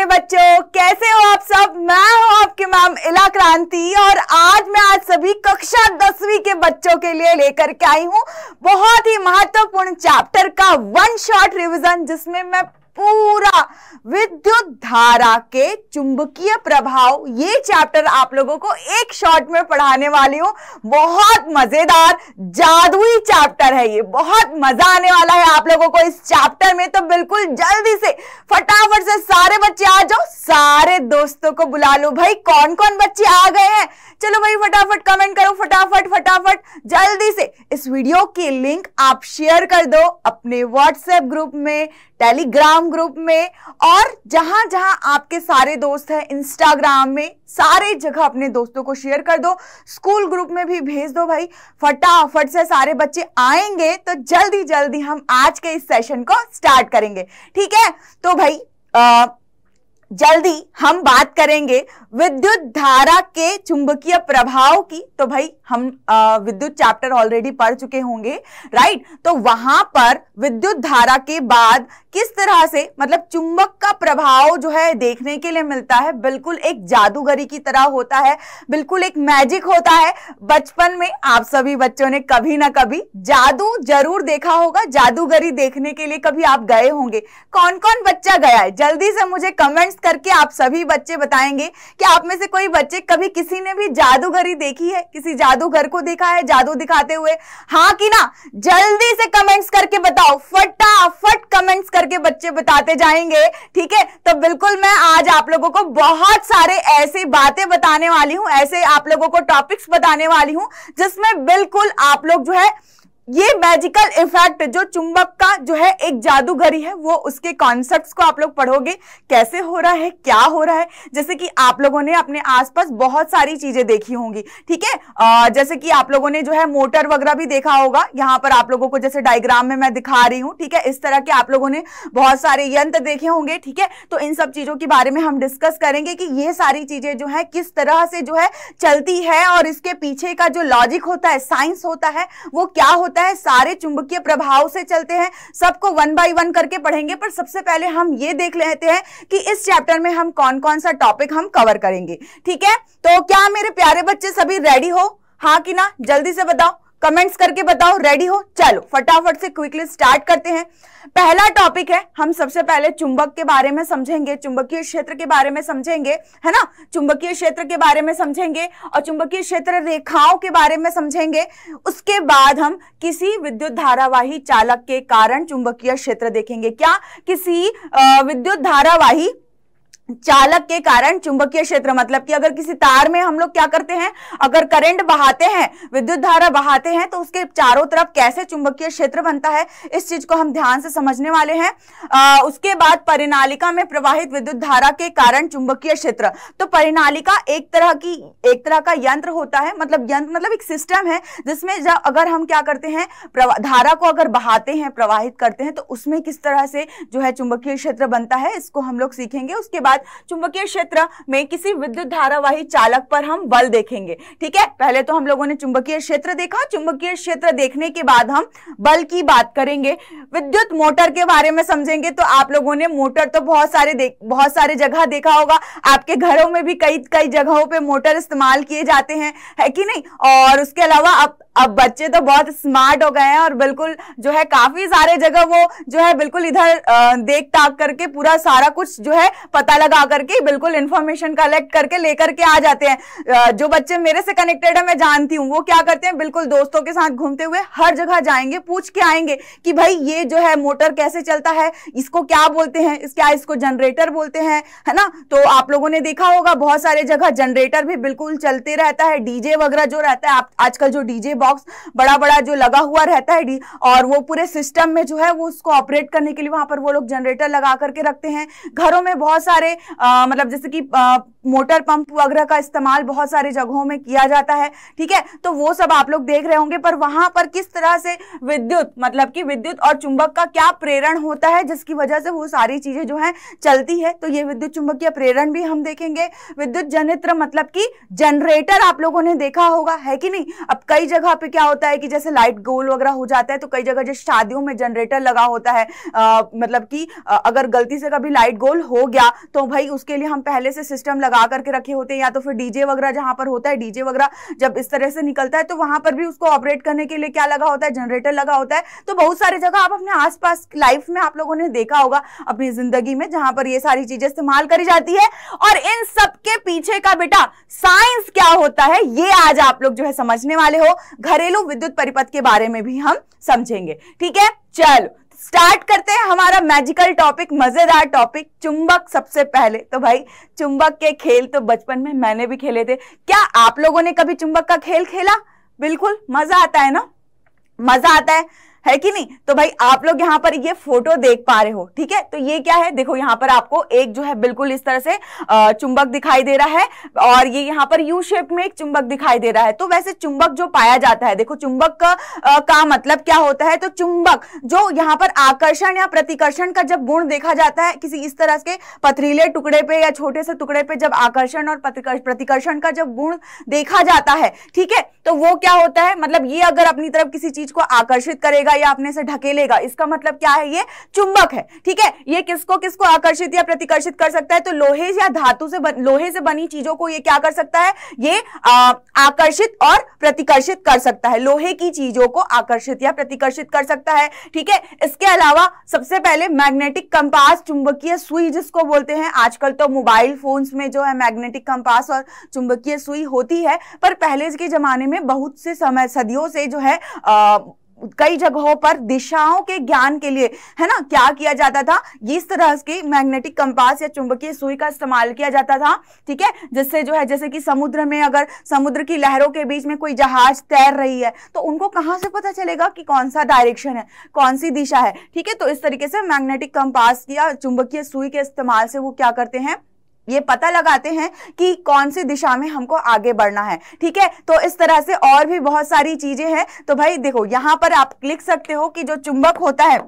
प्यारे बच्चों कैसे हो आप सब मैं हूं आपके मैम इला क्रांति और आज मैं आज सभी कक्षा दसवीं के बच्चों के लिए लेकर के आई हूं बहुत ही महत्वपूर्ण चैप्टर का वन शॉट रिवीजन जिसमें मैं पूरा विद्युत धारा के चुंबकीय प्रभाव ये चैप्टर आप लोगों को एक शॉट में पढ़ाने वाली हूं बहुत मजेदार जादुई चैप्टर है ये बहुत मजा आने वाला है आप लोगों को इस चैप्टर में तो बिल्कुल जल्दी से फटाफट से सारे बच्चे आ जाओ सारे दोस्तों को बुला लो भाई कौन कौन बच्चे आ गए हैं चलो भाई फटाफट कमेंट करो फटाफट फटाफट जल्दी से इस वीडियो की लिंक आप शेयर कर दो अपने व्हाट्सएप ग्रुप में टेलीग्राम ग्रुप में और जहां जहां आपके सारे दोस्त हैं इंस्टाग्राम में सारे जगह अपने दोस्तों को शेयर कर दो स्कूल ग्रुप में भी भेज दो भाई फटाफट से सारे बच्चे आएंगे तो जल्दी जल्दी हम आज के इस सेशन को स्टार्ट करेंगे ठीक है तो भाई आ, जल्दी हम बात करेंगे विद्युत धारा के चुंबकीय प्रभाव की तो भाई हम विद्युत चैप्टर ऑलरेडी पढ़ चुके होंगे राइट तो वहां पर विद्युत धारा के बाद किस तरह से मतलब चुंबक का प्रभाव जो है देखने के लिए मिलता है बिल्कुल एक जादूगरी की तरह होता है बिल्कुल एक मैजिक होता है बचपन में आप सभी बच्चों ने कभी ना कभी जादू जरूर देखा होगा जादूगरी देखने के लिए कभी आप गए होंगे कौन कौन बच्चा गया है जल्दी से मुझे कमेंट्स करके आप सभी बच्चे बताएंगे कि आप में से कोई बच्चे कभी किसी ने भी जादूगरी देखी है किसी जादू जादूगर को देखा है जादू दिखाते हुए हाँ कि ना जल्दी से कमेंट्स करके बताओ फटाफट कमेंट्स करके बच्चे बताते जाएंगे ठीक है तो बिल्कुल मैं आज आप लोगों को बहुत सारे ऐसी बातें बताने वाली हूँ ऐसे आप लोगों को टॉपिक्स बताने वाली हूँ जिसमें बिल्कुल आप लोग जो है ये मैजिकल इफेक्ट जो चुंबक का जो है एक जादूगरी है वो उसके कॉन्सेप्ट्स को आप लोग पढ़ोगे कैसे हो रहा है क्या हो रहा है जैसे कि आप लोगों ने अपने आसपास बहुत सारी चीजें देखी होंगी ठीक है जैसे कि आप लोगों ने जो है मोटर वगैरह भी देखा होगा यहाँ पर आप लोगों को जैसे डायग्राम में मैं दिखा रही हूँ ठीक है इस तरह के आप लोगों ने बहुत सारे यंत्र देखे होंगे ठीक है तो इन सब चीजों के बारे में हम डिस्कस करेंगे कि ये सारी चीजें जो है किस तरह से जो है चलती है और इसके पीछे का जो लॉजिक होता है साइंस होता है वो क्या होता है होता है सारे चुंबकीय प्रभाव से चलते हैं सबको वन बाई वन करके पढ़ेंगे पर सबसे पहले हम ये देख लेते हैं कि इस चैप्टर में हम कौन कौन सा टॉपिक हम कवर करेंगे ठीक है तो क्या मेरे प्यारे बच्चे सभी रेडी हो हाँ कि ना जल्दी से बताओ कमेंट्स करके बताओ रेडी हो चलो फटाफट से क्विकली स्टार्ट करते हैं पहला टॉपिक है हम सबसे पहले चुंबक के बारे में समझेंगे चुंबकीय क्षेत्र के बारे में समझेंगे है ना चुंबकीय क्षेत्र के बारे में समझेंगे और चुंबकीय क्षेत्र रेखाओं के बारे में समझेंगे उसके बाद हम किसी विद्युत धारावाही चालक के कारण चुंबकीय क्षेत्र देखेंगे क्या किसी विद्युत धारावाही चालक के कारण चुंबकीय क्षेत्र मतलब कि अगर किसी तार में हम लोग क्या करते हैं अगर करंट बहाते हैं विद्युत धारा बहाते हैं तो उसके चारों तरफ कैसे चुंबकीय क्षेत्र बनता है इस चीज को हम ध्यान से समझने वाले हैं आ, उसके बाद परिनालिका में प्रवाहित विद्युत धारा के कारण चुंबकीय क्षेत्र तो परिणालिका एक तरह की एक तरह का यंत्र होता है मतलब यंत्र मतलब एक सिस्टम है जिसमें जब अगर हम क्या करते हैं धारा को अगर बहाते हैं प्रवाहित करते हैं तो उसमें किस तरह से जो है चुंबकीय क्षेत्र बनता है इसको हम लोग सीखेंगे उसके बाद बाद चुंबकीय क्षेत्र में किसी विद्युत धारावाही चालक पर हम बल देखेंगे ठीक है पहले तो हम लोगों ने चुंबकीय क्षेत्र देखा चुंबकीय क्षेत्र देखने के बाद हम बल की बात करेंगे विद्युत मोटर के बारे में समझेंगे तो आप लोगों ने मोटर तो बहुत सारे बहुत सारे जगह देखा होगा आपके घरों में भी कई कई जगहों पर मोटर इस्तेमाल किए जाते हैं है कि नहीं और उसके अलावा अब अब बच्चे तो बहुत स्मार्ट हो गए हैं और बिल्कुल जो है काफी सारे जगह वो जो है बिल्कुल इधर देख ताक करके पूरा सारा कुछ जो है पता लगा लगा करके बिल्कुल इन्फॉर्मेशन कलेक्ट करके लेकर के आ जाते हैं जो बच्चे मेरे से कनेक्टेड है मैं जानती हूँ वो क्या करते हैं बिल्कुल दोस्तों के साथ घूमते हुए हर जगह जाएंगे पूछ के आएंगे कि भाई ये जो है मोटर कैसे चलता है इसको क्या बोलते हैं क्या इसको जनरेटर बोलते हैं है ना तो आप लोगों ने देखा होगा बहुत सारे जगह जनरेटर भी बिल्कुल चलते रहता है डीजे वगैरह जो रहता है आजकल जो डीजे बॉक्स बड़ा बड़ा जो लगा हुआ रहता है और वो पूरे सिस्टम में जो है वो उसको ऑपरेट करने के लिए वहां पर वो लोग जनरेटर लगा करके रखते हैं घरों में बहुत सारे आ, मतलब जैसे कि मोटर पंप वगैरह का इस्तेमाल बहुत सारी जगहों में किया जाता है ठीक है तो वो सब आप लोग देख रहे होंगे पर वहां पर किस तरह से विद्युत मतलब कि विद्युत और चुंबक का क्या प्रेरण होता है जिसकी वजह से वो सारी चीजें जो है चलती है तो ये विद्युत चुंबकीय प्रेरण भी हम देखेंगे विद्युत जनित्र मतलब कि जनरेटर आप लोगों ने देखा होगा है कि नहीं अब कई जगह पे क्या होता है कि जैसे लाइट गोल वगैरह हो जाता है तो कई जगह जैसे शादियों में जनरेटर लगा होता है आ, मतलब कि अगर गलती से कभी लाइट गोल हो गया तो तो भाई उसके लिए हम पहले से सिस्टम लगा करके रखे होते हैं या तो फिर डीजे वगैरह जहां पर होता है डीजे वगैरह जब इस तरह से निकलता है तो वहां पर भी उसको ऑपरेट करने के लिए क्या लगा होता है जनरेटर लगा होता है तो बहुत सारी जगह आप अपने आसपास लाइफ में आप लोगों ने देखा होगा अपनी जिंदगी में जहां पर ये सारी चीजें इस्तेमाल करी जाती है और इन सबके पीछे का बेटा साइंस क्या होता है ये आज आप लोग जो है समझने वाले हो घरेलू विद्युत परिपथ के बारे में भी हम समझेंगे ठीक है चलो स्टार्ट करते हैं हमारा मैजिकल टॉपिक मजेदार टॉपिक चुंबक सबसे पहले तो भाई चुंबक के खेल तो बचपन में मैंने भी खेले थे क्या आप लोगों ने कभी चुंबक का खेल खेला बिल्कुल मजा आता है ना मजा आता है है कि नहीं तो भाई आप लोग यहाँ पर ये फोटो देख पा रहे हो ठीक है तो ये क्या है देखो यहाँ पर आपको एक जो है बिल्कुल इस तरह से चुंबक दिखाई दे रहा है और ये यहाँ पर यू शेप में एक चुंबक दिखाई दे रहा है तो वैसे चुंबक जो पाया जाता है देखो चुंबक का, आ, का मतलब क्या होता है तो चुंबक जो यहाँ पर आकर्षण या प्रतिकर्षण का जब गुण देखा जाता है किसी इस तरह के पथरीले टुकड़े पे या छोटे से टुकड़े पे जब आकर्षण और प्रतिकर्षण का जब गुण देखा जाता है ठीक है तो वो क्या होता है मतलब ये अगर अपनी तरफ किसी चीज को आकर्षित करेगा लेगा या अपने से ढकेलेगा इसका मतलब क्या है ये चुंबक है ठीक है ये किसको किसको आकर्षित या प्रतिकर्षित कर सकता है तो लोहे या धातु से बन, लोहे से बनी चीजों को ये क्या कर सकता है ये आ, आकर्षित और प्रतिकर्षित कर सकता है लोहे की चीजों को आकर्षित या प्रतिकर्षित कर सकता है ठीक है इसके अलावा सबसे पहले मैग्नेटिक कंपास चुंबकीय सुई जिसको बोलते हैं आजकल तो मोबाइल फोन्स में जो है मैग्नेटिक कंपास और चुंबकीय सुई होती है पर पहले के जमाने में बहुत से समय सदियों से जो है आ, कई जगहों पर दिशाओं के ज्ञान के लिए है ना क्या किया जाता था इस तरह की मैग्नेटिक कंपास या चुंबकीय सुई का इस्तेमाल किया जाता था ठीक है जिससे जो है जैसे कि समुद्र में अगर समुद्र की लहरों के बीच में कोई जहाज तैर रही है तो उनको कहाँ से पता चलेगा कि कौन सा डायरेक्शन है कौन सी दिशा है ठीक है तो इस तरीके से मैग्नेटिक कंपास या चुंबकीय सुई के इस्तेमाल से वो क्या करते हैं ये पता लगाते हैं कि कौन सी दिशा में हमको आगे बढ़ना है ठीक है तो इस तरह से और भी बहुत सारी चीजें हैं तो भाई देखो यहाँ पर आप लिख सकते हो कि जो चुंबक होता है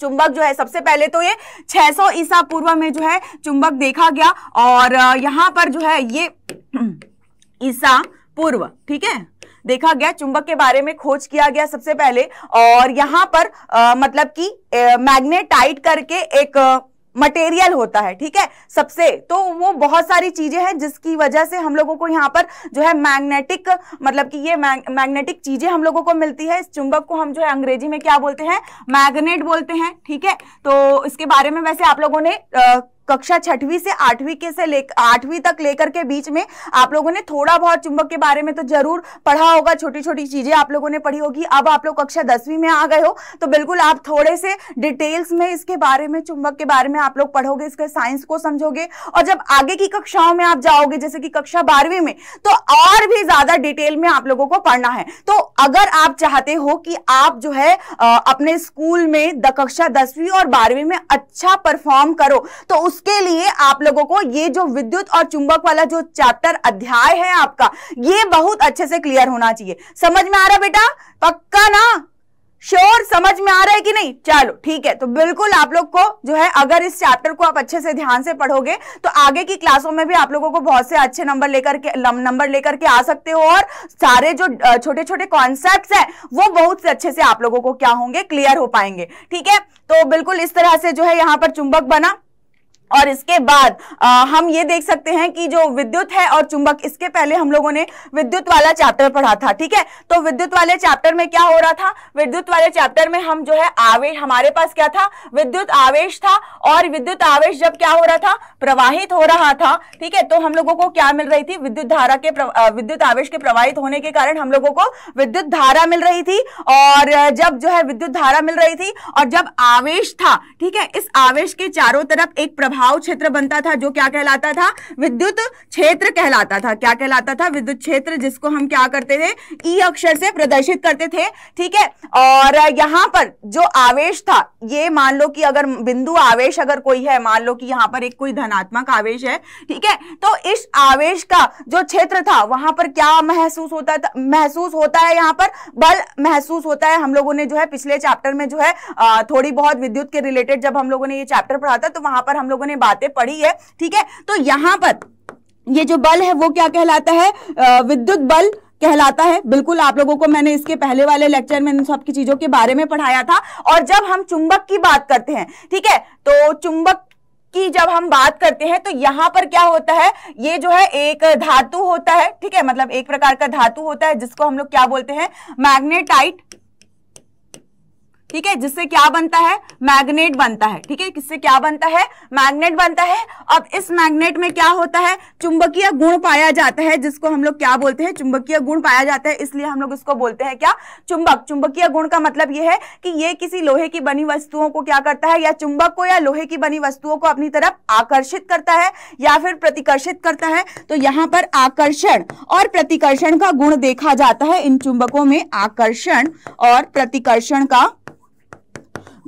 चुंबक जो है सबसे पहले तो ये 600 ईसा पूर्व में जो है चुंबक देखा गया और यहाँ पर जो है ये ईसा पूर्व ठीक है देखा गया चुंबक के बारे में खोज किया गया सबसे पहले और यहाँ पर आ, मतलब कि मैग्नेटाइट करके एक मटेरियल होता है ठीक है सबसे तो वो बहुत सारी चीजें हैं जिसकी वजह से हम लोगों को यहाँ पर जो है मैग्नेटिक मतलब कि ये मैग्नेटिक चीजें हम लोगों को मिलती है इस चुंबक को हम जो है अंग्रेजी में क्या बोलते हैं मैग्नेट बोलते हैं ठीक है तो इसके बारे में वैसे आप लोगों ने आ, कक्षा छठवीं से आठवीं के से ले आठवीं तक लेकर के बीच में आप लोगों ने थोड़ा बहुत चुंबक के बारे में तो जरूर पढ़ा होगा छोटी छोटी चीजें आप लोगों ने पढ़ी होगी अब आप लोग कक्षा दसवीं में आ गए हो तो बिल्कुल आप थोड़े से डिटेल्स में इसके बारे में चुंबक के बारे में आप लोग पढ़ोगे इसके साइंस को समझोगे और जब आगे की कक्षाओं में आप जाओगे जैसे कि कक्षा बारहवीं में तो और भी ज्यादा डिटेल में आप लोगों को पढ़ना है तो अगर आप चाहते हो कि आप जो है अपने स्कूल में कक्षा दसवीं और बारहवीं में अच्छा परफॉर्म करो तो उस उसके लिए आप लोगों को ये जो विद्युत और चुंबक वाला जो चैप्टर अध्याय है आपका ये बहुत अच्छे से क्लियर होना चाहिए समझ में आ रहा बेटा पक्का ना श्योर समझ में आ रहा है कि नहीं चलो ठीक है तो बिल्कुल आप लोग को जो है अगर इस चैप्टर को आप अच्छे से ध्यान से पढ़ोगे तो आगे की क्लासों में भी आप लोगों को बहुत से अच्छे नंबर लेकर के नंबर लेकर के आ सकते हो और सारे जो छोटे छोटे कॉन्सेप्ट है वो बहुत से अच्छे से आप लोगों को क्या होंगे क्लियर हो पाएंगे ठीक है तो बिल्कुल इस तरह से जो है यहाँ पर चुंबक बना और इसके बाद आ, हम ये देख सकते हैं कि जो विद्युत है और चुंबक इसके पहले हम लोगों ने विद्युत वाला चैप्टर पढ़ा था ठीक है तो विद्युत वाले चैप्टर में क्या हो रहा था विद्युत वाले चैप्टर में हम जो है आवेश हमारे पास क्या था विद्युत आवेश था और विद्युत आवेश जब क्या हो रहा था प्रवाहित हो रहा था ठीक है तो हम लोगों को क्या मिल रही थी विद्युत धारा के विद्युत आवेश के प्रवाहित होने के कारण हम लोगों को विद्युत धारा मिल रही थी और जब जो है विद्युत धारा मिल रही थी और जब आवेश था ठीक है इस आवेश के चारों तरफ एक प्रभाव प्रभाव क्षेत्र बनता था जो क्या कहलाता था विद्युत क्षेत्र कहलाता था क्या कहलाता था विद्युत क्षेत्र जिसको हम क्या करते थे ई अक्षर से प्रदर्शित करते थे ठीक है और यहां पर जो आवेश था ये मान लो कि अगर बिंदु आवेश अगर कोई है मान लो कि यहां पर एक कोई धनात्मक आवेश है ठीक है तो इस आवेश का जो क्षेत्र था वहां पर क्या महसूस होता था महसूस होता है यहां पर बल महसूस होता है हम लोगों ने जो है पिछले चैप्टर में जो है थोड़ी बहुत विद्युत के रिलेटेड जब हम लोगों ने ये चैप्टर पढ़ा था तो वहां पर हम लोगों लोगों ने बातें पढ़ी है ठीक है तो यहां पर ये जो बल है वो क्या कहलाता है विद्युत बल कहलाता है बिल्कुल आप लोगों को मैंने इसके पहले वाले लेक्चर में इन सब की चीजों के बारे में पढ़ाया था और जब हम चुंबक की बात करते हैं ठीक है तो चुंबक की जब हम बात करते हैं तो यहां पर क्या होता है ये जो है एक धातु होता है ठीक है मतलब एक प्रकार का धातु होता है जिसको हम लोग क्या बोलते हैं मैग्नेटाइट ठीक है जिससे क्या बनता है मैग्नेट बनता है ठीक है किससे क्या बनता है मैग्नेट बनता है अब इस मैग्नेट में क्या होता है चुंबकीय गुण पाया जाता है जिसको हम लोग क्या बोलते हैं चुंबकीय गुण पाया जाता है इसलिए हम लोग इसको बोलते हैं क्या चुंबक चुंबकीय गुण का मतलब यह है कि ये किसी लोहे की बनी वस्तुओं को क्या करता है या चुंबक को या लोहे की बनी वस्तुओं को अपनी तरफ आकर्षित करता है या फिर प्रतिकर्षित करता है तो यहां पर आकर्षण और प्रतिकर्षण का गुण देखा जाता है इन चुंबकों में आकर्षण और प्रतिकर्षण का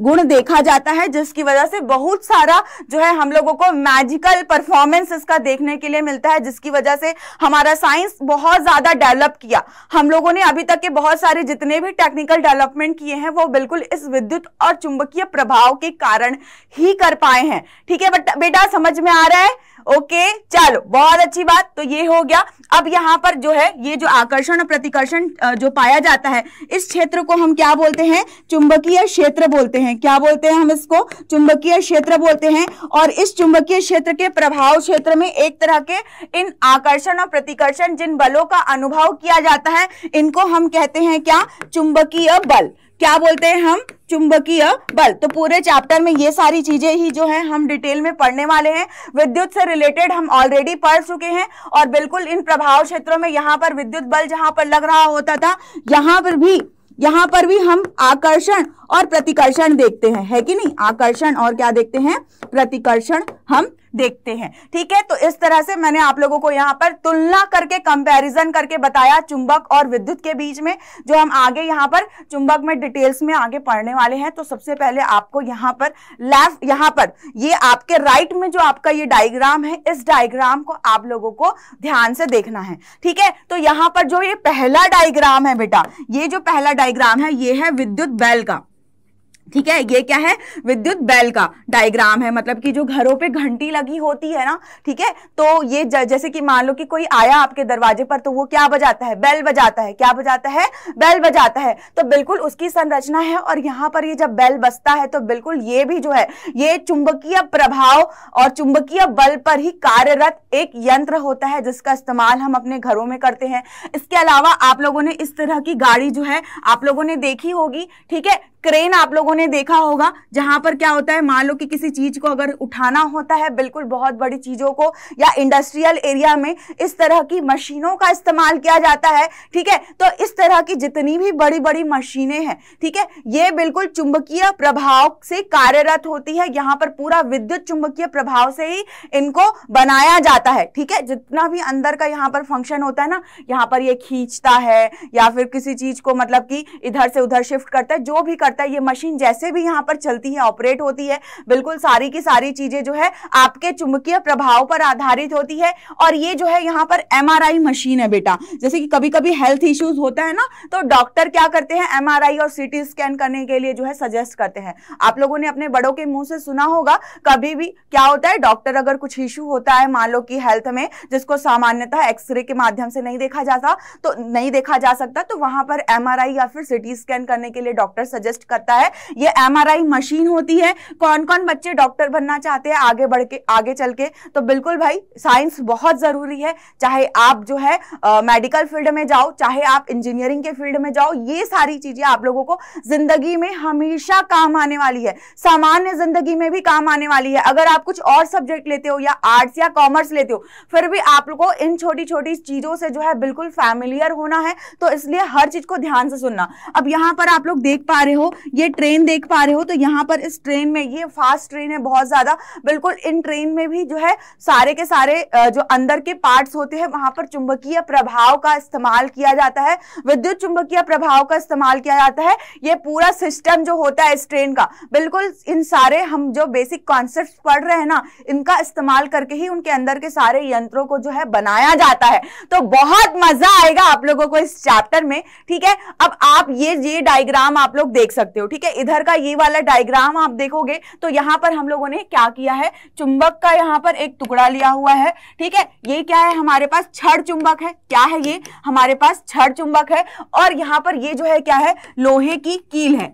गुण देखा जाता है जिसकी वजह से बहुत सारा जो है हम लोगों को मैजिकल परफॉर्मेंस इसका देखने के लिए मिलता है जिसकी वजह से हमारा साइंस बहुत ज़्यादा डेवलप किया हम लोगों ने अभी तक के बहुत सारे जितने भी टेक्निकल डेवलपमेंट किए हैं वो बिल्कुल इस विद्युत और चुंबकीय प्रभाव के कारण ही कर पाए हैं ठीक है बेटा समझ में आ रहा है ओके चलो बहुत अच्छी बात तो ये हो गया अब यहाँ पर जो है ये जो आकर्षण और प्रतिकर्षण जो पाया जाता है इस क्षेत्र को हम क्या बोलते हैं चुंबकीय क्षेत्र बोलते हैं क्या बोलते हैं हम इसको चुंबकीय क्षेत्र बोलते हैं और इस चुंबकीय क्षेत्र के प्रभाव क्षेत्र में एक तरह के इन आकर्षण और प्रतिकर्षण जिन बलों का अनुभव किया जाता है इनको हम कहते हैं क्या चुंबकीय बल क्या बोलते हैं हम चुंबकीय बल तो पूरे चैप्टर में ये सारी चीजें ही जो है हम डिटेल में पढ़ने वाले हैं विद्युत से रिलेटेड हम ऑलरेडी पढ़ चुके हैं और बिल्कुल इन प्रभाव क्षेत्रों में यहाँ पर विद्युत बल जहां पर लग रहा होता था यहाँ पर भी यहाँ पर भी हम आकर्षण और प्रतिकर्षण देखते हैं है कि नहीं आकर्षण और क्या देखते हैं प्रतिकर्षण हम देखते हैं ठीक है तो इस तरह से मैंने आप लोगों को यहाँ पर तुलना करके कंपैरिजन करके बताया चुंबक और विद्युत के बीच में जो हम आगे यहाँ पर चुंबक में डिटेल्स में आगे पढ़ने वाले हैं तो सबसे पहले आपको यहाँ पर लेफ्ट यहाँ पर ये आपके राइट में जो आपका ये डायग्राम है इस डायग्राम को आप लोगों को ध्यान से देखना है ठीक है तो यहाँ पर जो ये पहला डायग्राम है बेटा ये जो पहला डायग्राम है ये है विद्युत बैल का ठीक है ये क्या है विद्युत बैल का डायग्राम है मतलब कि जो घरों पे घंटी लगी होती है ना ठीक है तो ये जैसे कि मान लो कि कोई आया आपके दरवाजे पर तो वो क्या बजाता है बैल बजाता है क्या बजाता है बैल बजाता है तो बिल्कुल उसकी संरचना है और यहाँ पर ये जब बैल बसता है तो बिल्कुल ये भी जो है ये चुंबकीय प्रभाव और चुंबकीय बल पर ही कार्यरत एक यंत्र होता है जिसका इस्तेमाल हम अपने घरों में करते हैं इसके अलावा आप लोगों ने इस तरह की गाड़ी जो है आप लोगों ने देखी होगी ठीक है क्रेन आप लोगों ने ने देखा होगा जहां पर क्या होता है मान लो कि किसी चीज को अगर उठाना होता है बिल्कुल बहुत बड़ी चीजों को या इंडस्ट्रियल एरिया में इस तरह की मशीनों का इस्तेमाल किया जाता है ठीक है तो इस तरह की जितनी भी बड़ी बड़ी मशीनें हैं ठीक है ये बिल्कुल चुंबकीय प्रभाव से कार्यरत होती है यहाँ पर पूरा विद्युत चुंबकीय प्रभाव से ही इनको बनाया जाता है ठीक है जितना भी अंदर का यहाँ पर फंक्शन होता है ना यहाँ पर ये खींचता है या फिर किसी चीज को मतलब कि इधर से उधर शिफ्ट करता है जो भी करता है ये मशीन जैसे कैसे भी यहां पर चलती है ऑपरेट होती है बिल्कुल सारी की सारी चीजें जो है आपके चुंबकीय प्रभाव पर आधारित होती है और ये जो है यहां पर एम मशीन है बेटा जैसे कि कभी कभी हेल्थ इश्यूज होता है ना तो डॉक्टर क्या करते हैं एम और सिटी स्कैन करने के लिए जो है सजेस्ट करते हैं आप लोगों ने अपने बड़ों के मुंह से सुना होगा कभी भी क्या होता है डॉक्टर अगर कुछ इश्यू होता है मान लो कि हेल्थ में जिसको सामान्यतः एक्सरे के माध्यम से नहीं देखा जाता तो नहीं देखा जा सकता तो वहां पर एमआरआई या फिर सिटी स्कैन करने के लिए डॉक्टर सजेस्ट करता है ये आई मशीन होती है कौन कौन बच्चे डॉक्टर बनना चाहते हैं आगे बढ़ के आगे चल के तो बिल्कुल भाई साइंस बहुत ज़रूरी है चाहे आप जो है मेडिकल फील्ड में जाओ चाहे आप इंजीनियरिंग के फील्ड में जाओ ये सारी चीज़ें आप लोगों को ज़िंदगी में हमेशा काम आने वाली है सामान्य ज़िंदगी में भी काम आने वाली है अगर आप कुछ और सब्जेक्ट लेते हो या आर्ट्स या कॉमर्स लेते हो फिर भी आप लोगों को इन छोटी छोटी चीज़ों से जो है बिल्कुल फैमिलियर होना है तो इसलिए हर चीज़ को ध्यान से सुनना अब यहाँ पर आप लोग देख पा रहे हो ये ट्रेन देख पा रहे हो तो यहाँ पर इस ट्रेन में ये फास्ट ट्रेन है बहुत ज़्यादा बिल्कुल इन ट्रेन में भी जो है सारे के सारे जो अंदर के पार्ट्स होते हैं वहां पर चुंबकीय प्रभाव का इस्तेमाल किया जाता है विद्युत चुंबकीय प्रभाव का इस्तेमाल किया जाता है ये पूरा सिस्टम जो होता है इस ट्रेन का बिल्कुल इन सारे हम जो बेसिक कॉन्सेप्ट पढ़ रहे हैं ना इनका इस्तेमाल करके ही उनके अंदर के सारे यंत्रों को जो है बनाया जाता है तो बहुत मजा आएगा आप लोगों को इस चैप्टर में ठीक है अब आप ये ये डायग्राम आप लोग देख सकते हो ठीक है इधर इधर का ये वाला डायग्राम आप देखोगे तो यहाँ पर हम लोगों ने क्या किया है चुंबक का यहाँ पर एक टुकड़ा लिया हुआ है ठीक है ये क्या है हमारे पास छड़ चुंबक है क्या है ये हमारे पास छड़ चुंबक है और यहाँ पर ये जो है क्या है लोहे की कील है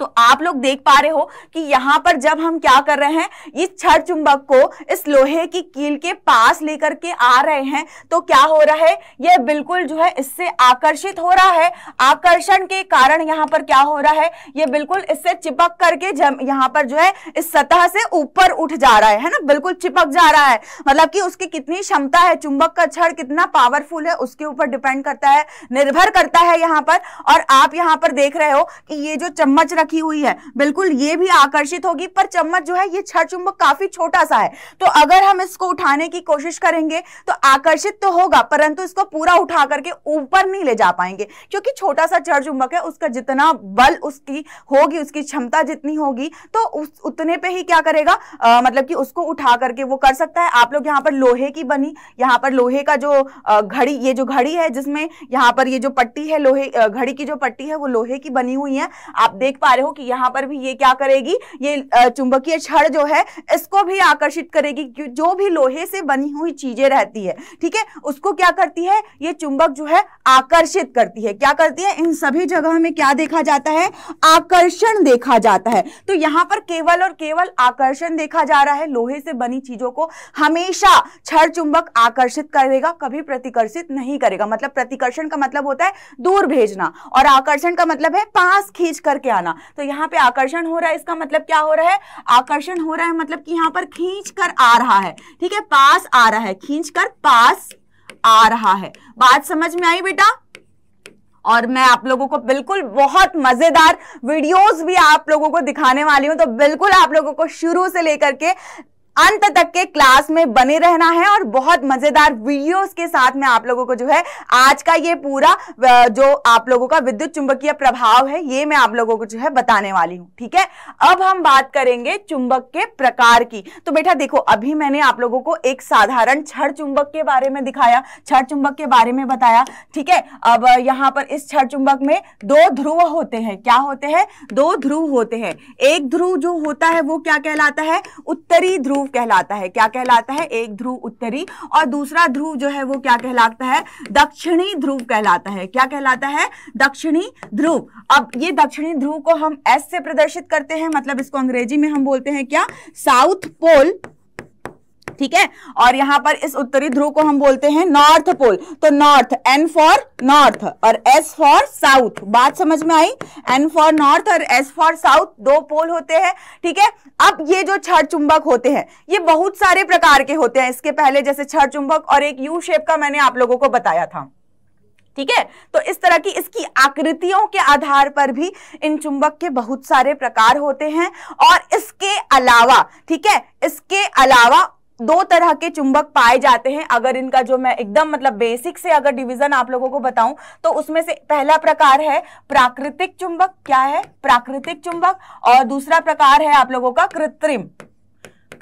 तो आप लोग देख पा रहे हो कि यहां पर जब हम क्या कर रहे हैं इस छड़ चुंबक को इस लोहे की कील के पास लेकर के आ रहे हैं तो क्या हो रहा है यह बिल्कुल जो है इससे आकर्षित हो रहा है आकर्षण के कारण यहाँ पर क्या हो रहा है यह बिल्कुल इससे चिपक करके यहाँ पर जो है इस सतह से ऊपर उठ जा रहा है, है ना बिल्कुल चिपक जा रहा है मतलब कि उसकी कितनी क्षमता है चुंबक का छड़ कितना पावरफुल है उसके ऊपर डिपेंड करता है निर्भर करता है यहाँ पर और आप यहां पर देख रहे हो कि ये जो चम्मच रख रखी हुई है बिल्कुल ये भी आकर्षित होगी पर चम्मच जो है ये छठ चुंबक काफी छोटा सा है तो अगर हम इसको उठाने की कोशिश करेंगे तो आकर्षित तो होगा परंतु इसको पूरा उठा करके ऊपर नहीं ले जा पाएंगे क्योंकि छोटा सा छठ चुंबक है उसका जितना बल उसकी होगी उसकी क्षमता जितनी होगी तो उस उतने पे ही क्या करेगा आ, मतलब कि उसको उठा करके वो कर सकता है आप लोग यहाँ पर लोहे की बनी यहाँ पर लोहे का जो घड़ी ये जो घड़ी है जिसमें यहाँ पर ये जो पट्टी है लोहे घड़ी की जो पट्टी है वो लोहे की बनी हुई है आप देख पा रहे हो कि यहाँ पर भी ये क्या करेगी ये चुंबकीय छड़ जो है इसको भी आकर्षित करेगी जो भी लोहे से बनी हुई चीजें रहती है ठीक है उसको क्या करती है ये चुंबक जो है आकर्षित करती है क्या करती है इन सभी जगह में क्या देखा जाता है आकर्षण देखा जाता है तो यहाँ पर केवल और केवल आकर्षण देखा जा रहा है लोहे से बनी चीजों को हमेशा छड़ चुंबक आकर्षित करेगा कभी प्रतिकर्षित नहीं करेगा मतलब प्रतिकर्षण का मतलब होता है दूर भेजना और आकर्षण का मतलब है पास खींच करके आना तो यहाँ पे आकर्षण हो रहा है इसका मतलब क्या हो रहा है आकर्षण हो रहा है मतलब कि यहाँ पर खींच कर आ रहा है ठीक है पास आ रहा है खींच कर पास आ रहा है बात समझ में आई बेटा और मैं आप लोगों को बिल्कुल बहुत मजेदार वीडियोस भी आप लोगों को दिखाने वाली हूं तो बिल्कुल आप लोगों को शुरू से लेकर के अंत तक के क्लास में बने रहना है और बहुत मजेदार वीडियोस के साथ में आप लोगों को जो है आज का ये पूरा जो आप लोगों का विद्युत चुंबकीय प्रभाव है ये मैं आप लोगों को जो है बताने वाली हूँ ठीक है अब हम बात करेंगे चुंबक के प्रकार की तो बेटा देखो अभी मैंने आप लोगों को एक साधारण छड़ चुंबक के बारे में दिखाया छड़ चुंबक के बारे में बताया ठीक है अब यहाँ पर इस छड़ चुंबक में दो ध्रुव होते हैं क्या होते हैं दो ध्रुव होते हैं एक ध्रुव जो होता है वो क्या कहलाता है उत्तरी ध्रुव ध्रुव कहलाता है क्या कहलाता है एक ध्रुव उत्तरी और दूसरा ध्रुव जो है वो क्या कहलाता है दक्षिणी ध्रुव कहलाता है क्या कहलाता है दक्षिणी ध्रुव अब ये दक्षिणी ध्रुव को हम एस से प्रदर्शित करते हैं मतलब इसको अंग्रेजी में हम बोलते हैं क्या साउथ पोल ठीक है और यहाँ पर इस उत्तरी ध्रुव को हम बोलते हैं नॉर्थ पोल तो नॉर्थ एन फॉर नॉर्थ और एस फॉर साउथ बात समझ में आई एन फॉर नॉर्थ और एस फॉर साउथ दो पोल होते हैं ठीक है अब ये जो छठ चुंबक होते हैं ये बहुत सारे प्रकार के होते हैं इसके पहले जैसे छठ चुंबक और एक यू शेप का मैंने आप लोगों को बताया था ठीक है तो इस तरह की इसकी आकृतियों के आधार पर भी इन चुंबक के बहुत सारे प्रकार होते हैं और इसके अलावा ठीक है इसके अलावा दो तरह के चुंबक पाए जाते हैं अगर इनका जो मैं एकदम मतलब बेसिक से अगर डिवीजन आप लोगों को बताऊं तो उसमें से पहला प्रकार है प्राकृतिक चुंबक क्या है प्राकृतिक चुंबक और दूसरा प्रकार है आप लोगों का कृत्रिम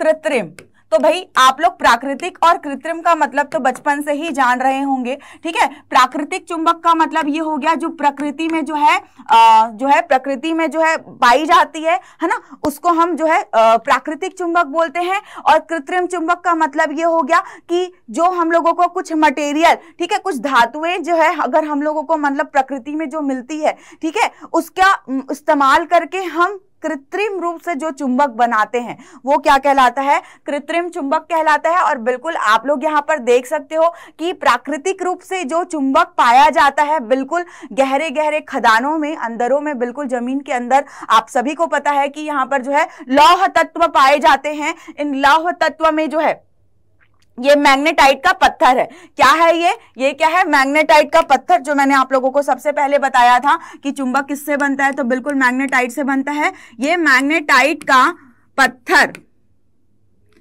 कृत्रिम तो भाई आप लोग प्राकृतिक और कृत्रिम का मतलब तो बचपन से ही जान रहे होंगे ठीक है प्राकृतिक चुंबक का मतलब ये हो गया जो प्रकृति में जो है आ, जो है प्रकृति में जो है पाई जाती है है ना उसको हम जो है प्राकृतिक चुंबक बोलते हैं और कृत्रिम चुंबक का मतलब ये हो गया कि जो हम लोगों को कुछ मटेरियल ठीक है कुछ धातुएं जो है अगर हम लोगों को मतलब प्रकृति में जो मिलती है ठीक है उसका इस्तेमाल करके हम कृत्रिम रूप से जो चुंबक बनाते हैं वो क्या कहलाता है कृत्रिम चुंबक कहलाता है और बिल्कुल आप लोग यहाँ पर देख सकते हो कि प्राकृतिक रूप से जो चुंबक पाया जाता है बिल्कुल गहरे गहरे खदानों में अंदरों में बिल्कुल जमीन के अंदर आप सभी को पता है कि यहाँ पर जो है लौह तत्व पाए जाते हैं इन लौह तत्व में जो है ये मैग्नेटाइट का पत्थर है क्या है ये ये क्या है मैग्नेटाइट का पत्थर जो मैंने आप लोगों को सबसे पहले बताया था कि चुंबक किससे बनता है तो बिल्कुल मैग्नेटाइट से बनता है ये मैग्नेटाइट का पत्थर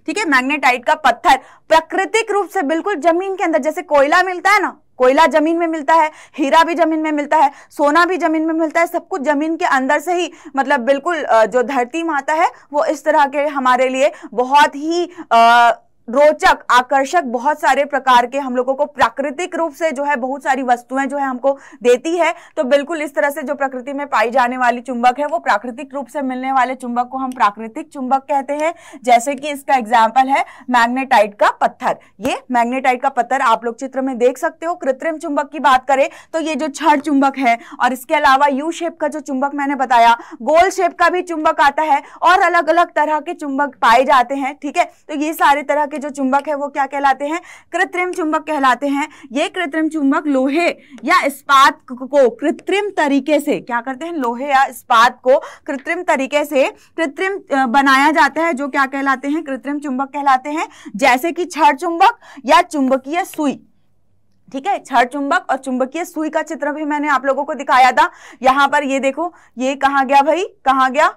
ठीक है मैग्नेटाइट का पत्थर प्राकृतिक रूप से बिल्कुल जमीन के अंदर जैसे कोयला मिलता है ना कोयला जमीन में मिलता है हीरा भी जमीन में मिलता है सोना भी जमीन में मिलता है सब कुछ जमीन के अंदर से ही मतलब बिल्कुल जो धरती माता है वो इस तरह के हमारे लिए बहुत ही आ, रोचक आकर्षक बहुत सारे प्रकार के हम लोगों को प्राकृतिक रूप से जो है बहुत सारी वस्तुएं जो है हमको देती है तो बिल्कुल इस तरह से जो प्रकृति में पाई जाने वाली चुंबक है वो प्राकृतिक रूप से मिलने वाले चुंबक को हम प्राकृतिक चुंबक कहते हैं जैसे कि इसका एग्जाम्पल है मैग्नेटाइट का पत्थर ये मैग्नेटाइट का पत्थर आप लोग चित्र में देख सकते हो कृत्रिम चुंबक की बात करें तो ये जो छड़ चुंबक है और इसके अलावा यू शेप का जो चुंबक मैंने बताया गोल शेप का भी चुंबक आता है और अलग अलग तरह के चुंबक पाए जाते हैं ठीक है तो ये सारे तरह के जो चुंबक है वो क्या कहलाते हैं कृत्रिम चुंबक कहलाते हैं ये कृत्रिम चुंबक लोहे या इस्पात को कृत्रिम तरीके से क्या करते हैं लोहे या इस्पात को कृत्रिम तरीके से कृत्रिम बनाया जाता है जो क्या कहलाते हैं कृत्रिम चुंबक कहलाते हैं जैसे कि छड़ चुंबक या चुंबकीय सुई ठीक है छड़ चुंबक और चुंबकीय सुई का चित्र भी मैंने आप लोगों को दिखाया था यहां पर ये देखो ये कहा गया भाई कहा गया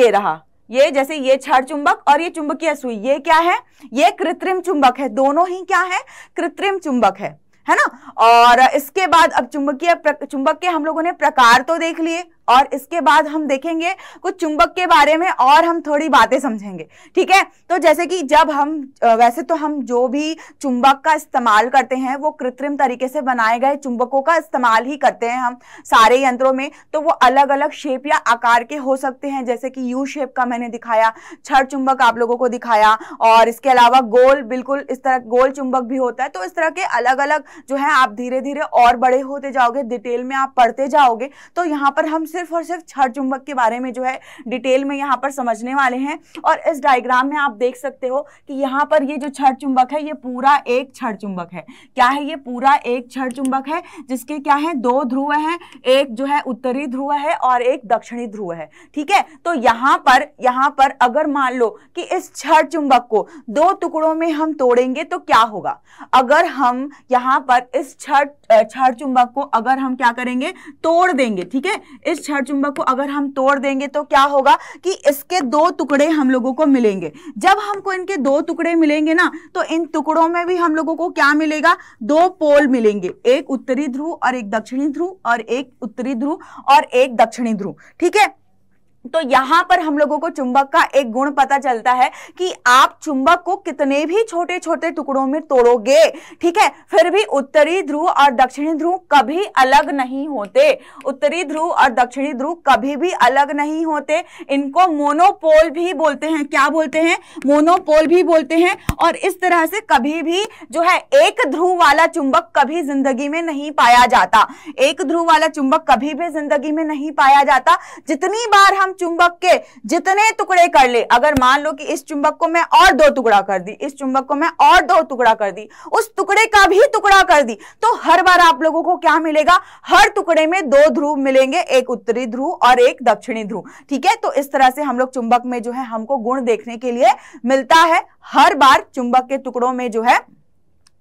ये रहा ये जैसे ये छड़ चुंबक और ये चुंबकीय सुई ये क्या है ये कृत्रिम चुंबक है दोनों ही क्या है कृत्रिम चुंबक है है ना और इसके बाद अब चुंबकीय चुंबक के हम लोगों ने प्रकार तो देख लिए और इसके बाद हम देखेंगे कुछ चुंबक के बारे में और हम थोड़ी बातें समझेंगे ठीक है तो जैसे कि जब हम वैसे तो हम जो भी चुंबक का इस्तेमाल करते हैं वो कृत्रिम तरीके से बनाए गए चुंबकों का इस्तेमाल ही करते हैं हम सारे यंत्रों में तो वो अलग अलग शेप या आकार के हो सकते हैं जैसे कि यू शेप का मैंने दिखाया छठ चुंबक आप लोगों को दिखाया और इसके अलावा गोल बिल्कुल इस तरह गोल चुंबक भी होता है तो इस तरह के अलग अलग जो है आप धीरे धीरे और बड़े होते जाओगे डिटेल में आप पढ़ते जाओगे तो यहाँ पर हम सिर्फ और सिर्फ छठ चुंबक के बारे में जो है डिटेल में यहाँ पर समझने वाले हैं और इस डायग्राम में आप देख सकते हो कि यहाँ पर ये जो छठ चुंबक है ये पूरा एक छठ चुंबक है क्या है ये पूरा एक छठ चुंबक है जिसके क्या है दो ध्रुव हैं एक जो है उत्तरी ध्रुव है और एक दक्षिणी ध्रुव है ठीक है तो यहाँ पर यहाँ पर अगर मान लो कि इस छठ चुंबक को दो टुकड़ों में हम तोड़ेंगे तो क्या होगा अगर हम यहाँ पर इस छठ छठ चुंबक को अगर हम क्या करेंगे तोड़ देंगे ठीक है इस इस चुंबक को अगर हम तोड़ देंगे तो क्या होगा कि इसके दो टुकड़े हम लोगों को मिलेंगे जब हमको इनके दो टुकड़े मिलेंगे ना तो इन टुकड़ों में भी हम लोगों को क्या मिलेगा दो पोल मिलेंगे एक उत्तरी ध्रुव और एक दक्षिणी ध्रुव और एक उत्तरी ध्रुव और एक दक्षिणी ध्रुव ठीक है तो यहां पर हम लोगों को चुंबक का एक गुण पता चलता है कि आप चुंबक को कितने भी छोटे छोटे टुकड़ों में तोड़ोगे ठीक है फिर भी उत्तरी ध्रुव और दक्षिणी ध्रुव कभी अलग नहीं होते उत्तरी ध्रुव और दक्षिणी ध्रुव कभी भी अलग नहीं होते इनको मोनोपोल भी बोलते हैं क्या बोलते हैं मोनोपोल भी बोलते हैं और इस तरह से कभी भी जो है एक ध्रुव वाला चुंबक कभी जिंदगी में नहीं पाया जाता एक ध्रुव वाला चुंबक कभी भी जिंदगी में नहीं पाया जाता जितनी बार हम चुंबक के जितने टुकड़े कर ले अगर मान लो कि इस चुंबक को मैं और दो टुकड़ा कर दी इस चुंबक को मैं और दो टुकड़ा कर दी उस टुकड़े का भी टुकड़ा कर दी तो हर बार आप लोगों को क्या मिलेगा हर टुकड़े में दो ध्रुव मिलेंगे एक उत्तरी ध्रुव और एक दक्षिणी ध्रुव ठीक है तो इस तरह से हम लोग चुंबक में जो है हमको गुण देखने के लिए मिलता है हर बार चुंबक के टुकड़ों में जो है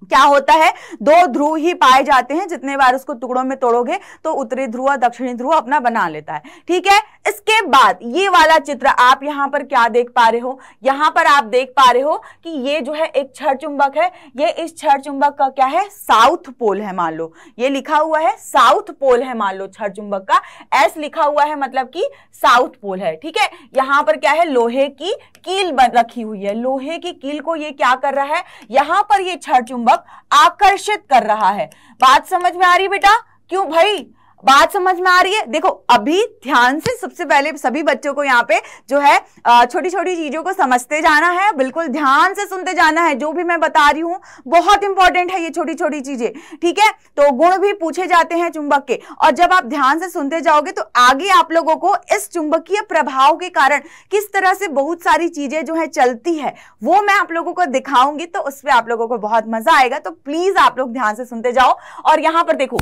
क्या होता है दो ध्रुव ही पाए जाते हैं जितने बार उसको टुकड़ों में तोड़ोगे तो उत्तरी ध्रुव और दक्षिणी ध्रुव अपना बना लेता है ठीक है इसके बाद ये वाला चित्र आप यहां पर क्या देख पा रहे हो यहां पर आप देख पा रहे हो कि ये जो है एक छठ चुंबक है ये इस छठ चुंबक का क्या है साउथ पोल है मान लो ये लिखा हुआ है साउथ पोल है मान लो छठ चुंबक का एस लिखा हुआ है मतलब कि साउथ पोल है ठीक है यहां पर क्या है लोहे की कील रखी हुई है लोहे की कील को ये क्या कर रहा है यहां पर यह छठ चुंबक पूर्वक आकर्षित कर रहा है बात समझ में आ रही बेटा क्यों भाई बात समझ में आ रही है देखो अभी ध्यान से सबसे पहले सभी बच्चों को यहाँ पे जो है छोटी छोटी चीजों को समझते जाना है बिल्कुल ध्यान से सुनते जाना है जो भी मैं बता रही हूँ बहुत इंपॉर्टेंट है ये छोटी छोटी चीजें ठीक है तो गुण भी पूछे जाते हैं चुंबक के और जब आप ध्यान से सुनते जाओगे तो आगे आप लोगों को इस चुंबकीय प्रभाव के कारण किस तरह से बहुत सारी चीजें जो है चलती है वो मैं आप लोगों को दिखाऊंगी तो उसमें आप लोगों को बहुत मजा आएगा तो प्लीज आप लोग ध्यान से सुनते जाओ और यहां पर देखो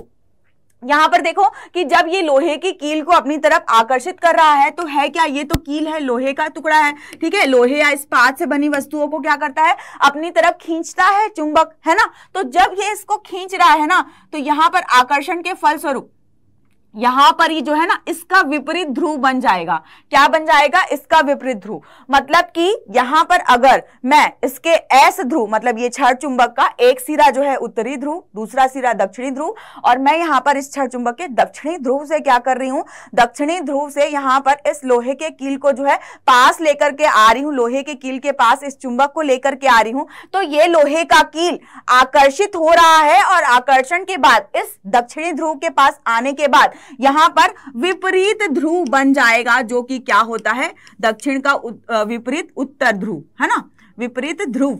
यहां पर देखो कि जब ये लोहे की कील को अपनी तरफ आकर्षित कर रहा है तो है क्या ये तो कील है लोहे का टुकड़ा है ठीक है लोहे या इस्पात से बनी वस्तुओं को क्या करता है अपनी तरफ खींचता है चुंबक है ना तो जब ये इसको खींच रहा है ना तो यहां पर आकर्षण के फलस्वरूप यहां पर ही जो है ना इसका विपरीत ध्रुव बन जाएगा क्या बन जाएगा इसका विपरीत ध्रुव मतलब कि यहां पर अगर मैं इसके एस ध्रुव मतलब ये छठ चुंबक का एक सिरा जो है उत्तरी ध्रुव दूसरा सिरा दक्षिणी ध्रुव और मैं यहां पर इस छठ चुंबक के दक्षिणी ध्रुव से क्या कर रही हूं दक्षिणी ध्रुव से यहां पर इस लोहे के कील को जो है पास लेकर के आ रही हूं लोहे के कील के पास इस चुंबक को लेकर के आ रही हूं तो ये लोहे का कील आकर्षित हो रहा है और आकर्षण के बाद इस दक्षिणी ध्रुव के पास आने के बाद यहां पर विपरीत ध्रुव बन जाएगा जो कि क्या होता है दक्षिण का विपरीत उत्तर ध्रुव है ना विपरीत ध्रुव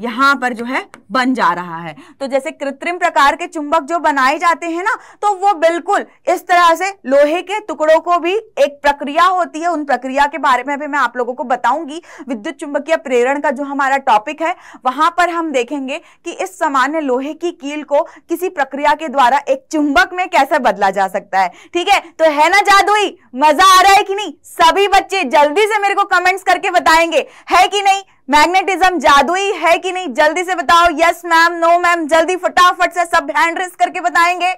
यहाँ पर जो है बन जा रहा है तो जैसे कृत्रिम प्रकार के चुंबक जो बनाए जाते हैं ना तो वो बिल्कुल इस तरह से लोहे के टुकड़ों को भी एक प्रक्रिया होती है उन प्रक्रिया के बारे में भी मैं आप लोगों को बताऊंगी विद्युत चुंबकीय प्रेरण का जो हमारा टॉपिक है वहां पर हम देखेंगे कि इस सामान्य लोहे की कील को किसी प्रक्रिया के द्वारा एक चुंबक में कैसे बदला जा सकता है ठीक है तो है ना जादुई मजा आ रहा है कि नहीं सभी बच्चे जल्दी से मेरे को कमेंट्स करके बताएंगे है कि नहीं मैग्नेटिज्म जादुई है कि नहीं जल्दी से बताओ यस मैम नो मैम जल्दी फटाफट से सब हैंड रेस करके बताएंगे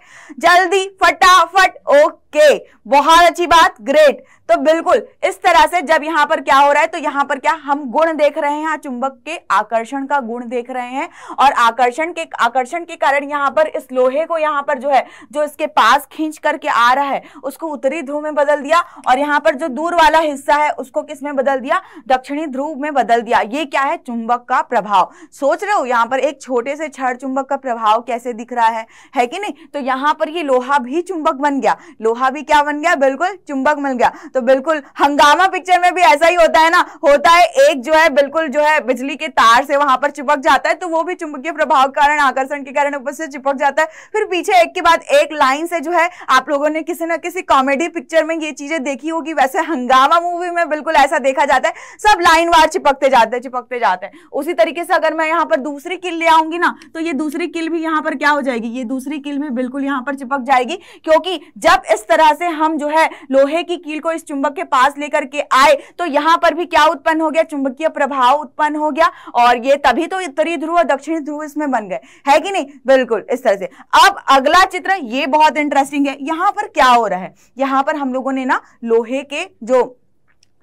जल्दी फटाफट ओके के बहुत अच्छी बात ग्रेट तो बिल्कुल इस तरह से जब यहाँ पर क्या हो रहा है तो यहाँ पर क्या हम गुण देख रहे हैं चुंबक के आकर्षण का गुण देख रहे हैं और आकर्षण के आकर्षण के कारण यहाँ पर इस लोहे को यहां पर जो है जो इसके पास खींच करके आ रहा है उसको उत्तरी ध्रुव में बदल दिया और यहाँ पर जो दूर वाला हिस्सा है उसको किस में बदल दिया दक्षिणी ध्रुव में बदल दिया ये क्या है चुंबक का प्रभाव सोच रहे हो यहाँ पर एक छोटे से छड़ चुंबक का प्रभाव कैसे दिख रहा है है कि नहीं तो यहाँ पर ये लोहा भी चुंबक बन गया लोहा लोहा भी क्या बन गया बिल्कुल चुंबक मिल गया तो बिल्कुल हंगामा पिक्चर में भी ऐसा ही होता है ना होता है एक जो है बिल्कुल जो है बिजली के तार से वहां पर चिपक जाता है तो वो भी चुंबकीय प्रभाव के कारण आकर्षण के कारण ऊपर से चिपक जाता है फिर पीछे एक के बाद एक लाइन से जो है आप लोगों ने किसी ना किसी कॉमेडी पिक्चर में ये चीजें देखी होगी वैसे हंगामा मूवी में बिल्कुल ऐसा देखा जाता है सब लाइन वार चिपकते जाते हैं चिपकते जाते हैं उसी तरीके से अगर मैं यहाँ पर दूसरी किल ले आऊंगी ना तो ये दूसरी किल भी यहाँ पर क्या हो जाएगी ये दूसरी किल भी बिल्कुल यहाँ पर चिपक जाएगी क्योंकि जब इस तरह से हम जो है लोहे की कील को इस चुंबक के पास लेकर के आए तो यहां पर भी क्या उत्पन्न हो गया चुंबकीय प्रभाव उत्पन्न हो गया और ये तभी तो उत्तरी ध्रुव और दक्षिणी ध्रुव इसमें बन गए है कि नहीं बिल्कुल इस तरह से अब अगला चित्र ये बहुत इंटरेस्टिंग है यहाँ पर क्या हो रहा है यहां पर हम लोगों ने ना लोहे के जो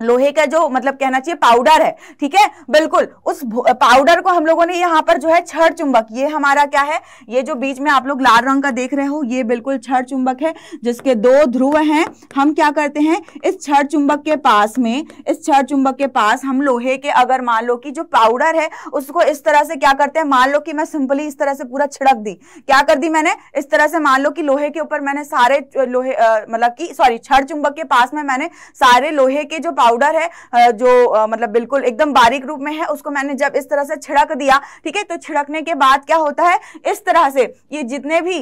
लोहे का जो मतलब कहना चाहिए पाउडर है ठीक है बिल्कुल उस पाउडर को हम लोगों ने यहाँ पर जो है छड़ चुंबक ये हमारा क्या है ये जो बीच में आप लोग लाल रंग का देख रहे हो ये बिल्कुल छड़ चुंबक है जिसके दो ध्रुव हैं हम क्या करते हैं इस छड़ चुंबक के पास में इस छड़ चुंबक के पास हम लोहे के अगर मान लो कि जो पाउडर है उसको इस तरह से क्या करते हैं मान लो कि मैं सिंपली इस तरह से पूरा छिड़क दी क्या कर दी मैंने इस तरह से मान लो कि लोहे के ऊपर मैंने सारे लोहे मतलब कि सॉरी छड़ चुंबक के पास में मैंने सारे लोहे के जो पाउडर है जो मतलब बिल्कुल एकदम बारीक रूप में है उसको मैंने जब इस तरह से छिड़क दिया ठीक है तो छिड़कने के बाद क्या होता है इस तरह से ये जितने भी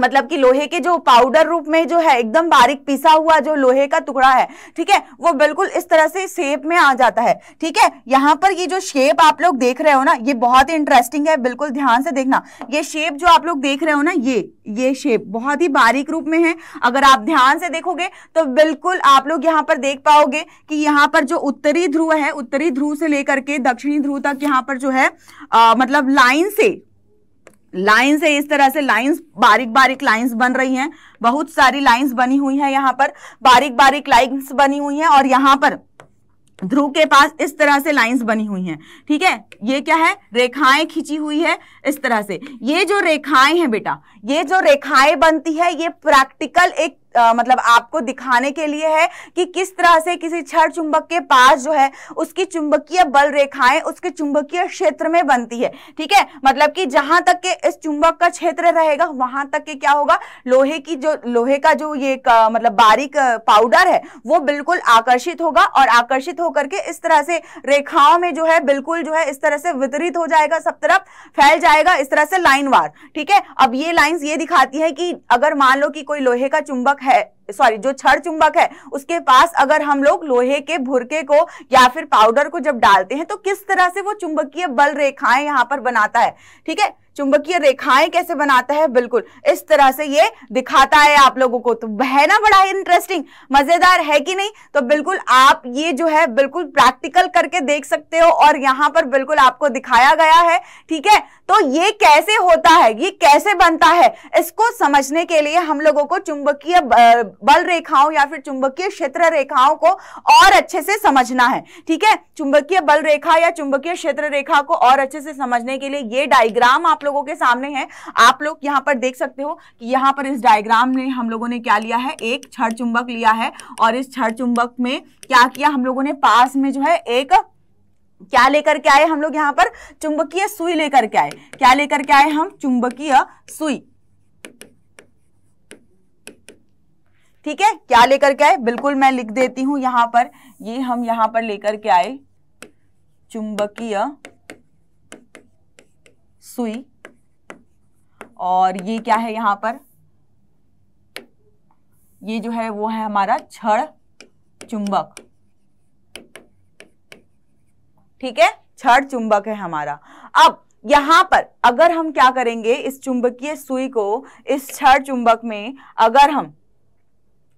मतलब कि लोहे के जो पाउडर रूप में जो है एकदम बारीक पिसा हुआ जो लोहे का टुकड़ा है ठीक है वो बिल्कुल इस तरह से शेप में आ जाता है ठीक है यहाँ पर ये जो शेप आप लोग देख रहे हो ना ये बहुत ही इंटरेस्टिंग है बिल्कुल ध्यान से देखना ये शेप जो आप लोग देख रहे हो ना ये ये शेप बहुत ही बारीक रूप में है अगर आप ध्यान से देखोगे तो बिल्कुल आप लोग यहाँ पर देख पाओगे कि यहाँ पर जो उत्तरी ध्रुव है उत्तरी ध्रुव से लेकर के दक्षिणी ध्रुव तक यहाँ पर जो है मतलब लाइन से लाइंस है इस तरह से लाइंस बारीक बारीक लाइंस बन रही हैं बहुत सारी लाइंस बनी हुई हैं यहाँ पर बारीक बारीक लाइंस बनी हुई हैं और यहाँ पर ध्रुव के पास इस तरह से लाइंस बनी हुई हैं ठीक है ये क्या है रेखाएं खींची हुई है इस तरह से ये जो रेखाएं हैं बेटा ये जो रेखाएं बनती है ये प्रैक्टिकल एक आ, मतलब आपको दिखाने के लिए है कि किस तरह से किसी छड़ चुंबक के पास जो है उसकी चुंबकीय बल रेखाएं उसके चुंबकीय क्षेत्र में बनती है ठीक है मतलब कि जहां तक के इस चुंबक का क्षेत्र रहेगा वहां तक के क्या होगा लोहे की जो लोहे का जो ये का, मतलब बारीक पाउडर है वो बिल्कुल आकर्षित होगा और आकर्षित होकर के इस तरह से रेखाओं में जो है बिल्कुल जो है इस तरह से वितरित हो जाएगा सब तरफ फैल जाएगा इस तरह से लाइन वार ठीक है अब ये लाइन ये दिखाती है कि अगर मान लो कि कोई लोहे का चुंबक है सॉरी जो छड़ चुंबक है उसके पास अगर हम लोग लोहे के भुरके को या फिर पाउडर को जब डालते हैं तो किस तरह से वो चुंबकीय बल रेखाएं यहां पर बनाता है ठीक है चुंबकीय रेखाएं कैसे बनाता है बिल्कुल इस तरह से ये दिखाता है आप लोगों को तो है ना बड़ा इंटरेस्टिंग मजेदार है कि नहीं तो बिल्कुल आप ये जो है बिल्कुल प्रैक्टिकल करके देख सकते हो और यहाँ पर बिल्कुल आपको दिखाया गया है ठीक है तो ये कैसे होता है ये कैसे बनता है इसको समझने के लिए हम लोगों को चुंबकीय बल रेखाओं या फिर चुंबकीय क्षेत्र रेखाओं को और अच्छे से समझना है ठीक है चुंबकीय बल रेखा या चुंबकीय क्षेत्र रेखा को और अच्छे से समझने के लिए ये डायग्राम आप लोगों के सामने है आप लोग यहाँ पर देख सकते हो कि यहाँ पर इस डायग्राम में हम लोगों ने क्या लिया है एक छड़ चुंबक लिया है और इस छड़ चुंबक में क्या किया हम लोगों ने पास में जो है एक क्या लेकर के आए हम लोग यहाँ पर चुंबकीय सुई लेकर के आए क्या लेकर के आए हम चुंबकीय सुई ठीक है क्या लेकर के आए बिल्कुल मैं लिख देती हूं यहां पर ये यह हम यहां पर लेकर के आए चुंबकीय सुई और ये क्या है यहां पर ये जो है वो है हमारा छड़ चुंबक ठीक है छड़ चुंबक है हमारा अब यहां पर अगर हम क्या करेंगे इस चुंबकीय सुई को इस छड़ चुंबक में अगर हम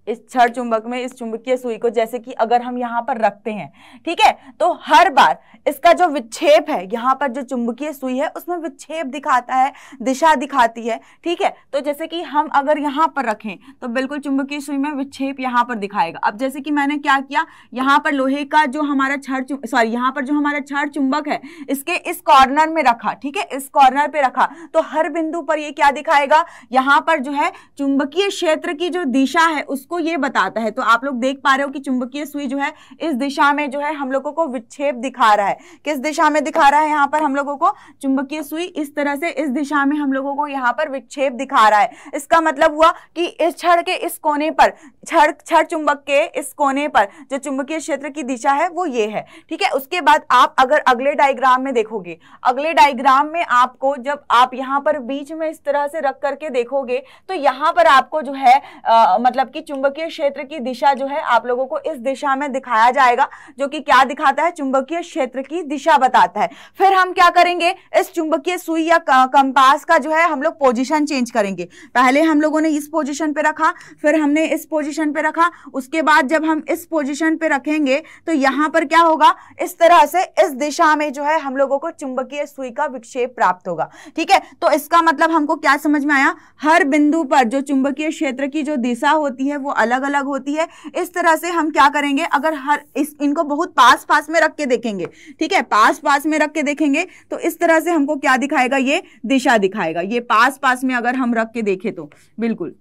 इस छड़ चुंबक में इस चुंबकीय सुई को जैसे कि अगर हम यहां पर रखते हैं ठीक है तो हर बार इसका जो विक्षेप है यहाँ पर जो चुंबकीय सुई है उसमें विक्षेप दिखाता है दिशा दिखाती है ठीक है तो जैसे कि हम अगर यहाँ पर रखें तो बिल्कुल चुंबकीय सुई में विक्षेप यहाँ पर दिखाएगा अब जैसे कि मैंने क्या किया यहाँ पर लोहे का जो हमारा छड़ सॉरी यहाँ पर जो हमारा छड़ चुंबक है इसके इस कॉर्नर में रखा ठीक है इस कॉर्नर पर रखा तो हर बिंदु पर यह क्या दिखाएगा यहां पर जो है चुंबकीय क्षेत्र की जो दिशा है उसको को ये बताता है तो आप लोग देख पा रहे हो कि चुंबकीय सुई जो है इस दिशा में जो है हम लोगों को विक्षेप दिखा रहा है किस दिशा में दिखा रहा है यहाँ पर हम लोगों को चुंबकीय सुई इस तरह से इस दिशा में हम लोगों को यहाँ पर विक्षेप दिखा रहा है इसका मतलब हुआ कि इस छड़ के इस कोने पर छड़ छड़ चुंबक के इस कोने पर जो चुंबकीय क्षेत्र की दिशा है वो ये है ठीक है उसके बाद आप अगर अगले डायग्राम में देखोगे अगले डायग्राम में आपको जब आप यहाँ पर बीच में इस तरह से रख करके देखोगे तो यहाँ पर आपको जो है आ, मतलब कि चुंबक चुंबकीय क्षेत्र की दिशा जो है आप लोगों को इस दिशा में दिखाया जाएगा जो कि क्या दिखाता है चुंबकीय क्षेत्र की दिशा बताता है फिर हम क्या करेंगे इस चुंबकीय सुई या कंपास का जो है हम लोग पोजिशन चेंज करेंगे पहले हम लोगों ने इस पोजिशन पे रखा फिर हमने इस पोजिशन पे रखा उसके बाद जब हम इस पोजिशन पे रखेंगे तो यहाँ पर क्या होगा इस तरह से इस दिशा में जो है हम लोगों को चुंबकीय सुई का विक्षेप प्राप्त होगा ठीक है तो इसका मतलब हमको क्या समझ में आया हर बिंदु पर जो चुंबकीय क्षेत्र की जो दिशा होती है वो अलग अलग होती है इस तरह से हम क्या करेंगे अगर हर इस इनको बहुत पास पास में रख के देखेंगे ठीक है पास पास में रख के देखेंगे तो इस तरह से हमको क्या दिखाएगा ये दिशा दिखाएगा ये पास पास में अगर हम रख के देखें तो बिल्कुल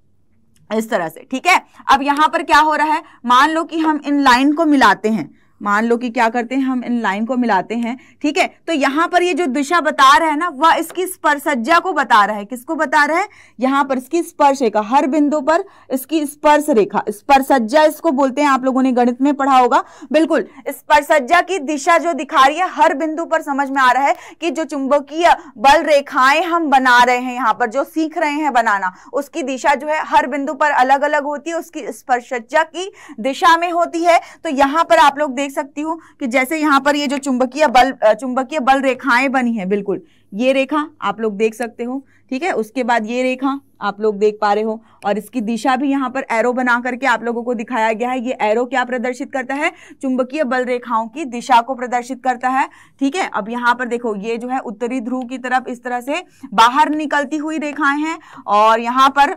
इस तरह से ठीक है अब यहां पर क्या हो रहा है मान लो कि हम इन लाइन को मिलाते हैं मान लो कि क्या करते हैं हम इन लाइन को मिलाते हैं ठीक है तो यहाँ पर ये जो दिशा बता रहा है ना वह इसकी स्पर्शज्जा को बता रहा है किसको बता रहा है यहाँ पर इसकी स्पर्श रेखा हर बिंदु पर इसकी स्पर्श रेखा स्पर्शज्जा इसको बोलते हैं आप लोगों ने गणित में पढ़ा होगा बिल्कुल स्पर्शज्जा की दिशा जो दिखा रही है हर बिंदु पर समझ में आ रहा है कि जो चुंबकीय बल रेखाएं हम बना रहे हैं यहाँ पर जो सीख रहे हैं बनाना उसकी दिशा जो है हर बिंदु पर अलग अलग होती है उसकी स्पर्शज्जा की दिशा में होती है तो यहाँ पर आप लोग देख देख सकती हूँ कि जैसे यहाँ पर ये जो चुंबकीय बल चुंबकीय बल रेखाएं बनी है बिल्कुल ये रेखा आप लोग देख सकते हो ठीक है उसके बाद ये रेखा आप लोग देख पा रहे हो और इसकी दिशा भी यहाँ पर एरो बना करके आप लोगों को दिखाया गया है ये एरो क्या प्रदर्शित करता है चुंबकीय बल रेखाओं की दिशा को प्रदर्शित करता है ठीक है अब यहाँ पर देखो ये जो है उत्तरी ध्रुव की तरफ इस तरह से बाहर निकलती हुई रेखाएं हैं और यहाँ पर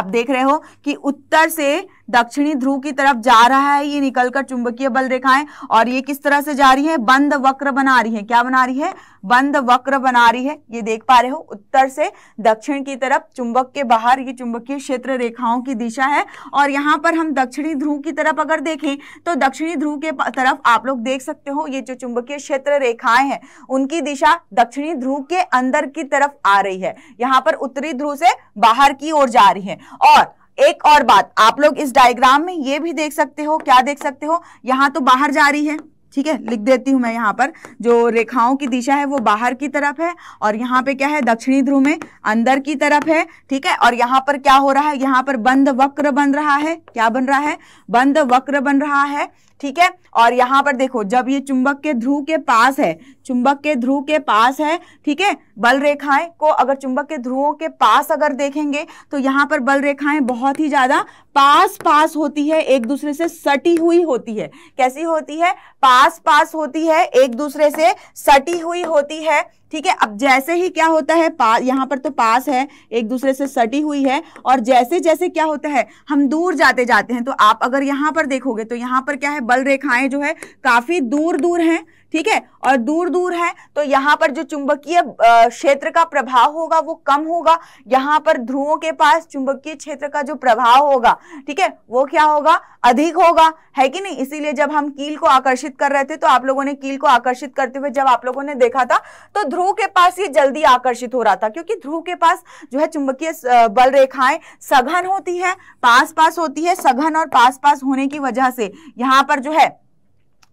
आप देख रहे हो कि उत्तर से दक्षिणी ध्रुव की तरफ जा रहा है ये निकलकर चुंबकीय बल रेखाएं और ये किस तरह से जा रही है बंद वक्र बना रही है क्या बना रही है बंद वक्र बना रही है ये देख पा रहे हो उत्तर से दक्षिण की तरफ चुंबक के बाहर ये चुंबकीय क्षेत्र रेखाओं की दिशा है और यहाँ पर हम दक्षिणी ध्रुव की तरफ अगर देखें तो दक्षिणी ध्रुव के तरफ आप लोग देख सकते हो ये जो चुंबकीय क्षेत्र रेखाएं हैं उनकी दिशा दक्षिणी ध्रुव के अंदर की तरफ आ रही है यहाँ पर उत्तरी ध्रुव से बाहर की ओर जा रही है और एक और बात आप लोग इस डायग्राम में ये भी देख सकते हो क्या देख सकते हो यहाँ तो बाहर जा रही है ठीक है लिख देती हूँ मैं यहाँ पर जो रेखाओं की दिशा है वो बाहर की तरफ है और यहाँ पे क्या है दक्षिणी ध्रुव में अंदर की तरफ है ठीक है और यहाँ पर क्या हो रहा है यहाँ पर बंद वक्र बन रहा है क्या बन रहा है बंद वक्र बन रहा है ठीक है और यहाँ पर देखो जब ये चुंबक के ध्रुव के पास है चुंबक के ध्रुव के पास है ठीक है बल रेखाएं को अगर चुंबक के ध्रुवों के पास अगर देखेंगे तो यहाँ पर बल रेखाएं बहुत ही ज्यादा पास पास होती है एक दूसरे से सटी हुई होती है कैसी होती है पास पास होती है एक दूसरे से सटी हुई होती है ठीक है अब जैसे ही क्या होता है पास यहाँ पर तो पास है एक दूसरे से सटी हुई है और जैसे जैसे क्या होता है हम दूर जाते जाते हैं तो आप अगर यहाँ पर देखोगे तो यहाँ पर क्या है बल रेखाएं जो है काफी दूर दूर हैं ठीक है और दूर दूर है तो यहाँ पर जो चुंबकीय क्षेत्र का प्रभाव होगा वो कम होगा यहाँ पर ध्रुवों के पास चुंबकीय क्षेत्र का जो प्रभाव होगा ठीक है वो क्या होगा अधिक होगा है कि नहीं इसीलिए जब हम कील को आकर्षित कर रहे थे तो आप लोगों ने कील को आकर्षित करते हुए जब आप लोगों ने देखा था तो ध्रुव के पास ये जल्दी आकर्षित हो रहा था क्योंकि ध्रुव के पास जो है चुंबकीय बल रेखाएं सघन होती है पास पास होती है सघन और पास पास होने की वजह से यहाँ पर जो है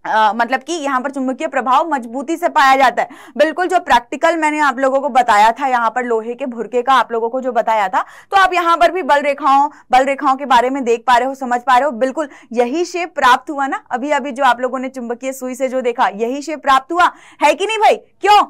आ, मतलब कि यहाँ पर चुंबकीय प्रभाव मजबूती से पाया जाता है बिल्कुल जो प्रैक्टिकल मैंने आप लोगों को बताया था यहाँ पर लोहे के भुरके का आप लोगों को जो बताया था तो आप यहाँ पर भी बल रेखाओं बल रेखाओं के बारे में देख पा रहे हो समझ पा रहे हो बिल्कुल यही शेप प्राप्त हुआ ना अभी अभी जो आप लोगों ने चुंबकीय सुई से जो देखा यही शेप प्राप्त हुआ है कि नहीं भाई क्यों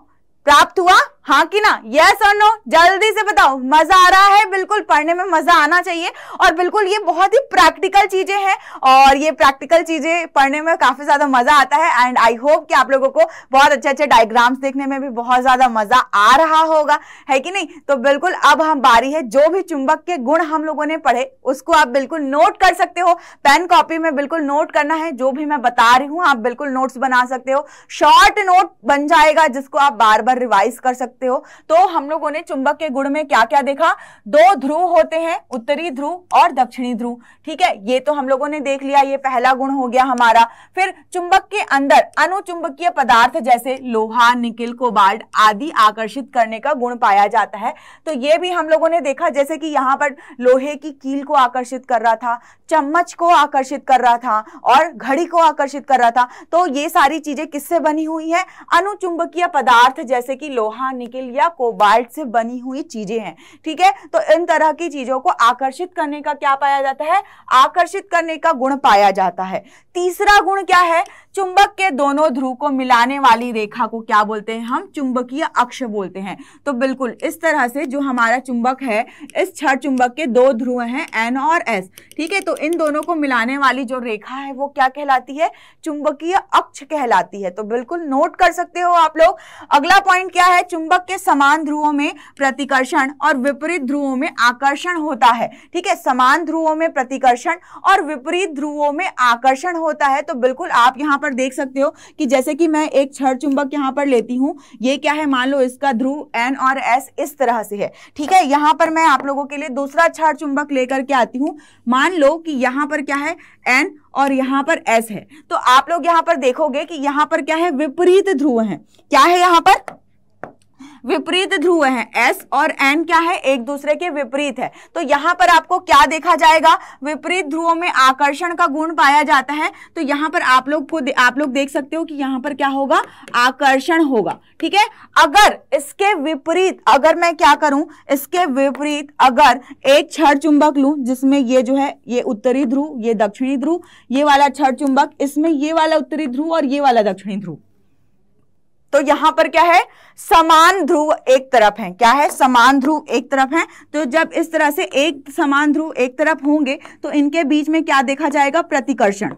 प्राप्त हुआ हाँ कि ना यस और नो जल्दी से बताओ मजा आ रहा है बिल्कुल पढ़ने में मजा आना चाहिए और बिल्कुल ये बहुत ही प्रैक्टिकल चीजें हैं और ये प्रैक्टिकल चीजें पढ़ने में काफी ज्यादा मजा आता है एंड आई होप कि आप लोगों को बहुत अच्छे अच्छे डायग्राम्स देखने में भी बहुत ज्यादा मजा आ रहा होगा है कि नहीं तो बिल्कुल अब हम बारी है जो भी चुंबक के गुण हम लोगों ने पढ़े उसको आप बिल्कुल नोट कर सकते हो पेन कॉपी में बिल्कुल नोट करना है जो भी मैं बता रही हूँ आप बिल्कुल नोट्स बना सकते हो शॉर्ट नोट बन जाएगा जिसको आप बार बार रिवाइज कर सकते सकते हो तो हम लोगों ने चुंबक के गुण में क्या क्या देखा दो ध्रुव होते हैं उत्तरी ध्रुव और दक्षिणी ध्रुव ठीक है ये तो हम लोगों ने देख लिया ये पहला गुण हो गया हमारा फिर चुंबक के अंदर अनुचुंबकीय पदार्थ जैसे लोहा निकिल कोबाल्ट आदि आकर्षित करने का गुण पाया जाता है तो ये भी हम लोगों ने देखा जैसे कि यहाँ पर लोहे की कील को आकर्षित कर रहा था चम्मच को आकर्षित कर रहा था और घड़ी को आकर्षित कर रहा था तो ये सारी चीजें किससे बनी हुई है अनुचुंबकीय पदार्थ जैसे कि लोहा निकिल निकिल या कोबाल्ट से बनी हुई चीजें हैं ठीक है तो इन तरह की चीजों को आकर्षित करने का क्या पाया जाता है आकर्षित करने का गुण पाया जाता है तीसरा गुण क्या है चुंबक के दोनों ध्रुव को मिलाने वाली रेखा को क्या बोलते हैं हम चुंबकीय अक्ष बोलते हैं तो बिल्कुल इस तरह से जो हमारा चुंबक है इस छठ चुंबक के दो ध्रुव हैं एन और एस ठीक है तो इन दोनों को मिलाने वाली जो रेखा है वो क्या कहलाती है चुंबकीय अक्ष कहलाती है तो बिल्कुल नोट कर सकते हो आप लोग अगला पॉइंट क्या है चुंबक के समान ध्रुवों में प्रतिकर्षण और विपरीत ध्रुवों में आकर्षण होता है ठीक है समान ध्रुवों में प्रतिकर्षण और विपरीत ध्रुवों में आकर्षण होता है तो बिल्कुल आप यहाँ पर देख सकते हो कि जैसे कि मैं एक छड़ चुंबक यहाँ पर लेती हूँ ये क्या है मान लो इसका ध्रुव एन और एस इस तरह से है ठीक है यहाँ पर मैं आप लोगों के लिए दूसरा छड़ चुंबक लेकर के आती हूँ मान लो कि यहाँ पर क्या है एन और यहाँ पर एस है तो आप लोग यहाँ पर देखोगे कि यहाँ पर क्या है विपरीत ध्रुव है क्या है यहाँ पर विपरीत ध्रुव हैं एस और एन क्या है एक दूसरे के विपरीत है तो यहाँ पर आपको क्या देखा जाएगा विपरीत ध्रुवों में आकर्षण का गुण पाया जाता है तो यहाँ पर आप लोग को आप लोग देख सकते हो कि यहाँ पर क्या होगा आकर्षण होगा ठीक है अगर इसके विपरीत अगर मैं क्या करूं इसके विपरीत अगर एक छड़ चुंबक लू जिसमें ये जो है ये उत्तरी ध्रुव ये दक्षिणी ध्रुव ये वाला छड़ चुंबक इसमें ये वाला उत्तरी ध्रुव और ये वाला दक्षिणी ध्रुव तो यहां पर क्या है समान ध्रुव एक तरफ है क्या है समान ध्रुव एक तरफ है तो जब इस तरह से एक समान ध्रुव एक तरफ होंगे तो इनके बीच में क्या देखा जाएगा प्रतिकर्षण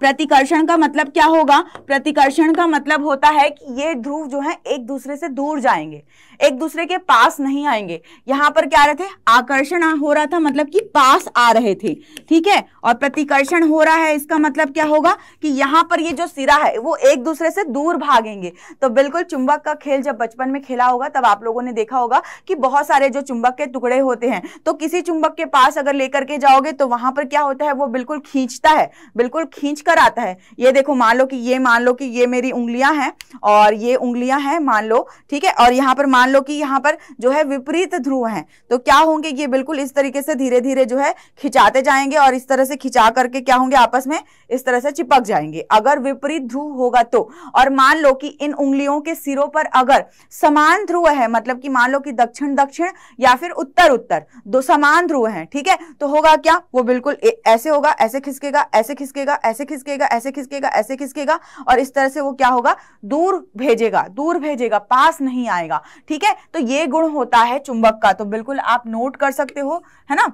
प्रतिकर्षण का मतलब क्या होगा प्रतिकर्षण का मतलब होता है कि ये ध्रुव जो है एक दूसरे से दूर जाएंगे एक दूसरे के पास नहीं आएंगे यहां पर क्या रहे थे आकर्षण हो रहा था मतलब कि पास आ रहे थे ठीक है और प्रतिकर्षण हो रहा है इसका मतलब क्या होगा कि यहां पर ये जो सिरा है वो एक दूसरे से दूर भागेंगे तो बिल्कुल चुंबक का खेल जब बचपन में खेला होगा तब आप लोगों ने देखा होगा कि बहुत सारे जो चुंबक के टुकड़े होते हैं तो किसी चुंबक के पास अगर लेकर के जाओगे तो वहां पर क्या होता है वो बिल्कुल खींचता है बिल्कुल खींच खींच कर आता है ये देखो मान लो कि ये मान लो कि ये मेरी उंगलियां हैं और ये उंगलियां हैं मान लो ठीक है और यहाँ पर मान लो कि यहाँ पर जो है विपरीत ध्रुव हैं तो क्या होंगे ये बिल्कुल इस तरीके से धीरे धीरे जो है खिंचाते जाएंगे और इस तरह से खिंचा करके क्या होंगे आपस में इस तरह से चिपक जाएंगे अगर विपरीत ध्रुव होगा तो और मान लो कि इन उंगलियों के सिरों पर अगर समान ध्रुव है मतलब कि मान लो कि दक्षिण दक्षिण या फिर उत्तर उत्तर दो समान ध्रुव है ठीक है तो होगा क्या वो बिल्कुल ऐसे होगा ऐसे खिसकेगा ऐसे खिसकेगा ऐसे ऐसे खिसकेगा ऐसे खिसकेगा ऐसे खिसकेगा और इस तरह से वो क्या होगा दूर भेजेगा दूर भेजेगा पास नहीं आएगा ठीक है तो ये गुण होता है चुंबक का तो बिल्कुल आप नोट कर सकते हो है ना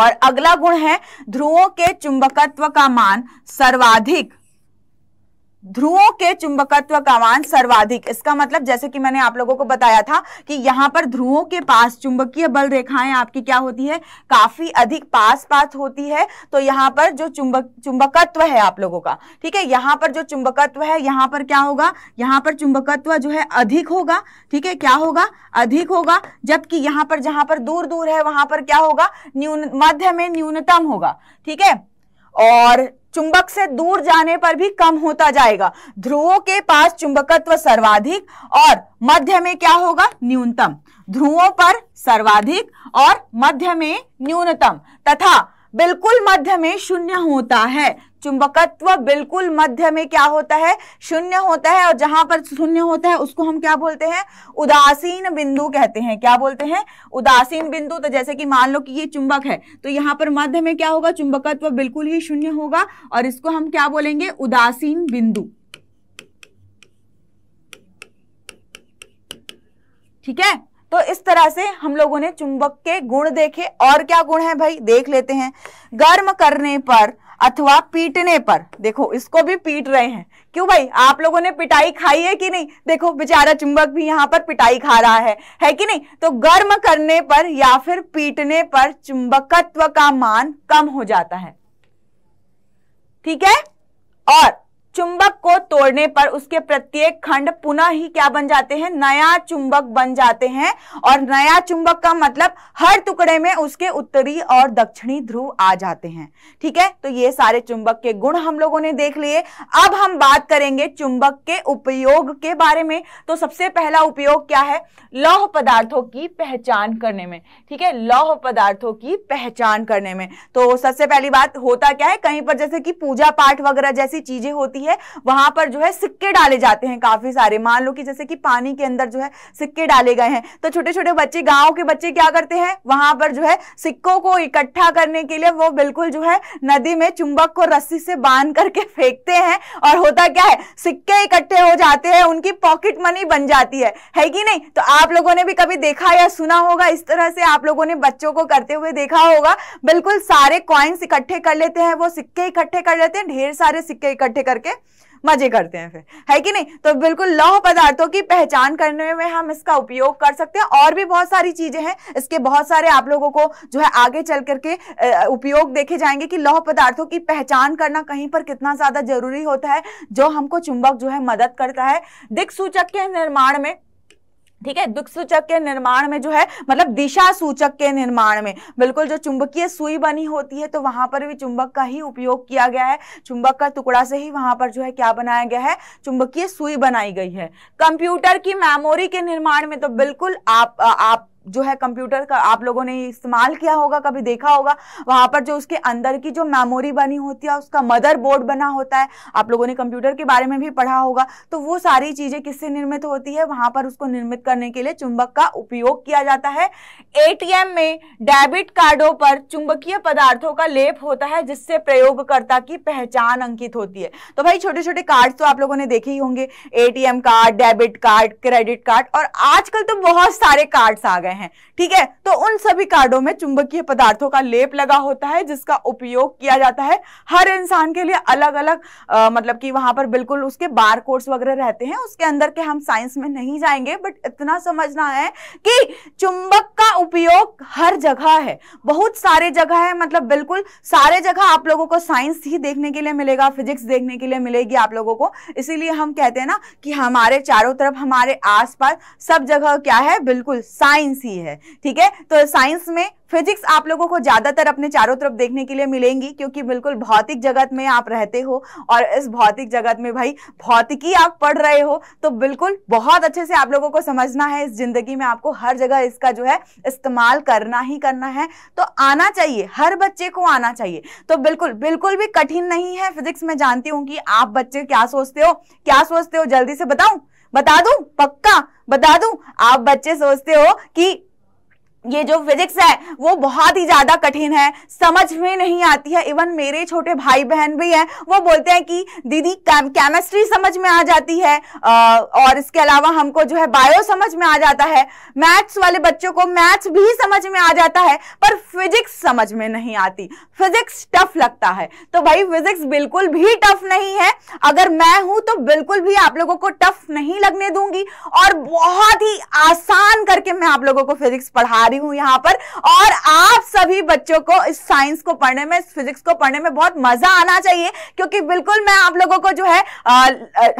और अगला गुण है ध्रुवों के चुंबकत्व का मान सर्वाधिक ध्रुवों के चुंबकत्व का मान सर्वाधिक इसका मतलब जैसे कि मैंने आप लोगों को बताया था कि यहां पर ध्रुवों के पास चुंबकीय बल रेखाएं आपकी क्या होती है काफी अधिक पास पास होती है तो यहां पर जो चुंबक चुंबकत्व है आप लोगों का ठीक है यहां पर जो चुंबकत्व है यहां पर क्या होगा यहां पर चुंबकत्व जो है अधिक होगा ठीक है क्या होगा अधिक होगा जबकि यहां पर जहां पर दूर दूर है वहां पर क्या होगा न्यून मध्य में न्यूनतम होगा ठीक है और चुंबक से दूर जाने पर भी कम होता जाएगा ध्रुवों के पास चुंबकत्व सर्वाधिक और मध्य में क्या होगा न्यूनतम ध्रुवों पर सर्वाधिक और मध्य में न्यूनतम तथा बिल्कुल मध्य में शून्य होता है चुंबकत्व बिल्कुल मध्य में क्या होता है शून्य होता है और जहां पर शून्य होता है उसको हम क्या बोलते हैं उदासीन बिंदु कहते हैं क्या बोलते हैं उदासीन बिंदु तो जैसे कि मान लो कि ये चुंबक है तो यहां पर मध्य में क्या होगा चुंबकत्व बिल्कुल ही शून्य होगा और इसको हम क्या बोलेंगे उदासीन बिंदु ठीक है तो इस तरह से हम लोगों ने चुंबक के गुण देखे और क्या गुण है भाई देख लेते हैं गर्म करने पर अथवा पीटने पर देखो इसको भी पीट रहे हैं क्यों भाई आप लोगों ने पिटाई खाई है कि नहीं देखो बेचारा चुंबक भी यहाँ पर पिटाई खा रहा है है कि नहीं तो गर्म करने पर या फिर पीटने पर चुंबकत्व का मान कम हो जाता है ठीक है और चुंबक को तोड़ने पर उसके प्रत्येक खंड पुनः ही क्या बन जाते हैं नया चुंबक बन जाते हैं और नया चुंबक का मतलब हर टुकड़े में उसके उत्तरी और दक्षिणी ध्रुव आ जाते हैं ठीक है तो ये सारे चुंबक के गुण हम लोगों ने देख लिए अब हम बात करेंगे चुंबक के उपयोग के बारे में तो सबसे पहला उपयोग क्या है लौह पदार्थों की पहचान करने में ठीक है लौह पदार्थों की पहचान करने में तो सबसे पहली बात होता क्या है कहीं पर जैसे कि पूजा पाठ वगैरह जैसी चीजें होती होती है वहां पर जो है सिक्के डाले जाते हैं काफी सारे मान लो कि जैसे कि पानी के अंदर जो है सिक्के डाले गए हैं तो छोटे छोटे बच्चे गाँव के बच्चे क्या करते हैं वहां पर जो है सिक्कों को इकट्ठा करने के लिए वो बिल्कुल जो है नदी में चुंबक को रस्सी से बांध करके फेंकते हैं और होता क्या है सिक्के इकट्ठे हो जाते हैं उनकी पॉकेट मनी बन जाती है है कि नहीं तो आप लोगों ने भी कभी देखा या सुना होगा इस तरह से आप लोगों ने बच्चों को करते हुए देखा होगा बिल्कुल सारे कॉइन्स इकट्ठे कर लेते हैं वो सिक्के इकट्ठे कर लेते हैं ढेर सारे सिक्के इकट्ठे करके मजे करते हैं फिर है कि नहीं तो बिल्कुल लौह पदार्थों की पहचान करने में हम इसका उपयोग कर सकते हैं और भी बहुत सारी चीजें हैं इसके बहुत सारे आप लोगों को जो है आगे चल करके उपयोग देखे जाएंगे कि लौह पदार्थों की पहचान करना कहीं पर कितना ज्यादा जरूरी होता है जो हमको चुंबक जो है मदद करता है दिक्सूचक के निर्माण में ठीक है दुख सूचक के निर्माण में जो है मतलब दिशा सूचक के निर्माण में बिल्कुल जो चुंबकीय सुई बनी होती है तो वहां पर भी चुंबक का ही उपयोग किया गया है चुंबक का टुकड़ा से ही वहां पर जो है क्या बनाया गया है चुंबकीय सुई बनाई गई है कंप्यूटर की मेमोरी के निर्माण में तो बिल्कुल आप आप जो है कंप्यूटर का आप लोगों ने इस्तेमाल किया होगा कभी देखा होगा वहाँ पर जो उसके अंदर की जो मेमोरी बनी होती है उसका मदर बोर्ड बना होता है आप लोगों ने कंप्यूटर के बारे में भी पढ़ा होगा तो वो सारी चीज़ें किससे निर्मित होती है वहाँ पर उसको निर्मित करने के लिए चुंबक का उपयोग किया जाता है ए में डेबिट कार्डों पर चुंबकीय पदार्थों का लेप होता है जिससे प्रयोगकर्ता की पहचान अंकित होती है तो भाई छोटे छोटे कार्ड तो आप लोगों ने देखे ही होंगे ATM card debit card credit card और आजकल तो बहुत सारे कार्ड्स आ गए हैं हैं ठीक है तो उन सभी कार्डों में चुंबकीय पदार्थों का लेप लगा होता है जिसका उपयोग किया जाता है हर इंसान के लिए अलग अलग आ, मतलब कि वहां पर बिल्कुल उसके बार कोर्स वगैरह रहते हैं उसके अंदर के हम साइंस में नहीं जाएंगे बट इतना समझना है कि चुंबक का उपयोग हर जगह है बहुत सारे जगह है मतलब बिल्कुल सारे जगह आप लोगों को साइंस ही देखने के लिए मिलेगा फिजिक्स देखने के लिए मिलेगी आप लोगों को इसीलिए हम कहते हैं ना कि हमारे चारों तरफ हमारे आसपास सब जगह क्या है बिल्कुल साइंस साइंस ही है ठीक है तो साइंस में फिजिक्स आप लोगों को ज़्यादातर अपने चारों तरफ देखने के लिए मिलेंगी क्योंकि बिल्कुल भौतिक जगत में आप रहते हो और इस भौतिक जगत में भाई भौतिकी आप पढ़ रहे हो तो बिल्कुल बहुत अच्छे से आप लोगों को समझना है इस ज़िंदगी में आपको हर जगह इसका जो है इस्तेमाल करना ही करना है तो आना चाहिए हर बच्चे को आना चाहिए तो बिल्कुल बिल्कुल भी कठिन नहीं है फिजिक्स में जानती हूँ कि आप बच्चे क्या सोचते हो क्या सोचते हो जल्दी से बताऊँ बता दूं पक्का बता दूं आप बच्चे सोचते हो कि ये जो फिजिक्स है वो बहुत ही ज़्यादा कठिन है समझ में नहीं आती है इवन मेरे छोटे भाई बहन भी हैं वो बोलते हैं कि दीदी केमिस्ट्री समझ में आ जाती है आ, और इसके अलावा हमको जो है बायो समझ में आ जाता है मैथ्स वाले बच्चों को मैथ्स भी समझ में आ जाता है पर फिजिक्स समझ में नहीं आती फिजिक्स टफ लगता है तो भाई फिजिक्स बिल्कुल भी टफ नहीं है अगर मैं हूं तो बिल्कुल भी आप लोगों को टफ नहीं लगने दूंगी और बहुत ही आसान करके मैं आप लोगों को फिजिक्स पढ़ा रही हूं यहाँ पर और आप सभी बच्चों को इस साइंस को पढ़ने में फिजिक्स को पढ़ने में बहुत मजा आना चाहिए क्योंकि बिल्कुल मैं आप लोगों को जो है आ,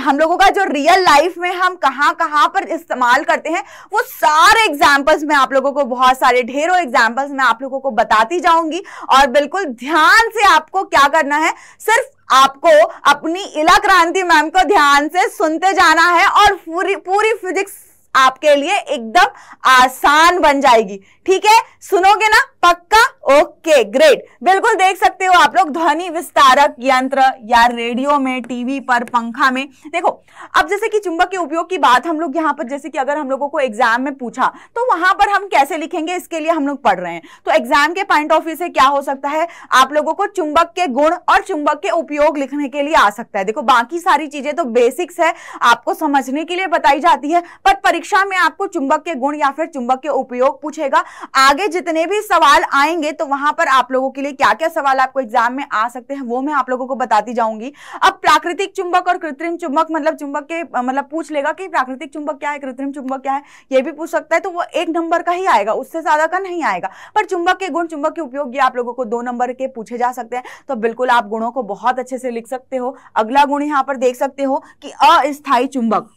हम लोगों का जो रियल लाइफ में हम कहाँ कहाँ पर इस्तेमाल करते हैं वो सारे एग्जाम्पल्स में आप लोगों को बहुत सारे ढेरों एग्जाम्पल्स में आप लोगों को बताती जाऊंगी और बिल्कुल ध्यान से आपको क्या करना है सिर्फ आपको अपनी इला क्रांति मैम को ध्यान से सुनते जाना है और पूरी पूरी फिजिक्स आपके लिए एकदम आसान बन जाएगी ठीक है सुनोगे ना पक्का ओके ग्रेट बिल्कुल देख सकते हो आप लोग ध्वनि विस्तारक यंत्र या रेडियो में टीवी पर पंखा में देखो अब जैसे कि चुंबक के उपयोग की बात हम लोग यहाँ पर जैसे कि अगर हम लोगों को एग्जाम में पूछा तो वहां पर हम कैसे लिखेंगे इसके लिए हम लोग पढ़ रहे हैं तो एग्जाम के पॉइंट ऑफ व्यू से क्या हो सकता है आप लोगों को चुंबक के गुण और चुंबक के उपयोग लिखने के लिए आ सकता है देखो बाकी सारी चीजें तो बेसिक्स है आपको समझने के लिए बताई जाती है पर परीक्षा में आपको चुंबक के गुण या फिर चुंबक के उपयोग पूछेगा आगे जितने भी सवाल आएंगे तो वहां पर आप लोगों के लिए क्या क्या सवाल आपको एग्जाम में आ सकते हैं वो मैं आप लोगों को बताती जाऊंगी अब प्राकृतिक चुंबक और कृत्रिम चुंबक मतलब चुंबक के मतलब पूछ लेगा कि प्राकृतिक चुंबक क्या है कृत्रिम चुंबक क्या है ये भी पूछ सकता है तो वो एक नंबर का ही आएगा उससे ज्यादा का नहीं आएगा पर चुंबक के गुण चुंबक के उपयोग आप लोगों को दो नंबर के पूछे जा सकते हैं तो बिल्कुल आप गुणों को बहुत अच्छे से लिख सकते हो अगला गुण यहाँ पर देख सकते हो कि अस्थायी चुंबक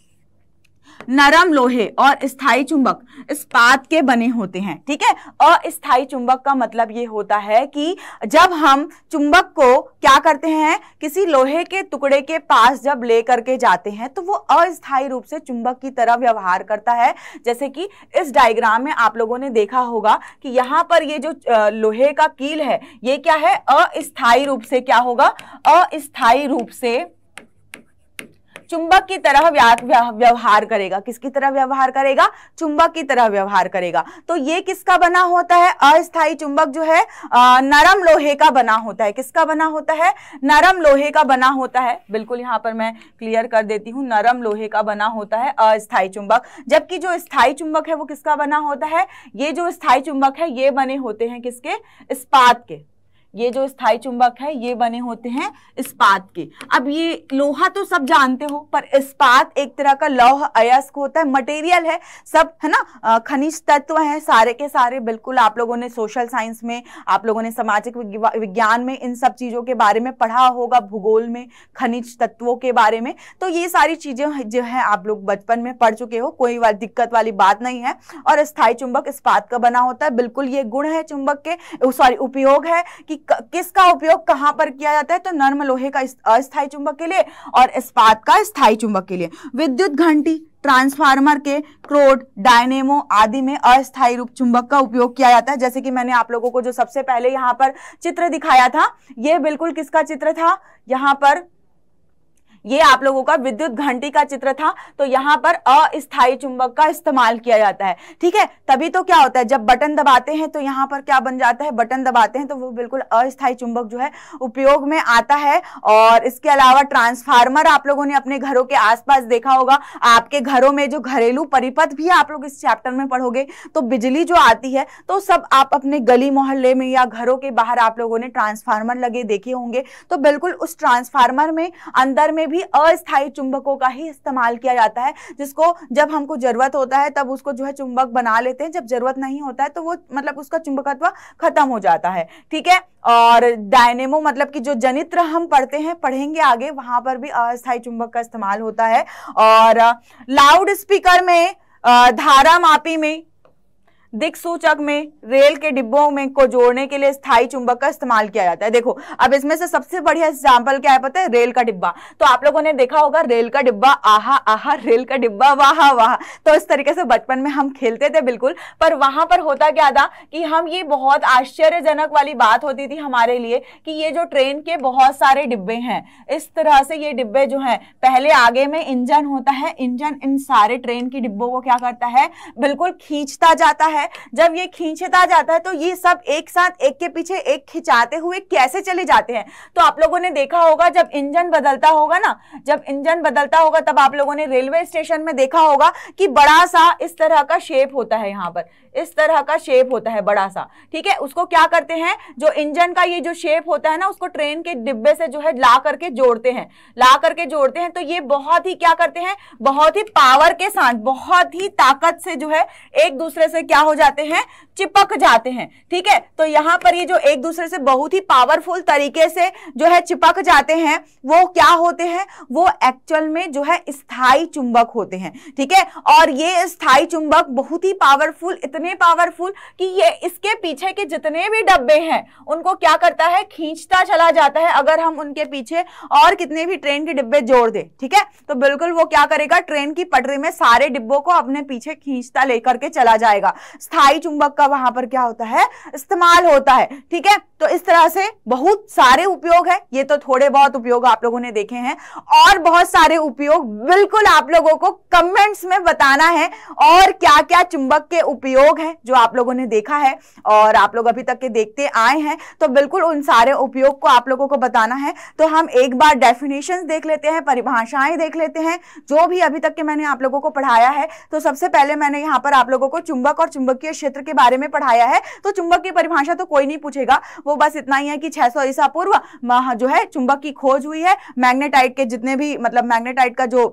नरम लोहे और स्थायी चुंबक इस्पात के बने होते हैं ठीक है अस्थायी चुंबक का मतलब ये होता है कि जब हम चुंबक को क्या करते हैं किसी लोहे के टुकड़े के पास जब ले करके जाते हैं तो वो अस्थायी रूप से चुंबक की तरह व्यवहार करता है जैसे कि इस डायग्राम में आप लोगों ने देखा होगा कि यहाँ पर ये जो लोहे का कील है ये क्या है अस्थायी रूप से क्या होगा अस्थायी रूप से चुंबक की तरह व्यवहार करेगा किसकी तरह व्यवहार करेगा चुंबक की तरह व्यवहार करेगा तो ये किसका बना होता है अस्थाई चुंबक जो है नरम लोहे का बना होता है किसका बना होता है नरम लोहे का बना होता है बिल्कुल यहाँ पर मैं क्लियर कर देती हूँ नरम लोहे का बना होता है अस्थायी चुंबक जबकि जो स्थायी चुंबक है वो किसका बना होता है ये जो स्थायी चुंबक है ये बने होते हैं किसके इस्पात के ये जो स्थायी चुंबक है ये बने होते हैं इस्पात के अब ये लोहा तो सब जानते हो पर इस्पात एक तरह का लौह अयस्क होता है मटेरियल है सब है ना खनिज तत्व है सारे के सारे बिल्कुल आप लोगों ने सोशल साइंस में आप लोगों ने सामाजिक विज्ञान में इन सब चीज़ों के बारे में पढ़ा होगा भूगोल में खनिज तत्वों के बारे में तो ये सारी चीज़ें जो है आप लोग बचपन में पढ़ चुके हो कोई दिक्कत वाली बात नहीं है और स्थायी चुंबक इस्पात का बना होता है बिल्कुल ये गुण है चुंबक के सॉरी उपयोग है कि किसका उपयोग कहां पर किया जाता है तो नर्म लोहे का अस्थायी चुंबक के लिए और इस्पात का स्थायी चुंबक के लिए विद्युत घंटी ट्रांसफार्मर के क्रोड डायनेमो आदि में अस्थायी रूप चुंबक का उपयोग किया जाता है जैसे कि मैंने आप लोगों को जो सबसे पहले यहां पर चित्र दिखाया था ये बिल्कुल किसका चित्र था यहां पर ये आप लोगों का विद्युत घंटी का चित्र था तो यहाँ पर अस्थायी चुंबक का इस्तेमाल किया जाता है ठीक है तभी तो क्या होता है जब बटन दबाते हैं तो यहाँ पर क्या बन जाता है बटन दबाते हैं तो वो बिल्कुल अस्थायी चुंबक जो है उपयोग में आता है और इसके अलावा ट्रांसफार्मर आप लोगों ने अपने घरों के आसपास देखा होगा आपके घरों में जो घरेलू परिपथ भी आप लोग इस चैप्टर में पढ़ोगे तो बिजली जो आती है तो सब आप अपने गली मोहल्ले में या घरों के बाहर आप लोगों ने ट्रांसफार्मर लगे देखे होंगे तो बिल्कुल उस ट्रांसफार्मर में अंदर में भी अस्थायी चुंबकों का ही इस्तेमाल किया जाता है जिसको जब हमको जरूरत होता है तब उसको जो है चुंबक बना लेते हैं जब जरूरत नहीं होता है तो वो मतलब उसका चुंबकत्व खत्म हो जाता है ठीक है और डायनेमो मतलब कि जो जनित्र हम पढ़ते हैं पढ़ेंगे आगे वहां पर भी अस्थायी चुंबक का इस्तेमाल होता है और लाउड स्पीकर में धारा मापी में सूचक में रेल के डिब्बों में को जोड़ने के लिए स्थायी चुंबक का इस्तेमाल किया जाता है देखो अब इसमें से सबसे बढ़िया एग्जाम्पल क्या है पता है रेल का डिब्बा तो आप लोगों ने देखा होगा रेल का डिब्बा आहा आहा रेल का डिब्बा वाह वाह तो इस तरीके से बचपन में हम खेलते थे बिल्कुल पर वहां पर होता क्या था कि हम ये बहुत आश्चर्यजनक वाली बात होती थी हमारे लिए कि ये जो ट्रेन के बहुत सारे डिब्बे हैं इस तरह से ये डिब्बे जो हैं पहले आगे में इंजन होता है इंजन इन सारे ट्रेन के डिब्बों को क्या करता है बिल्कुल खींचता जाता है है जब ये खींचता जाता है तो ये सब एक साथ एक के पीछे एक खिंचाते हुए कैसे चले जाते हैं तो आप लोगों ने देखा होगा जब इंजन बदलता होगा ना जब इंजन बदलता होगा तब आप लोगों ने रेलवे स्टेशन में देखा होगा कि बड़ा सा इस तरह का शेप होता है यहाँ पर इस तरह का शेप होता है बड़ा सा ठीक है उसको क्या करते हैं जो इंजन का ये जो शेप होता है ना उसको ट्रेन के डिब्बे से जो है ला करके जोड़ते हैं ला करके जोड़ते हैं तो ये बहुत ही क्या करते हैं बहुत ही पावर के साथ बहुत ही ताकत से जो है एक दूसरे से क्या हो जाते हैं चिपक जाते हैं ठीक है तो यहां पर ये जो एक दूसरे से बहुत ही पावरफुल तरीके से जो है चिपक जाते हैं वो क्या होते हैं वो एक्चुअल में जो है स्थायी चुंबक होते हैं ठीक है और ये स्थायी चुंबक बहुत ही पावरफुल इतने पावरफुल कि ये इसके पीछे के जितने भी डब्बे हैं उनको क्या करता है खींचता चला जाता है अगर हम उनके पीछे और कितने भी ट्रेन के डिब्बे जोड़ दे ठीक है तो बिल्कुल वो क्या करेगा ट्रेन की पटरी में सारे डिब्बों को अपने पीछे खींचता लेकर के चला जाएगा स्थायी चुंबक का वहां पर क्या होता है इस्तेमाल होता है ठीक है तो इस तरह से बहुत सारे उपयोग है ये तो थोड़े बहुत उपयोग आप लोगों ने देखे हैं और बहुत सारे उपयोग बिल्कुल आप लोगों को कमेंट्स में बताना है और क्या क्या चुंबक के उपयोग है जो आप लोगों ने देखा है और आप लोग अभी तक के देखते आए हैं तो बिल्कुल उन सारे उपयोग को आप लोगों को बताना है तो हम एक बार डेफिनेशन देख लेते हैं परिभाषाएं देख लेते हैं जो भी अभी तक के मैंने आप लोगों को पढ़ाया है तो सबसे पहले मैंने यहां पर आप लोगों को चुंबक और चुंबक चुंबकीय क्षेत्र के बारे में पढ़ाया है तो चुंबक की परिभाषा तो कोई नहीं पूछेगा वो बस इतना ही है कि 600 ईसा पूर्व जो है चुंबक की खोज हुई है मैग्नेटाइट के जितने भी मतलब मैग्नेटाइट का जो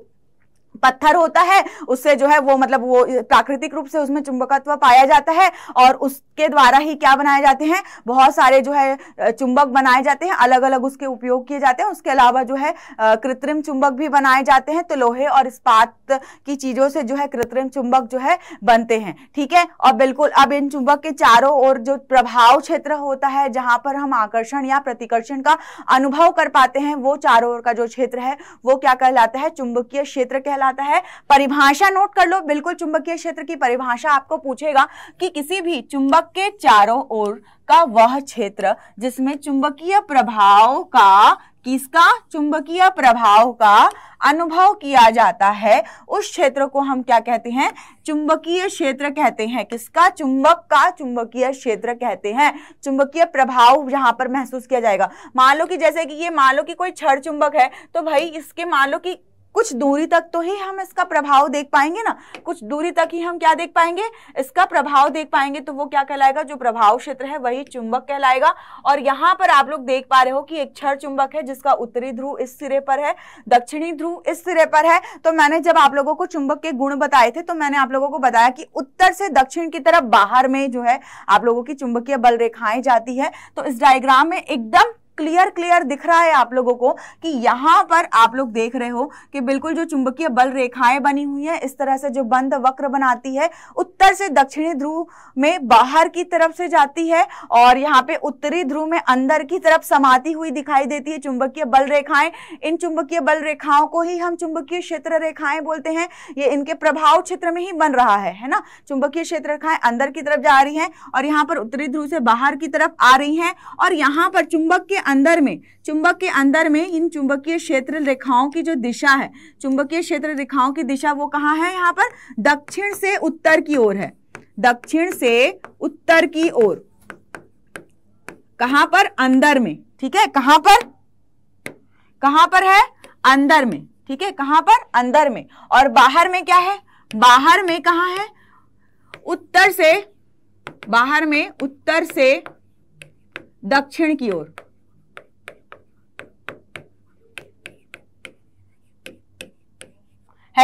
पत्थर होता है उससे जो है वो मतलब वो प्राकृतिक रूप से उसमें चुंबकत्व पाया जाता है और उसके द्वारा ही क्या बनाए जाते हैं बहुत सारे जो है चुंबक बनाए जाते हैं अलग अलग उसके उपयोग किए जाते हैं उसके अलावा जो है कृत्रिम चुंबक भी बनाए जाते हैं तो लोहे और इस्पात की चीज़ों से जो है कृत्रिम चुंबक जो है बनते हैं ठीक है और बिल्कुल अब इन चुंबक के चारों ओर जो प्रभाव क्षेत्र होता है जहां पर हम आकर्षण या प्रतिकर्षण का अनुभव कर पाते हैं वो चारों ओर का जो क्षेत्र है वो क्या कहलाता है चुंबकीय क्षेत्र कहलाता कहलाता है परिभाषा नोट कर लो बिल्कुल चुंबकीय क्षेत्र की परिभाषा आपको पूछेगा कि किसी भी चुंबक के चारों ओर का वह क्षेत्र जिसमें चुंबकीय प्रभाव का किसका चुंबकीय प्रभाव का अनुभव किया जाता है उस क्षेत्र को हम क्या कहते हैं चुंबकीय क्षेत्र कहते हैं किसका चुंबक का चुंबकीय क्षेत्र कहते हैं चुंबकीय प्रभाव यहाँ पर महसूस किया जाएगा मान लो कि जैसे कि ये मान लो कि कोई छड़ चुंबक है तो भाई इसके मान लो कि कुछ दूरी तक तो ही हम इसका प्रभाव देख पाएंगे ना कुछ दूरी तक ही हम क्या देख पाएंगे इसका प्रभाव देख पाएंगे तो वो क्या कहलाएगा जो प्रभाव क्षेत्र है वही चुंबक कहलाएगा और यहाँ पर आप लोग देख पा रहे हो कि एक क्षर चुंबक है जिसका उत्तरी ध्रुव इस सिरे पर है दक्षिणी ध्रुव इस सिरे पर है तो मैंने जब आप लोगों को चुंबक के गुण बताए थे तो मैंने आप लोगों को बताया कि उत्तर से दक्षिण की तरफ बाहर में जो है आप लोगों की चुंबकीय बल रेखाएं जाती है तो इस डायग्राम में एकदम क्लियर क्लियर दिख रहा है आप लोगों को कि यहाँ पर आप लोग देख रहे हो कि बिल्कुल जो चुंबकीय बल रेखाएं बनी हुई हैं इस तरह से जो बंद वक्र बनाती है उत्तर से दक्षिणी ध्रुव में बाहर की तरफ से जाती है और यहाँ पे उत्तरी ध्रुव में अंदर की तरफ समाती हुई दिखाई देती है चुंबकीय बल रेखाएं इन चुंबकीय बल रेखाओं को ही हम चुंबकीय क्षेत्र रेखाएं बोलते हैं ये इनके प्रभाव क्षेत्र में ही बन रहा है है ना चुंबकीय क्षेत्र रेखाएं अंदर की तरफ जा रही हैं और यहाँ पर उत्तरी ध्रुव से बाहर की तरफ आ रही हैं और यहाँ पर चुंबक के अंदर में चुंबक के अंदर में इन चुंबकीय क्षेत्र रेखाओं की जो दिशा है चुंबकीय क्षेत्र रेखाओं की दिशा वो कहाँ है यहाँ पर दक्षिण से उत्तर की ओर है दक्षिण से उत्तर की ओर कहां पर अंदर में ठीक है कहां पर कहां पर है अंदर में ठीक है कहां पर अंदर में और बाहर में क्या है बाहर में कहा है उत्तर से बाहर में उत्तर से दक्षिण की ओर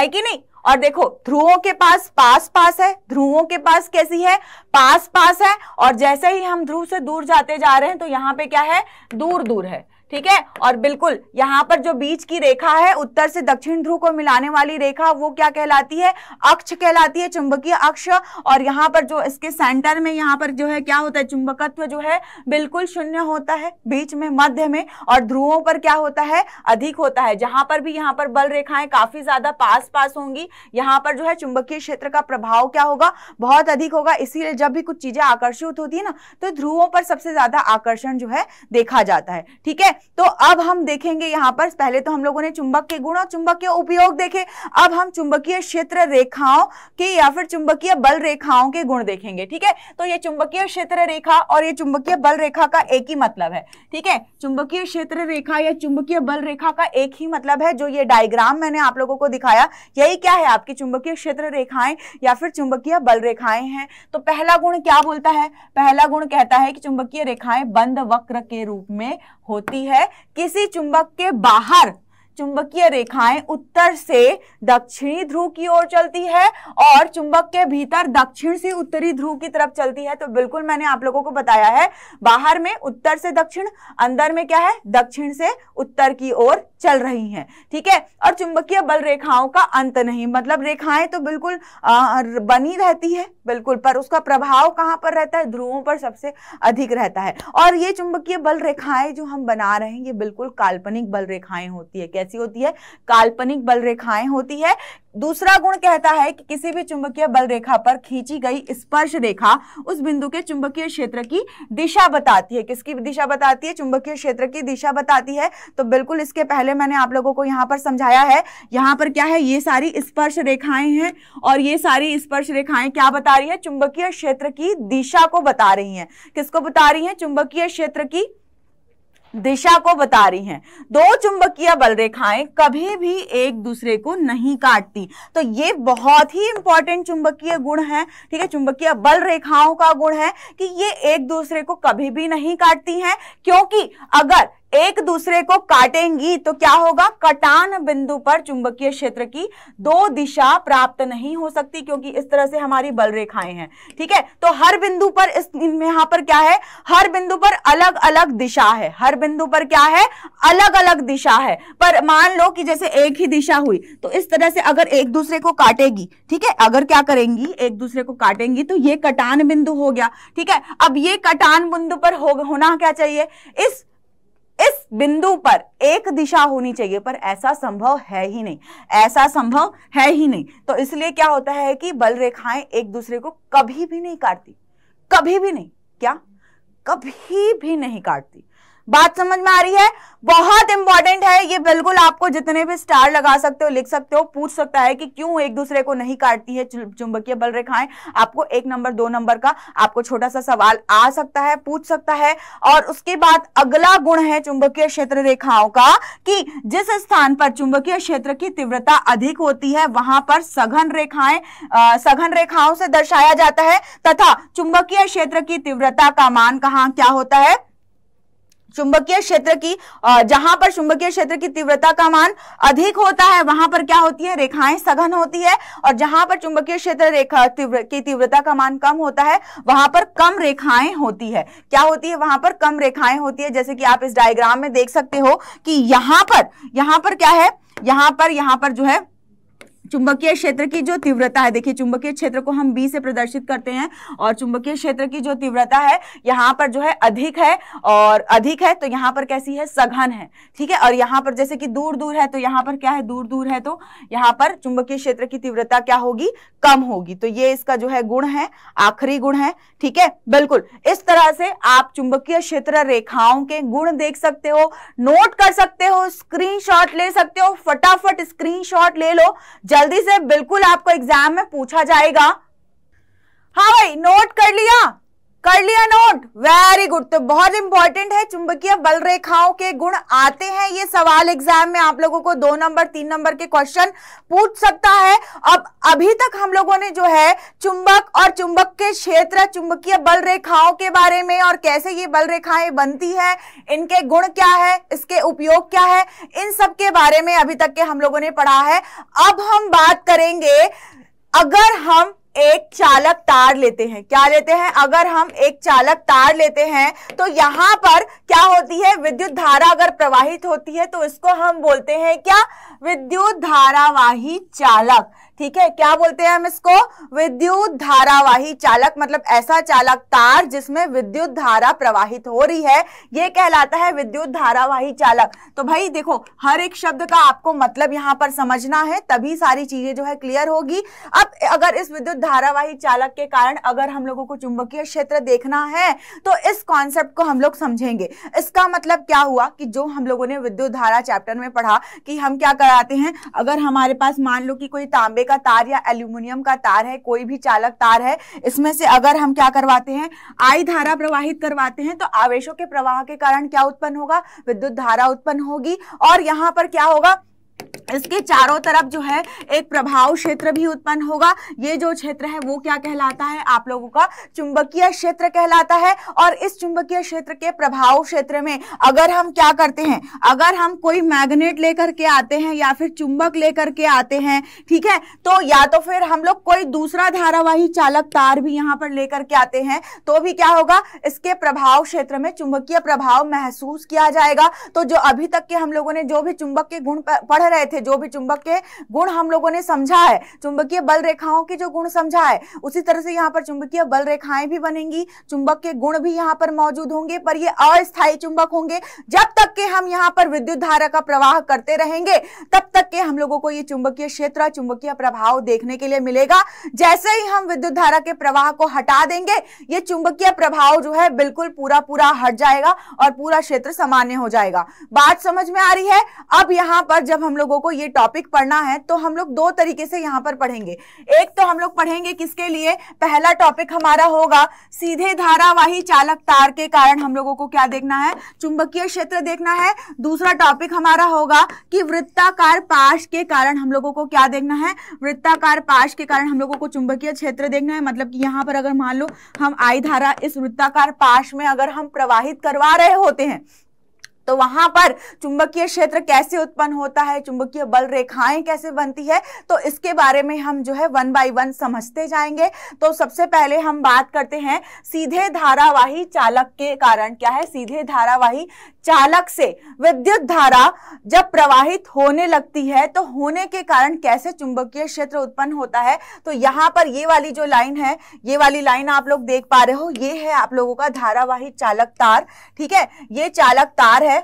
है कि नहीं और देखो ध्रुवों के पास पास पास है ध्रुवों के पास कैसी है पास पास है और जैसे ही हम ध्रुव से दूर जाते जा रहे हैं तो यहां पे क्या है दूर दूर है ठीक है और बिल्कुल यहाँ पर जो बीच की रेखा है उत्तर से दक्षिण ध्रुव को मिलाने वाली रेखा वो क्या कहलाती है अक्ष कहलाती है चुंबकीय अक्ष और यहाँ पर जो इसके सेंटर में यहाँ पर जो है क्या होता है चुंबकत्व जो है बिल्कुल शून्य होता है बीच में मध्य में और ध्रुवों पर क्या होता है अधिक होता है जहां पर भी यहाँ पर बल रेखाएं काफी ज्यादा पास पास होंगी यहाँ पर जो है चुंबकीय क्षेत्र का प्रभाव क्या होगा बहुत अधिक होगा इसीलिए जब भी कुछ चीजें आकर्षित होती है ना तो ध्रुवों पर सबसे ज्यादा आकर्षण जो है देखा जाता है ठीक है तो अब हम देखेंगे यहाँ पर पहले तो हम लोगों ने चुंबक के गुण और चुंबक के उपयोग देखे अब हम चुंबकीय क्षेत्र रेखाओं के या फिर चुंबकीय बल रेखाओं के गुण देखेंगे ठीक है तो ये चुंबकीय क्षेत्र रेखा और ये चुंबकीय बल रेखा का एक ही मतलब है ठीक है चुंबकीय क्षेत्र रेखा या चुंबकीय बल रेखा का एक ही मतलब है जो ये डायग्राम मैंने आप लोगों को दिखाया यही क्या है आपकी चुंबकीय क्षेत्र रेखाएं या फिर चुंबकीय बल रेखाएं हैं तो पहला गुण क्या बोलता है पहला गुण कहता है कि चुंबकीय रेखाएं बंद वक्र के रूप में होती है किसी चुंबक के बाहर चुंबकीय रेखाएं उत्तर से दक्षिणी ध्रुव की ओर चलती है और चुंबक के भीतर दक्षिण से उत्तरी ध्रुव की तरफ चलती है तो बिल्कुल मैंने आप लोगों को बताया है बाहर में उत्तर से दक्षिण अंदर में क्या है दक्षिण से उत्तर की ओर चल रही हैं ठीक है और चुंबकीय बल रेखाओं का अंत नहीं मतलब रेखाएं तो बिल्कुल बनी रहती है बिल्कुल पर उसका प्रभाव कहाँ पर रहता है ध्रुवों पर सबसे अधिक रहता है और ये चुंबकीय बल रेखाएं जो हम बना रहे हैं ये बिल्कुल काल्पनिक बल रेखाएं होती है कैसे कैसी होती है काल्पनिक बल रेखाएं होती है दूसरा गुण कहता है कि किसी भी चुंबकीय बल रेखा पर खींची गई स्पर्श रेखा उस बिंदु के चुंबकीय क्षेत्र की दिशा बताती है किसकी दिशा बताती है चुंबकीय क्षेत्र की दिशा बताती है तो बिल्कुल इसके पहले मैंने आप लोगों को यहां पर समझाया है यहां पर क्या है ये सारी स्पर्श रेखाएं हैं और ये सारी स्पर्श रेखाएं क्या बता रही है चुंबकीय क्षेत्र की दिशा को बता रही है किसको बता रही है चुंबकीय क्षेत्र की दिशा को बता रही हैं दो चुंबकीय बल रेखाएं कभी भी एक दूसरे को नहीं काटती तो ये बहुत ही इंपॉर्टेंट चुंबकीय गुण है ठीक है चुंबकीय बल रेखाओं का गुण है कि ये एक दूसरे को कभी भी नहीं काटती हैं क्योंकि अगर एक दूसरे को काटेंगी तो क्या होगा कटान बिंदु पर चुंबकीय क्षेत्र की दो दिशा प्राप्त नहीं हो सकती क्योंकि इस तरह से हमारी बल रेखाएं हैं ठीक है तो हर बिंदु पर इस यहां पर क्या है हर बिंदु पर अलग अलग दिशा है हर बिंदु पर क्या है अलग अलग दिशा है पर मान लो कि जैसे एक ही दिशा हुई तो इस तरह से अगर एक दूसरे को काटेगी ठीक है अगर क्या करेंगी एक दूसरे को काटेंगी तो ये कटान बिंदु हो गया ठीक है अब ये कटान बिंदु पर हो, होना क्या चाहिए इस इस बिंदु पर एक दिशा होनी चाहिए पर ऐसा संभव है ही नहीं ऐसा संभव है ही नहीं तो इसलिए क्या होता है कि बल रेखाएं एक दूसरे को कभी भी नहीं काटती कभी भी नहीं क्या कभी भी नहीं काटती बात समझ में आ रही है बहुत इंपॉर्टेंट है ये बिल्कुल आपको जितने भी स्टार लगा सकते हो लिख सकते हो पूछ सकता है कि क्यों एक दूसरे को नहीं काटती है चुंबकीय बल रेखाएं आपको एक नंबर दो नंबर का आपको छोटा सा सवाल आ सकता है पूछ सकता है और उसके बाद अगला गुण है चुंबकीय क्षेत्र रेखाओं का कि जिस स्थान पर चुंबकीय क्षेत्र की तीव्रता अधिक होती है वहां पर सघन रेखाएं सघन रेखाओं से दर्शाया जाता है तथा चुंबकीय क्षेत्र की तीव्रता का मान कहाँ क्या होता है चुंबकीय क्षेत्र की जहां पर चुंबकीय क्षेत्र की तीव्रता का मान अधिक होता है वहां पर क्या होती है रेखाएं सघन होती है और जहां पर चुंबकीय क्षेत्र रेखा तीव्र की तीव्रता का मान कम होता है वहां पर कम रेखाएं होती है क्या होती है वहां पर कम रेखाएं होती है जैसे कि आप इस डायग्राम में देख सकते हो कि यहां पर यहां पर क्या है यहां पर यहां पर जो है चुंबकीय क्षेत्र की जो तीव्रता है देखिए चुंबकीय क्षेत्र को हम बी से प्रदर्शित करते हैं और चुंबकीय क्षेत्र की जो तीव्रता है यहाँ पर जो है अधिक है और अधिक है तो यहाँ पर कैसी है सघन है ठीक है और यहाँ पर जैसे कि दूर दूर है तो यहाँ पर क्या है दूर दूर है तो यहाँ पर चुंबकीय क्षेत्र की तीव्रता क्या होगी कम होगी तो ये इसका जो है गुण है आखिरी गुण है ठीक है बिल्कुल इस तरह से आप चुंबकीय क्षेत्र रेखाओं के गुण देख सकते हो नोट कर सकते हो स्क्रीन ले सकते हो फटाफट स्क्रीनशॉट ले लो जल्दी से बिल्कुल आपको एग्जाम में पूछा जाएगा हाँ भाई नोट कर लिया कर लिया नोट वेरी गुड तो बहुत इंपॉर्टेंट है चुंबकीय बल रेखाओं के गुण आते हैं ये सवाल एग्जाम में आप लोगों को दो नंबर तीन नंबर के क्वेश्चन पूछ सकता है अब अभी तक हम लोगों ने जो है चुंबक और चुंबक के क्षेत्र चुंबकीय बल रेखाओं के बारे में और कैसे ये बल रेखाएं बनती है इनके गुण क्या है इसके उपयोग क्या है इन सब के बारे में अभी तक के हम लोगों ने पढ़ा है अब हम बात करेंगे अगर हम एक चालक तार लेते हैं क्या लेते हैं अगर हम एक चालक तार लेते हैं तो यहाँ पर क्या होती है विद्युत धारा अगर प्रवाहित होती है तो इसको हम बोलते हैं क्या विद्युत धारावाही चालक ठीक है क्या बोलते हैं हम इसको विद्युत धारावाही चालक मतलब ऐसा चालक तार जिसमें विद्युत धारा प्रवाहित हो रही है ये कहलाता है विद्युत धारावाही चालक तो भाई देखो हर एक शब्द का आपको मतलब यहाँ पर समझना है तभी सारी चीजें जो है क्लियर होगी अब अगर इस विद्युत धारावाही चालक के कारण अगर हम लोगों को चुंबकीय क्षेत्र देखना है तो इस कॉन्सेप्ट को हम लोग समझेंगे इसका मतलब क्या हुआ कि जो हम लोगों ने विद्युत धारा चैप्टर में पढ़ा कि हम क्या कराते हैं अगर हमारे पास मान लो कि कोई तांबे का तार या एल्यूमिनियम का तार है कोई भी चालक तार है इसमें से अगर हम क्या करवाते हैं आई धारा प्रवाहित करवाते हैं तो आवेशों के प्रवाह के कारण क्या उत्पन्न होगा विद्युत धारा उत्पन्न होगी और यहाँ पर क्या होगा इसके चारों तरफ जो है एक प्रभाव क्षेत्र भी उत्पन्न होगा ये जो क्षेत्र है वो क्या कहलाता है आप लोगों का चुंबकीय क्षेत्र कहलाता है और इस चुंबकीय क्षेत्र के प्रभाव क्षेत्र में अगर हम क्या करते हैं अगर हम कोई मैग्नेट लेकर के आते हैं या फिर चुंबक लेकर के आते हैं ठीक है तो या तो फिर हम लोग कोई दूसरा धारावाही चालक तार भी यहाँ पर लेकर के आते हैं तो भी क्या होगा इसके प्रभाव क्षेत्र में चुंबकीय प्रभाव महसूस किया जाएगा तो जो अभी तक के हम लोगों ने जो भी चुंबक के गुण पढ़ कह रहे थे जो भी चुंबक के गुण हम लोगों ने समझा है चुंबकीय बल रेखाओं के जो गुण समझा है उसी तरह से यहाँ पर चुंबकीय बल रेखाएं भी बनेंगी चुंबक के गुण भी यहाँ पर मौजूद होंगे पर ये अस्थायी चुंबक होंगे जब तक के हम यहाँ पर विद्युत धारा का प्रवाह करते रहेंगे तब तक के हम लोगों को ये चुंबकीय क्षेत्र चुंबकीय प्रभाव देखने के लिए मिलेगा जैसे ही हम विद्युत धारा के प्रवाह को हटा देंगे ये चुंबकीय प्रभाव जो है बिल्कुल पूरा पूरा हट जाएगा और पूरा क्षेत्र सामान्य हो जाएगा बात समझ में आ रही है अब यहाँ पर जब हम लोगों को ये टॉपिक पढ़ना है तो हम लोग दो तरीके से यहाँ पर पढ़ेंगे एक तो हम लोग पढ़ेंगे किसके लिए पहला टॉपिक हमारा होगा सीधे धारावाही चालक तार के कारण हम लोगों को क्या देखना है चुंबकीय क्षेत्र देखना है दूसरा टॉपिक हमारा होगा कि वृत्ताकार पाश के कारण हम लोगों को क्या देखना है वृत्ताकार पाश के कारण हम लोगों को चुंबकीय क्षेत्र देखना है मतलब कि यहाँ पर अगर मान लो हम आई धारा इस वृत्ताकार पाश में अगर हम प्रवाहित करवा रहे होते हैं तो वहां पर चुंबकीय क्षेत्र कैसे उत्पन्न होता है चुंबकीय बल रेखाएं कैसे बनती है तो इसके बारे में हम जो है वन बाई वन समझते जाएंगे तो सबसे पहले हम बात करते हैं सीधे धारावाही चालक के कारण क्या है सीधे धारावाही चालक से विद्युत धारा जब प्रवाहित होने लगती है तो होने के कारण कैसे चुंबकीय क्षेत्र उत्पन्न होता है तो यहाँ पर ये वाली जो लाइन है ये वाली लाइन आप लोग देख पा रहे हो ये है आप लोगों का धारावाही चालक तार ठीक है ये चालक तार है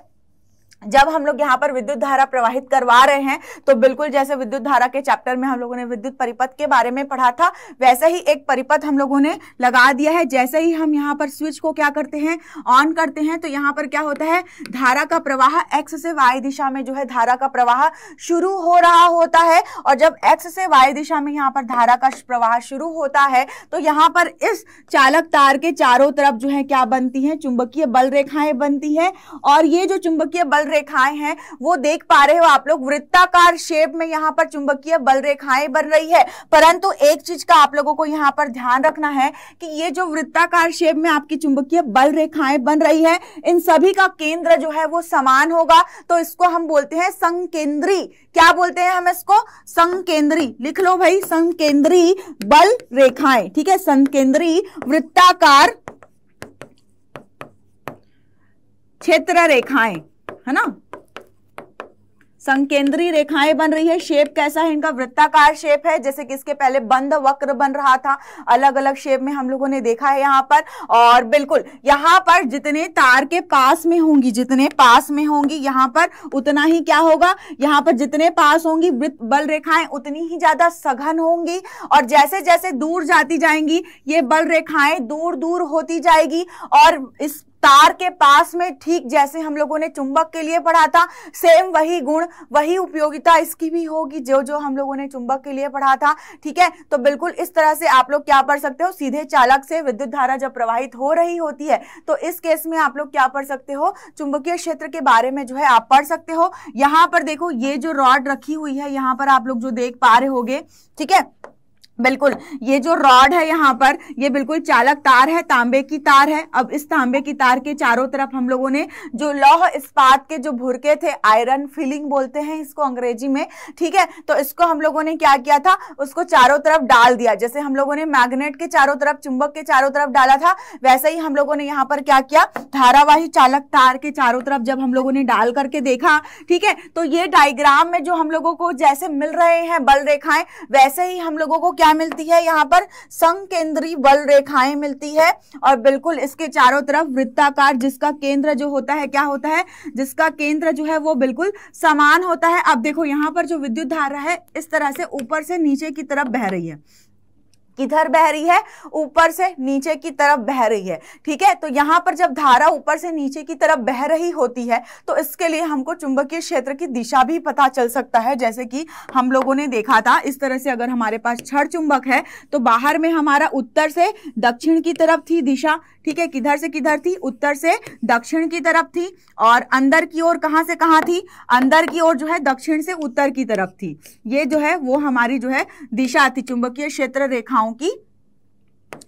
जब हम लोग यहाँ पर विद्युत धारा प्रवाहित करवा रहे हैं तो बिल्कुल जैसे विद्युत धारा के चैप्टर में हम लोगों ने विद्युत परिपथ के बारे में पढ़ा था वैसे ही एक परिपथ हम लोगों ने लगा दिया है जैसे ही हम यहाँ पर स्विच को क्या करते हैं ऑन करते हैं तो यहाँ पर क्या होता है धारा का प्रवाह एक्स से वाई दिशा में जो है धारा का प्रवाह शुरू हो रहा होता है और जब एक्स से वाई दिशा में यहाँ पर धारा का प्रवाह शुरू होता है तो यहाँ पर इस चालक तार के चारों तरफ जो है क्या बनती है चुंबकीय बल रेखाएं बनती है और ये जो चुंबकीय बल रेखाएं हैं वो देख पा रहे हो आप लोग वृत्ताकार शेप में यहाँ पर चुंबकीय बल रेखाएं बन रही है परंतु एक चीज का आप लोगों को यहाँ पर ध्यान रखना है कि ये जो वृत्ताकार शेप में आपकी चुंबकीय बल रेखाएं बन रही है इन सभी का केंद्र जो है वो समान होगा तो इसको हम बोलते हैं संकेंद्री क्या बोलते हैं हम इसको संकेंद्री लिख लो भाई संकेंद्री बल रेखाएं ठीक है संकेंद्री वृत्ताकार क्षेत्र रेखाएं है ना संकेंद्री रेखाएं बन रही है शेप कैसा है इनका वृत्ताकार शेप है जैसे कि इसके पहले बंद वक्र बन रहा था अलग अलग शेप में हम लोगों ने देखा है यहाँ पर और बिल्कुल यहाँ पर जितने तार के पास में होंगी जितने पास में होंगी यहाँ पर उतना ही क्या होगा यहाँ पर जितने पास होंगी वृत्त बल रेखाएं उतनी ही ज्यादा सघन होंगी और जैसे जैसे दूर जाती जाएंगी ये बल रेखाएं दूर दूर होती जाएगी और इस तार के पास में ठीक जैसे हम लोगों ने चुंबक के लिए पढ़ा था सेम वही गुण वही उपयोगिता इसकी भी होगी जो जो हम लोगों ने चुंबक के लिए पढ़ा था ठीक है तो बिल्कुल इस तरह से आप लोग क्या पढ़ सकते हो सीधे चालक से विद्युत धारा जब प्रवाहित हो रही होती है तो इस केस में आप लोग क्या पढ़ सकते हो चुंबकीय क्षेत्र के बारे में जो है आप पढ़ सकते हो यहाँ पर देखो ये जो रॉड रखी हुई है यहाँ पर आप लोग जो देख पा रहे हो ठीक है बिल्कुल ये जो रॉड है यहाँ पर ये बिल्कुल चालक तार है तांबे की तार है अब इस तांबे की तार के चारों तरफ हम लोगों ने जो लौह इस्पात के जो भुरके थे आयरन फिलिंग बोलते हैं इसको अंग्रेजी में ठीक है तो इसको हम लोगों ने क्या किया था उसको चारों तरफ डाल दिया जैसे हम लोगों ने मैग्नेट के चारों तरफ चुंबक के चारों तरफ डाला था वैसे ही हम लोगों ने यहाँ पर क्या किया धारावाही चालक तार के चारों तरफ जब हम लोगों ने डाल करके देखा ठीक है तो ये डायग्राम में जो हम लोगों को जैसे मिल रहे हैं बल रेखाएं वैसे ही हम लोगों को क्या क्या मिलती है यहाँ पर संकेंद्री बल रेखाएं मिलती है और बिल्कुल इसके चारों तरफ वृत्ताकार जिसका केंद्र जो होता है क्या होता है जिसका केंद्र जो है वो बिल्कुल समान होता है अब देखो यहाँ पर जो विद्युत धारा है इस तरह से ऊपर से नीचे की तरफ बह रही है किधर बह रही है ऊपर से नीचे की तरफ बह रही है ठीक है तो यहाँ पर जब धारा ऊपर से नीचे की तरफ बह रही होती है तो इसके लिए हमको चुंबकीय क्षेत्र की दिशा भी पता चल सकता है जैसे कि हम लोगों ने देखा था इस तरह से अगर हमारे पास छड़ चुंबक है तो बाहर में हमारा उत्तर से दक्षिण की तरफ थी दिशा ठीक है किधर से किधर थी उत्तर से दक्षिण की तरफ थी और अंदर की ओर कहाँ से कहाँ थी अंदर की ओर जो है दक्षिण से उत्तर की तरफ थी ये जो है वो हमारी जो है दिशा थी चुंबकीय क्षेत्र रेखाओं रेखाओं की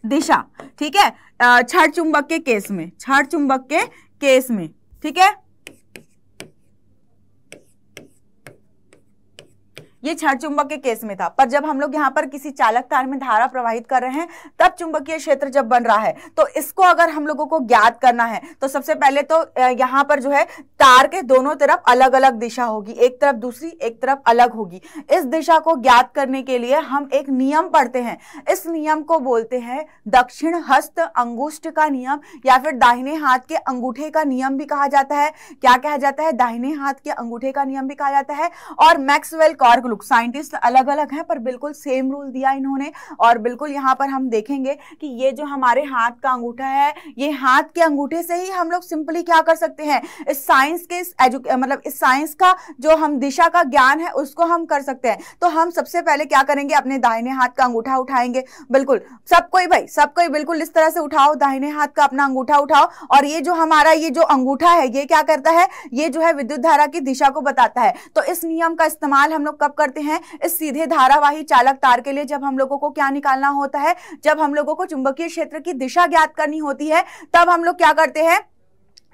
दिशा ठीक है छठ चुंबक के केस में छठ चुंबक के केस में ठीक है ये छठ चुंबक के केस में था पर जब हम लोग यहाँ पर किसी चालक तार में धारा प्रवाहित कर रहे हैं तब चुंबकीय क्षेत्र जब बन रहा है तो इसको अगर हम लोगों को ज्ञात करना है तो सबसे पहले तो यहाँ पर जो है तार के दोनों तरफ अलग अलग दिशा होगी एक तरफ दूसरी एक तरफ अलग होगी इस दिशा को ज्ञात करने के लिए हम एक नियम पढ़ते हैं इस नियम को बोलते हैं दक्षिण हस्त अंगुष्ठ का नियम या फिर दाहिने हाथ के अंगूठे का नियम भी कहा जाता है क्या कहा जाता है दाहिने हाथ के अंगूठे का नियम भी कहा जाता है और मैक्सवेल कॉर्ग लोग साइंटिस्ट अलग अलग हैं पर बिल्कुल सेम रूल दिया इन्होंने और बिल्कुल यहाँ पर हम देखेंगे कि ये जो हमारे हाथ का अंगूठा है ये हाथ के अंगूठे से ही हम लोग सिंपली क्या कर सकते हैं इस साइंस के इस मतलब इस साइंस का जो हम दिशा का ज्ञान है उसको हम कर सकते हैं तो हम सबसे पहले क्या करेंगे अपने दाहिने हाथ का अंगूठा उठाएंगे बिल्कुल सबको कोई भाई सबको कोई बिल्कुल इस तरह से उठाओ दाहिने हाथ का अपना अंगूठा उठाओ और ये जो हमारा ये जो अंगूठा है ये क्या करता है ये जो है विद्युत धारा की दिशा को बताता है तो इस नियम का इस्तेमाल हम लोग कब कर करते हैं इस सीधे धारावाही चालक तार के लिए जब हम लोगों को क्या निकालना होता है जब हम लोगों को चुंबकीय क्षेत्र की दिशा ज्ञात करनी होती है तब हम लोग क्या करते हैं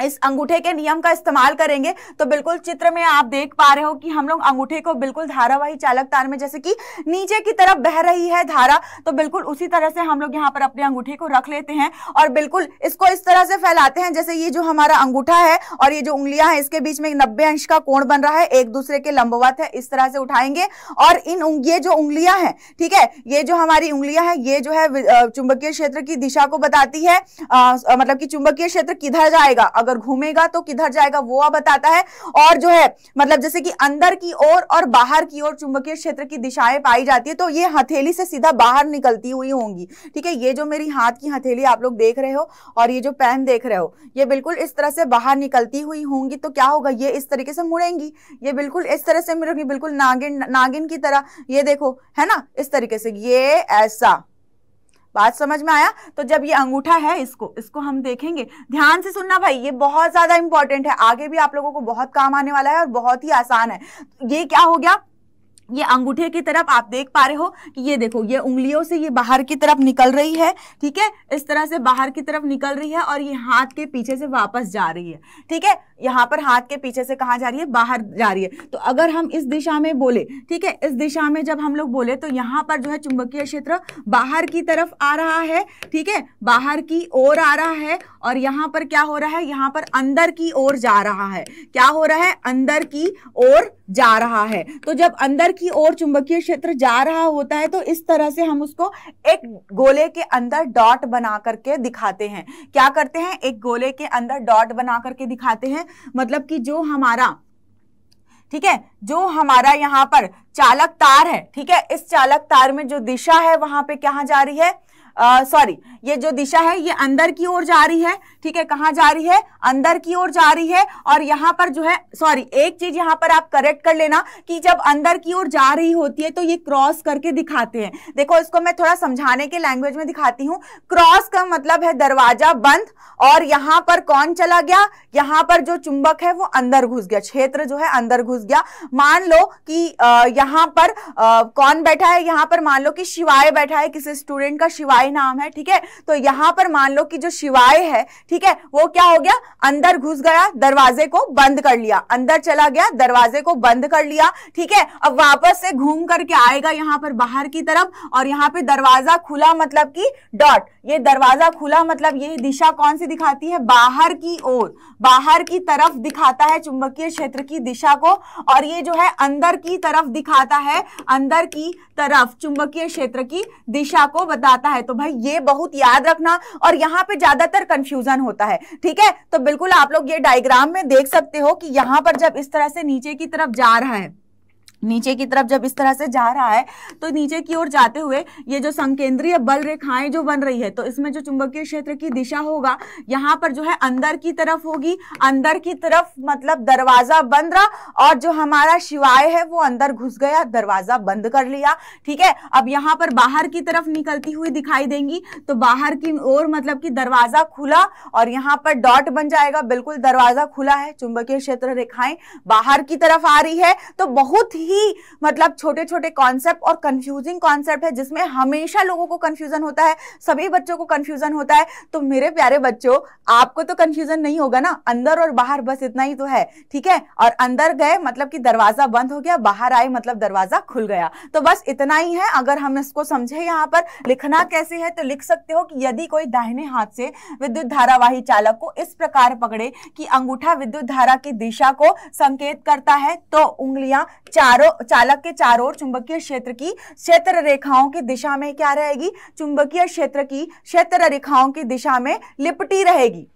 इस अंगूठे के नियम का इस्तेमाल करेंगे तो बिल्कुल चित्र में आप देख पा रहे हो कि हम लोग अंगूठे को बिल्कुल धारावाही चालक तार में जैसे कि नीचे की तरफ बह रही है धारा तो बिल्कुल उसी तरह से हम लोग यहाँ पर अपने अंगूठे को रख लेते हैं और बिल्कुल इसको इस तरह से फैलाते हैं जैसे ये जो हमारा अंगूठा है और ये जो उंगलियां हैं इसके बीच में नब्बे अंश का कोण बन रहा है एक दूसरे के लंबवत है इस तरह से उठाएंगे और इन ये जो उंगलियां हैं ठीक है ये जो हमारी उंगलियां हैं ये जो है चुंबकीय क्षेत्र की दिशा को बताती है मतलब कि चुंबकीय क्षेत्र किधर जाएगा अगर अगर घूमेगा तो किधर जाएगा वो आप बताता है और जो है मतलब जैसे कि अंदर की ओर और बाहर की ओर चुंबकीय क्षेत्र की दिशाएं पाई जाती है तो ये हथेली से सीधा बाहर निकलती हुई होंगी ठीक है ये जो मेरी हाथ की हथेली आप लोग देख रहे हो और ये जो पेन देख रहे हो ये बिल्कुल इस तरह से बाहर निकलती हुई होंगी तो क्या होगा ये इस तरीके से मुड़ेंगी ये बिल्कुल इस तरह से मुड़ेंगी बिल्कुल नागिन नागिन की तरह ये देखो है ना इस तरीके से ये ऐसा बात समझ में आया तो जब ये अंगूठा है इसको इसको हम देखेंगे ध्यान से सुनना भाई ये बहुत ज्यादा इंपॉर्टेंट है आगे भी आप लोगों को बहुत काम आने वाला है और बहुत ही आसान है ये क्या हो गया ये अंगूठे की तरफ आप देख पा रहे हो कि ये देखो ये उंगलियों से ये बाहर की तरफ निकल रही है ठीक है इस तरह से बाहर की तरफ निकल रही है और ये हाथ के पीछे से वापस जा रही है ठीक है यहाँ पर हाथ के पीछे से कहाँ जा रही है बाहर जा रही है तो अगर हम इस दिशा में बोले ठीक है इस दिशा में जब हम लोग बोले तो यहाँ पर जो है चुंबकीय क्षेत्र बाहर की तरफ आ रहा है ठीक है बाहर की ओर आ रहा है और यहाँ पर क्या हो रहा है यहाँ पर अंदर की ओर जा रहा है क्या हो रहा है अंदर की ओर जा रहा है तो जब अंदर की ओर चुंबकीय क्षेत्र जा रहा होता है तो इस तरह से हम उसको एक गोले के अंदर डॉट बना करके दिखाते हैं क्या करते हैं एक गोले के अंदर डॉट बना करके दिखाते हैं मतलब कि जो हमारा ठीक है जो हमारा यहाँ पर चालक तार है ठीक है इस चालक तार में जो दिशा है वहां पे क्या जा रही है सॉरी ये जो दिशा है ये अंदर की ओर जा रही है ठीक है कहाँ जा रही है अंदर की ओर जा रही है और यहाँ पर जो है सॉरी एक चीज यहाँ पर आप करेक्ट कर लेना कि जब अंदर की ओर जा रही होती है तो ये क्रॉस करके दिखाते हैं देखो इसको मैं थोड़ा समझाने के लैंग्वेज में दिखाती हूँ क्रॉस का मतलब है दरवाजा बंद और यहाँ पर कौन चला गया यहाँ पर जो चुंबक है वो अंदर घुस गया क्षेत्र जो है अंदर घुस गया मान लो कि यहाँ पर कौन बैठा है यहाँ पर मान लो कि शिवाय बैठा है किसी स्टूडेंट का शिवाय नाम है ठीक है तो यहाँ पर मान लो कि जो शिवाय है ठीक है वो क्या हो गया अंदर घुस गया दरवाजे को बंद कर लिया अंदर चला गया दरवाजे को बंद कर लिया ठीक है अब वापस से घूम करके आएगा यहां पर बाहर की तरफ और यहाँ पे दरवाजा खुला मतलब कि डॉट ये दरवाजा खुला मतलब ये दिशा कौन सी दिखाती है बाहर की ओर बाहर की तरफ दिखाता है चुंबकीय क्षेत्र की दिशा को और ये जो है अंदर की तरफ दिखाता है अंदर की तरफ चुंबकीय क्षेत्र की दिशा को बताता है तो भाई ये बहुत याद रखना और यहाँ पे ज्यादातर कंफ्यूजन नुकसान होता है ठीक है तो बिल्कुल आप लोग ये डायग्राम में देख सकते हो कि यहां पर जब इस तरह से नीचे की तरफ जा रहा है नीचे की तरफ जब इस तरह से जा रहा है तो नीचे की ओर जाते हुए ये जो संकेंद्रीय बल रेखाएं जो बन रही है तो इसमें जो चुंबकीय क्षेत्र की दिशा होगा यहाँ पर जो है अंदर की तरफ होगी अंदर की तरफ मतलब दरवाजा बंद रहा और जो हमारा शिवाय है वो अंदर घुस गया दरवाजा बंद कर लिया ठीक है अब यहाँ पर बाहर की तरफ निकलती हुई दिखाई देंगी तो बाहर की ओर मतलब की दरवाजा खुला और यहाँ पर डॉट बन जाएगा बिल्कुल दरवाजा खुला है चुंबकीय क्षेत्र रेखाएं बाहर की तरफ आ रही है तो बहुत ही ही मतलब छोटे छोटे कॉन्सेप्ट और कंफ्यूजिंग कॉन्सेप्ट है जिसमें हमेशा लोगों को कंफ्यूजन होता है सभी बच्चों को कंफ्यूजन होता है तो मेरे प्यारे बच्चों आपको तो कंफ्यूजन नहीं होगा ना अंदर और बाहर बस इतना ही तो है ठीक है और अंदर गए मतलब कि दरवाजा बंद हो गया बाहर आए मतलब दरवाजा खुल गया तो बस इतना ही है अगर हम इसको समझे यहाँ पर लिखना कैसे है तो लिख सकते हो कि यदि कोई दाहिने हाथ से विद्युत धारावाही चालक को इस प्रकार पकड़े कि अंगूठा विद्युत धारा की दिशा को संकेत करता है तो उंगलियां चार चारों चालक के चारों ओर चुंबकीय क्षेत्र की क्षेत्र रेखाओं की दिशा में क्या रहेगी चुंबकीय क्षेत्र की क्षेत्र रेखाओं की दिशा में लिपटी रहेगी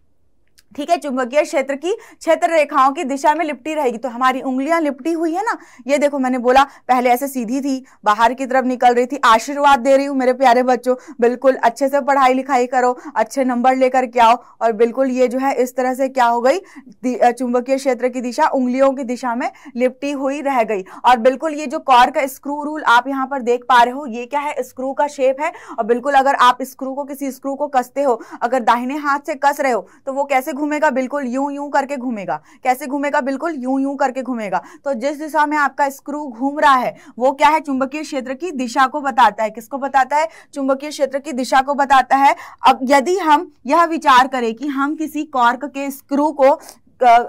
ठीक है चुंबकीय क्षेत्र की क्षेत्र रेखाओं की दिशा में लिपटी रहेगी तो हमारी उंगलियां लिपटी हुई है ना ये देखो मैंने बोला पहले ऐसे सीधी थी बाहर की तरफ निकल रही थी आशीर्वाद दे रही हूँ मेरे प्यारे बच्चों बिल्कुल अच्छे से पढ़ाई लिखाई करो अच्छे नंबर लेकर के आओ और बिल्कुल ये जो है इस तरह से क्या हो गई चुंबकीय क्षेत्र की दिशा उंगलियों की दिशा में लिपटी हुई रह गई और बिल्कुल ये जो कॉर का स्क्रू रूल आप यहाँ पर देख पा रहे हो ये क्या है स्क्रू का शेप है और बिल्कुल अगर आप स्क्रू को किसी स्क्रू को कसते हो अगर दाहिने हाथ से कस रहे हो तो वो कैसे घूमेगा बिल्कुल यूं यूं करके घूमेगा कैसे घूमेगा बिल्कुल यूं यूं करके घूमेगा तो जिस दिशा में आपका स्क्रू घूम रहा है वो क्या है चुंबकीय क्षेत्र की दिशा को बताता है किसको बताता है चुंबकीय क्षेत्र की दिशा को बताता है अब यदि हम यह विचार करें कि हम किसी कॉर्क के स्क्रू को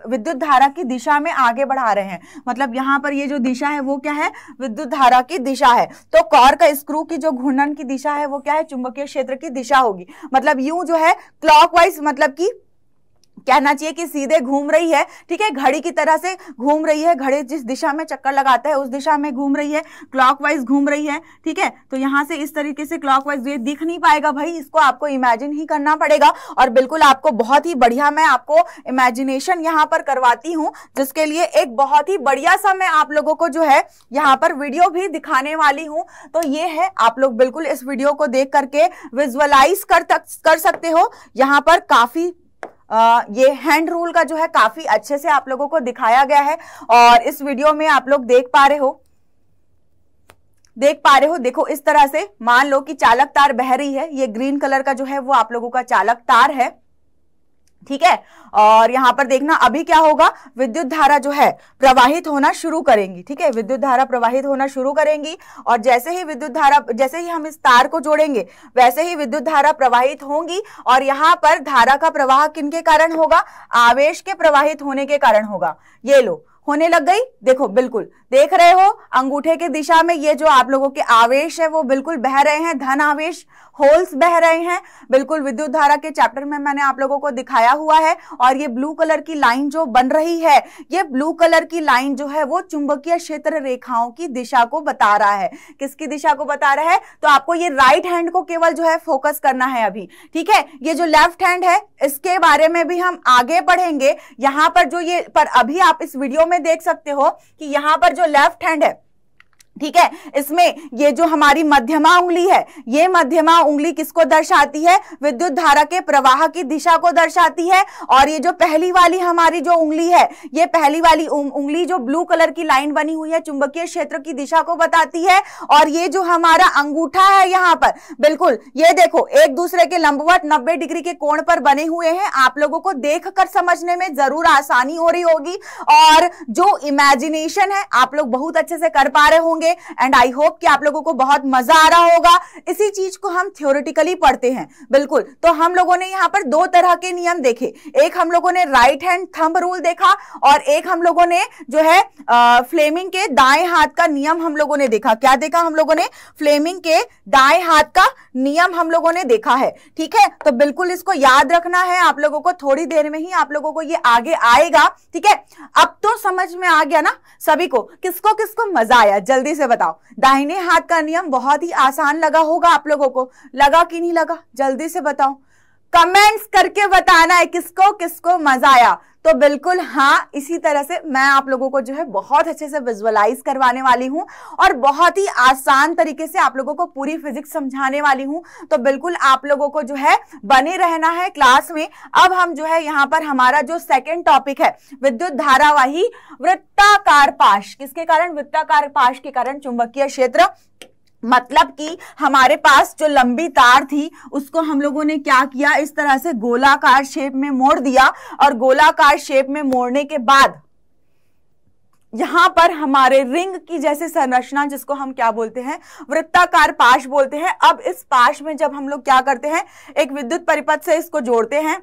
विद्युत धारा की दिशा में आगे बढ़ा रहे हैं मतलब यहाँ पर ये जो दिशा है वो क्या है विद्युत धारा की दिशा है तो कॉर का स्क्रू की जो घूर्णन की दिशा है वो क्या है चुंबकीय क्षेत्र की दिशा होगी मतलब यूं जो है क्लॉकवाइज मतलब कि कहना चाहिए कि सीधे घूम रही है ठीक है घड़ी की तरह से घूम रही है घड़ी जिस दिशा में चक्कर लगाता है उस दिशा में घूम रही है क्लॉकवाइज घूम रही है ठीक है तो यहाँ से इस तरीके से क्लॉकवाइज ये दिख नहीं पाएगा भाई इसको आपको इमेजिन ही करना पड़ेगा और बिल्कुल आपको बहुत ही बढ़िया मैं आपको इमेजिनेशन यहाँ पर करवाती हूँ जिसके लिए एक बहुत ही बढ़िया सा मैं आप लोगों को जो है यहाँ पर वीडियो भी दिखाने वाली हूँ तो ये है आप लोग बिल्कुल इस वीडियो को देख करके विजुअलाइज कर सकते हो यहाँ पर काफी आ, ये हैंड रूल का जो है काफी अच्छे से आप लोगों को दिखाया गया है और इस वीडियो में आप लोग देख पा रहे हो देख पा रहे हो देखो इस तरह से मान लो कि चालक तार बह रही है ये ग्रीन कलर का जो है वो आप लोगों का चालक तार है ठीक है और यहाँ पर देखना अभी क्या होगा विद्युत धारा जो है प्रवाहित होना शुरू करेंगी ठीक है विद्युत धारा प्रवाहित होना शुरू करेंगी और जैसे ही विद्युत धारा जैसे ही हम इस तार को जोड़ेंगे वैसे ही विद्युत धारा प्रवाहित होंगी और यहाँ पर धारा का प्रवाह किनके कारण होगा आवेश के प्रवाहित होने के कारण होगा ये लो होने लग गई देखो बिल्कुल देख रहे हो अंगूठे की दिशा में ये जो आप लोगों के आवेश है वो बिल्कुल बह रहे हैं धन आवेश होल्स बह रहे हैं बिल्कुल विद्युत धारा के चैप्टर में मैंने आप लोगों को दिखाया हुआ है और ये ब्लू कलर की लाइन जो बन रही है ये ब्लू कलर की लाइन जो है वो चुंबकीय क्षेत्र रेखाओं की दिशा को बता रहा है किसकी दिशा को बता रहा है तो आपको ये राइट हैंड को केवल जो है फोकस करना है अभी ठीक है ये जो लेफ्ट हैंड है इसके बारे में भी हम आगे पढ़ेंगे यहाँ पर जो ये पर अभी आप इस वीडियो में में देख सकते हो कि यहां पर जो लेफ्ट हैंड है ठीक है इसमें ये जो हमारी मध्यमा उंगली है ये मध्यमा उंगली किसको दर्शाती है विद्युत धारा के प्रवाह की दिशा को दर्शाती है और ये जो पहली वाली हमारी जो उंगली है ये पहली वाली उंगली जो ब्लू कलर की लाइन बनी हुई है चुंबकीय क्षेत्र की दिशा को बताती है और ये जो हमारा अंगूठा है यहाँ पर बिल्कुल ये देखो एक दूसरे के लंबवत नब्बे डिग्री के कोण पर बने हुए हैं आप लोगों को देख कर समझने में जरूर आसानी हो रही होगी और जो इमेजिनेशन है आप लोग बहुत अच्छे से कर पा रहे होंगे होंगे एंड आई होप कि आप लोगों को बहुत मजा आ रहा होगा इसी चीज को हम थ्योरिटिकली पढ़ते हैं बिल्कुल तो हम लोगों ने यहाँ पर दो तरह के नियम देखे एक हम लोगों ने राइट हैंड थंब रूल देखा और एक हम लोगों ने जो है फ्लेमिंग के दाएं हाथ का नियम हम लोगों ने देखा क्या देखा हम लोगों ने फ्लेमिंग के दाएं हाथ का नियम हम लोगों ने देखा है ठीक है तो बिल्कुल इसको याद रखना है आप लोगों को थोड़ी देर में ही आप लोगों को ये आगे आएगा ठीक है अब तो समझ में आ गया ना सभी को किसको किसको मजा आया जल्दी से बताओ दाहिने हाथ का नियम बहुत ही आसान लगा होगा आप लोगों को लगा कि नहीं लगा जल्दी से बताओ कमेंट्स करके बताना है किसको किसको मजा आया तो बिल्कुल हाँ इसी तरह से मैं आप लोगों को जो है बहुत अच्छे से विजुअलाइज करवाने वाली हूँ और बहुत ही आसान तरीके से आप लोगों को पूरी फिजिक्स समझाने वाली हूँ तो बिल्कुल आप लोगों को जो है बने रहना है क्लास में अब हम जो है यहाँ पर हमारा जो सेकेंड टॉपिक है विद्युत धारावाही वृत्ताकार पाश किसके कारण वृत्ताकार पाश के कारण चुंबकीय क्षेत्र मतलब कि हमारे पास जो लंबी तार थी उसको हम लोगों ने क्या किया इस तरह से गोलाकार शेप में मोड़ दिया और गोलाकार शेप में मोड़ने के बाद यहां पर हमारे रिंग की जैसे संरचना जिसको हम क्या बोलते हैं वृत्ताकार पाश बोलते हैं अब इस पाश में जब हम लोग क्या करते हैं एक विद्युत परिपथ से इसको जोड़ते हैं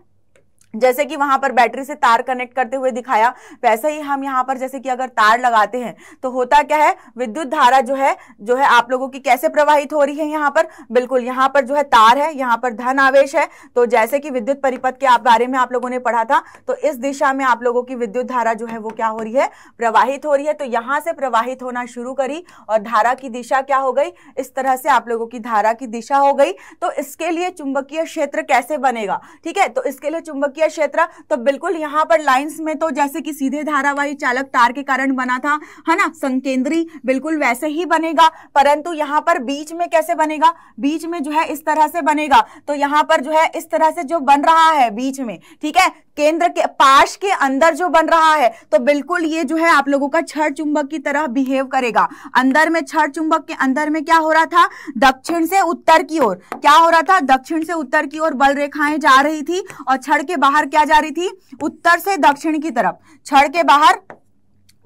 जैसे कि वहां पर बैटरी से तार कनेक्ट करते हुए दिखाया वैसे ही हम यहाँ पर जैसे कि अगर तार लगाते हैं तो होता क्या है विद्युत धारा जो है जो है आप लोगों की कैसे प्रवाहित हो रही है यहाँ पर बिल्कुल यहाँ पर जो है तार है यहाँ पर धन आवेश है तो जैसे कि विद्युत परिपथ के आप बारे में आप लोगों ने पढ़ा था तो इस दिशा में आप लोगों की विद्युत धारा जो है वो क्या हो रही है प्रवाहित हो रही है तो यहाँ से प्रवाहित होना शुरू करी और धारा की दिशा क्या हो गई इस तरह से आप लोगों की धारा की दिशा हो गई तो इसके लिए चुंबकीय क्षेत्र कैसे बनेगा ठीक है तो इसके लिए चुंबकीय चुंबकीय क्षेत्र तो बिल्कुल यहाँ पर लाइन्स में तो जैसे कि सीधे धारावाही चालक तार के कारण बना था है ना संकेंद्री बिल्कुल वैसे ही बनेगा परंतु यहाँ पर बीच में कैसे बनेगा बीच में जो है इस तरह से बनेगा तो यहाँ पर जो है इस तरह से जो बन रहा है बीच में ठीक है केंद्र के पाश के अंदर जो बन रहा है तो बिल्कुल ये जो है आप लोगों का छठ चुंबक की तरह बिहेव करेगा अंदर में छठ चुंबक के अंदर में क्या हो रहा था दक्षिण से उत्तर की ओर क्या हो रहा था दक्षिण से उत्तर की ओर बल रेखाएं जा रही थी और छड़ के बाहर बाहर क्या जा रही थी उत्तर से दक्षिण की तरफ छड़ के बाहर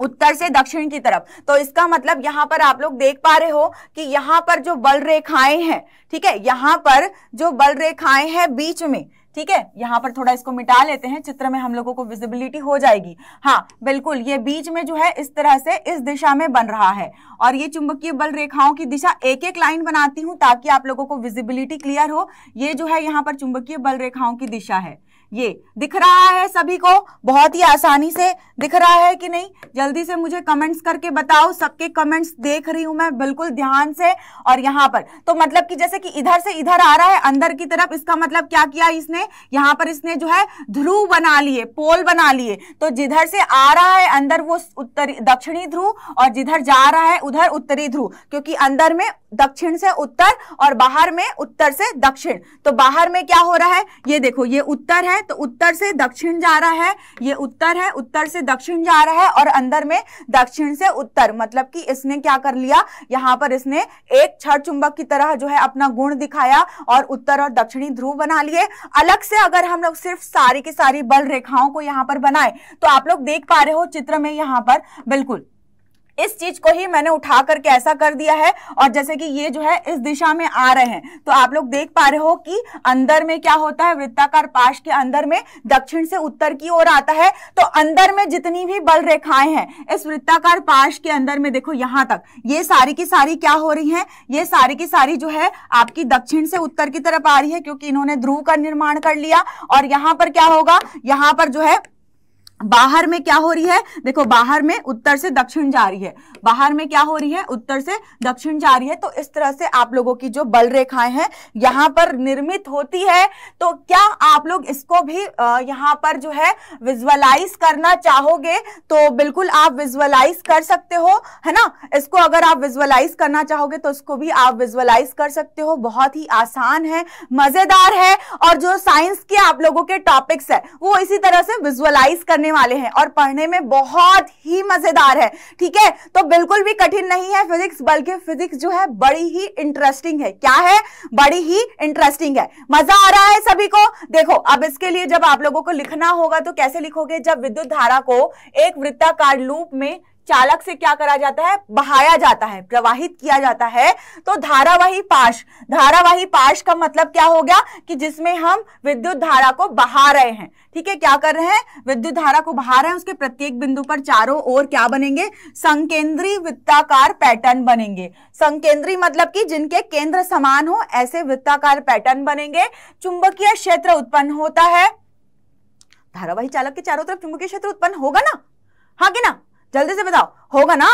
उत्तर से दक्षिण की तरफ तो इसका मतलब यहां पर आप लोग देख पा रहे हो कि यहां पर जो बल रेखाएं हैं ठीक है यहां पर जो बल रेखाएं हैं बीच में ठीक है यहां पर थोड़ा इसको मिटा लेते हैं चित्र में हम लोगों को विजिबिलिटी हो जाएगी हाँ बिल्कुल ये बीच में जो है इस तरह से इस दिशा में बन रहा है और ये चुंबकीय बल रेखाओं की दिशा एक एक लाइन बनाती हूं ताकि आप लोगों को विजिबिलिटी क्लियर हो ये जो है यहाँ पर चुंबकीय बल रेखाओं की दिशा है ये दिख रहा है सभी को बहुत ही आसानी से दिख रहा है कि नहीं जल्दी से मुझे कमेंट्स करके बताओ सबके कमेंट्स देख रही हूं मैं बिल्कुल ध्यान से और यहाँ पर तो मतलब कि जैसे कि इधर से इधर आ रहा है अंदर की तरफ इसका मतलब क्या किया इसने यहाँ पर इसने जो है ध्रुव बना लिए पोल बना लिए तो जिधर से आ रहा है अंदर वो उत्तरी दक्षिणी ध्रुव और जिधर जा रहा है उधर उत्तरी ध्रुव क्योंकि अंदर में दक्षिण से उत्तर और बाहर में उत्तर से दक्षिण तो बाहर में क्या हो रहा है ये देखो ये उत्तर है है तो उत्तर से दक्षिण जा रहा है ये उत्तर है उत्तर से दक्षिण जा रहा है और अंदर में दक्षिण से उत्तर मतलब कि इसने क्या कर लिया यहाँ पर इसने एक छठ चुंबक की तरह जो है अपना गुण दिखाया और उत्तर और दक्षिणी ध्रुव बना लिए अलग से अगर हम लोग सिर्फ सारी की सारी बल रेखाओं को यहाँ पर बनाए तो आप लोग देख पा रहे हो चित्र में यहाँ पर बिल्कुल इस चीज को ही मैंने उठा करके ऐसा कर दिया है और जैसे कि ये जो है इस दिशा में आ रहे हैं तो आप लोग देख पा रहे हो कि अंदर में क्या होता है वृत्ताकार पाश के अंदर में दक्षिण से उत्तर की ओर आता है तो अंदर में जितनी भी बल रेखाएं हैं इस वृत्ताकार पाश के अंदर में देखो यहां तक ये सारी की सारी क्या हो रही है ये सारी की सारी जो है आपकी दक्षिण से उत्तर की तरफ आ रही है क्योंकि इन्होंने ध्रुव का निर्माण कर लिया और यहां पर क्या होगा यहां पर जो है बाहर में क्या हो रही है देखो बाहर में उत्तर से दक्षिण जा रही है बाहर में क्या हो रही है उत्तर से दक्षिण जा रही है तो इस तरह से आप लोगों की जो बल रेखाएं हैं यहां पर निर्मित होती है तो क्या आप लोग इसको भी यहाँ पर जो है विजुअलाइज करना चाहोगे तो बिल्कुल आप विजुअलाइज कर सकते हो है ना इसको अगर आप विजुअलाइज करना चाहोगे तो इसको भी आप विजुअलाइज कर सकते हो बहुत ही आसान है मजेदार है और जो साइंस के आप लोगों के टॉपिक्स है वो इसी तरह से विजुअलाइज करने होने वाले हैं और पढ़ने में बहुत ही मजेदार है ठीक है तो बिल्कुल भी कठिन नहीं है फिजिक्स बल्कि फिजिक्स जो है बड़ी ही इंटरेस्टिंग है क्या है बड़ी ही इंटरेस्टिंग है मजा आ रहा है सभी को देखो अब इसके लिए जब आप लोगों को लिखना होगा तो कैसे लिखोगे जब विद्युत धारा को एक वृत्ताकार लूप में चालक से क्या करा जाता है बहाया जाता है प्रवाहित किया जाता है तो धारावाही पाश धारावाही पाश का मतलब क्या हो गया कि जिसमें हम विद्युत धारा को बहा रहे हैं ठीक है क्या कर रहे हैं विद्युत धारा को बहा रहे हैं उसके प्रत्येक बिंदु पर चारों ओर क्या बनेंगे संकेंद्री वृत्ताकार पैटर्न बनेंगे संकेंद्री मतलब कि जिनके केंद्र समान हो ऐसे वृत्ताकार पैटर्न बनेंगे चुंबकीय क्षेत्र उत्पन्न होता है धारावाही चालक के चारों तरफ चुंबकीय क्षेत्र उत्पन्न होगा ना हाँ कि ना जल्दी से बताओ होगा ना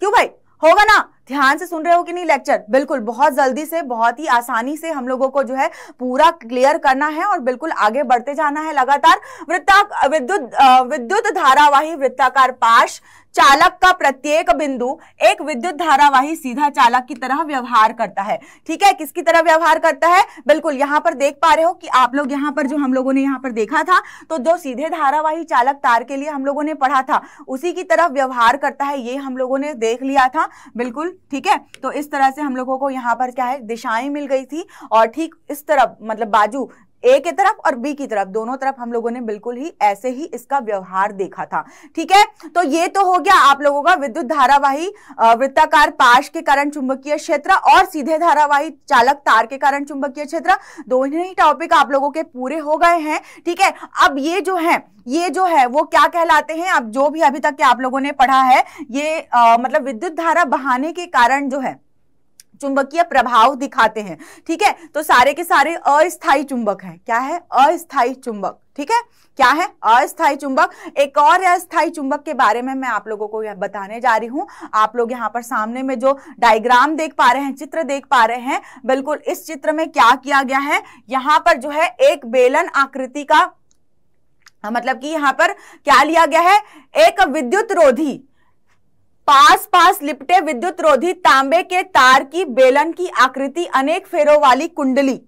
क्यों भाई होगा ना ध्यान से सुन रहे हो कि नहीं लेक्चर बिल्कुल बहुत जल्दी से बहुत ही आसानी से हम लोगों को जो है पूरा क्लियर करना है और बिल्कुल आगे बढ़ते जाना है लगातार वृत्ता विद्युत विद्युत धारावाही वृत्ताकार पाश चालक का प्रत्येक बिंदु एक विद्युत धारावाही सीधा चालक की तरह व्यवहार करता है ठीक है किसकी तरह व्यवहार करता है बिल्कुल यहाँ पर देख पा रहे हो कि आप लोग यहां पर जो हम लोगों ने यहां पर देखा था तो जो सीधे धारावाही चालक तार के लिए हम लोगों ने पढ़ा था उसी की तरह व्यवहार करता है ये हम लोगों ने देख लिया था बिल्कुल ठीक है तो इस तरह से हम लोगों को यहाँ पर क्या है दिशाएं मिल गई थी और ठीक इस तरफ मतलब बाजू ए की तरफ और बी की तरफ दोनों तरफ हम लोगों ने बिल्कुल ही ऐसे ही इसका व्यवहार देखा था ठीक है तो ये तो हो गया आप लोगों का विद्युत धारावाही वृत्ताकार पाश के कारण चुंबकीय क्षेत्र और सीधे धारावाही चालक तार के कारण चुंबकीय क्षेत्र दोनों ही टॉपिक आप लोगों के पूरे हो गए हैं ठीक है अब ये जो है ये जो है वो क्या कहलाते हैं अब जो भी अभी तक के आप लोगों ने पढ़ा है ये आ, मतलब विद्युत धारा बहाने के कारण जो है चुंबकीय प्रभाव दिखाते हैं ठीक है तो सारे के सारे अस्थायी चुंबक है क्या है अस्थायी चुंबक ठीक है क्या है अस्थायी चुंबक एक और अस्थायी चुंबक के बारे में मैं आप लोगों को बताने जा रही हूं आप लोग यहाँ पर सामने में जो डायग्राम देख पा रहे हैं चित्र देख पा रहे हैं बिल्कुल इस चित्र में क्या किया गया है यहाँ पर जो है एक बेलन आकृति का मतलब कि यहां पर क्या लिया गया है एक विद्युत रोधी पास पास लिपटे विद्युत रोधी तांबे के तार की बेलन की आकृति अनेक फेरों वाली कुंडली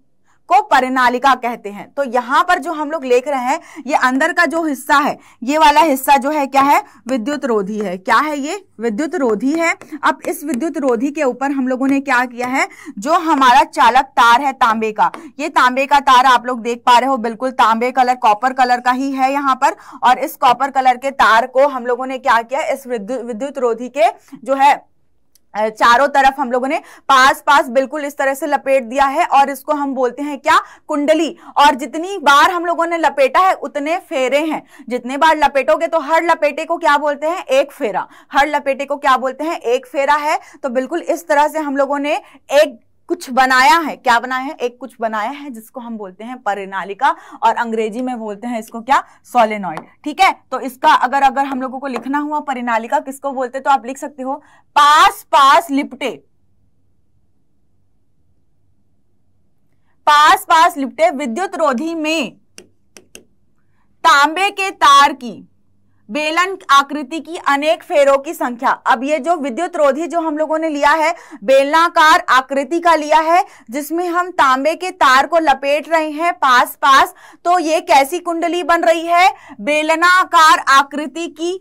को परिनालिका कहते हैं तो यहाँ पर जो हम लोग लेख रहे हैं ये अंदर का जो हिस्सा है ये वाला हिस्सा जो है क्या है विद्युत रोधी है क्या है ये विद्युत रोधी है अब इस विद्युत रोधी के ऊपर हम लोगों ने क्या किया है जो हमारा चालक तार है तांबे का ये तांबे का तार आप लोग देख पा रहे हो बिल्कुल तांबे कलर कॉपर कलर का ही है यहाँ पर और इस कॉपर कलर के तार को हम लोगों ने क्या किया इस विद्युत रोधी के जो है चारों तरफ हम लोगों ने पास पास बिल्कुल इस तरह से लपेट दिया है और इसको हम बोलते हैं क्या कुंडली और जितनी बार हम लोगों ने लपेटा है उतने फेरे हैं जितने बार लपेटोगे तो हर लपेटे को क्या बोलते हैं एक फेरा हर लपेटे को क्या बोलते हैं एक फेरा है तो बिल्कुल इस तरह से हम लोगों ने एक कुछ बनाया है क्या बनाया है एक कुछ बनाया है जिसको हम बोलते हैं परिनालिका और अंग्रेजी में बोलते हैं इसको क्या सोलेनॉइड ठीक है तो इसका अगर अगर हम लोगों को लिखना हुआ परिनालिका किसको बोलते तो आप लिख सकते हो पास पास लिपटे पास पास लिपटे विद्युत रोधी में तांबे के तार की बेलन आकृति की अनेक फेरों की संख्या अब ये जो विद्युत रोधी जो हम लोगों ने लिया है बेलनाकार आकृति का लिया है जिसमें हम तांबे के तार को लपेट रहे हैं पास पास तो ये कैसी कुंडली बन रही है बेलनाकार आकृति की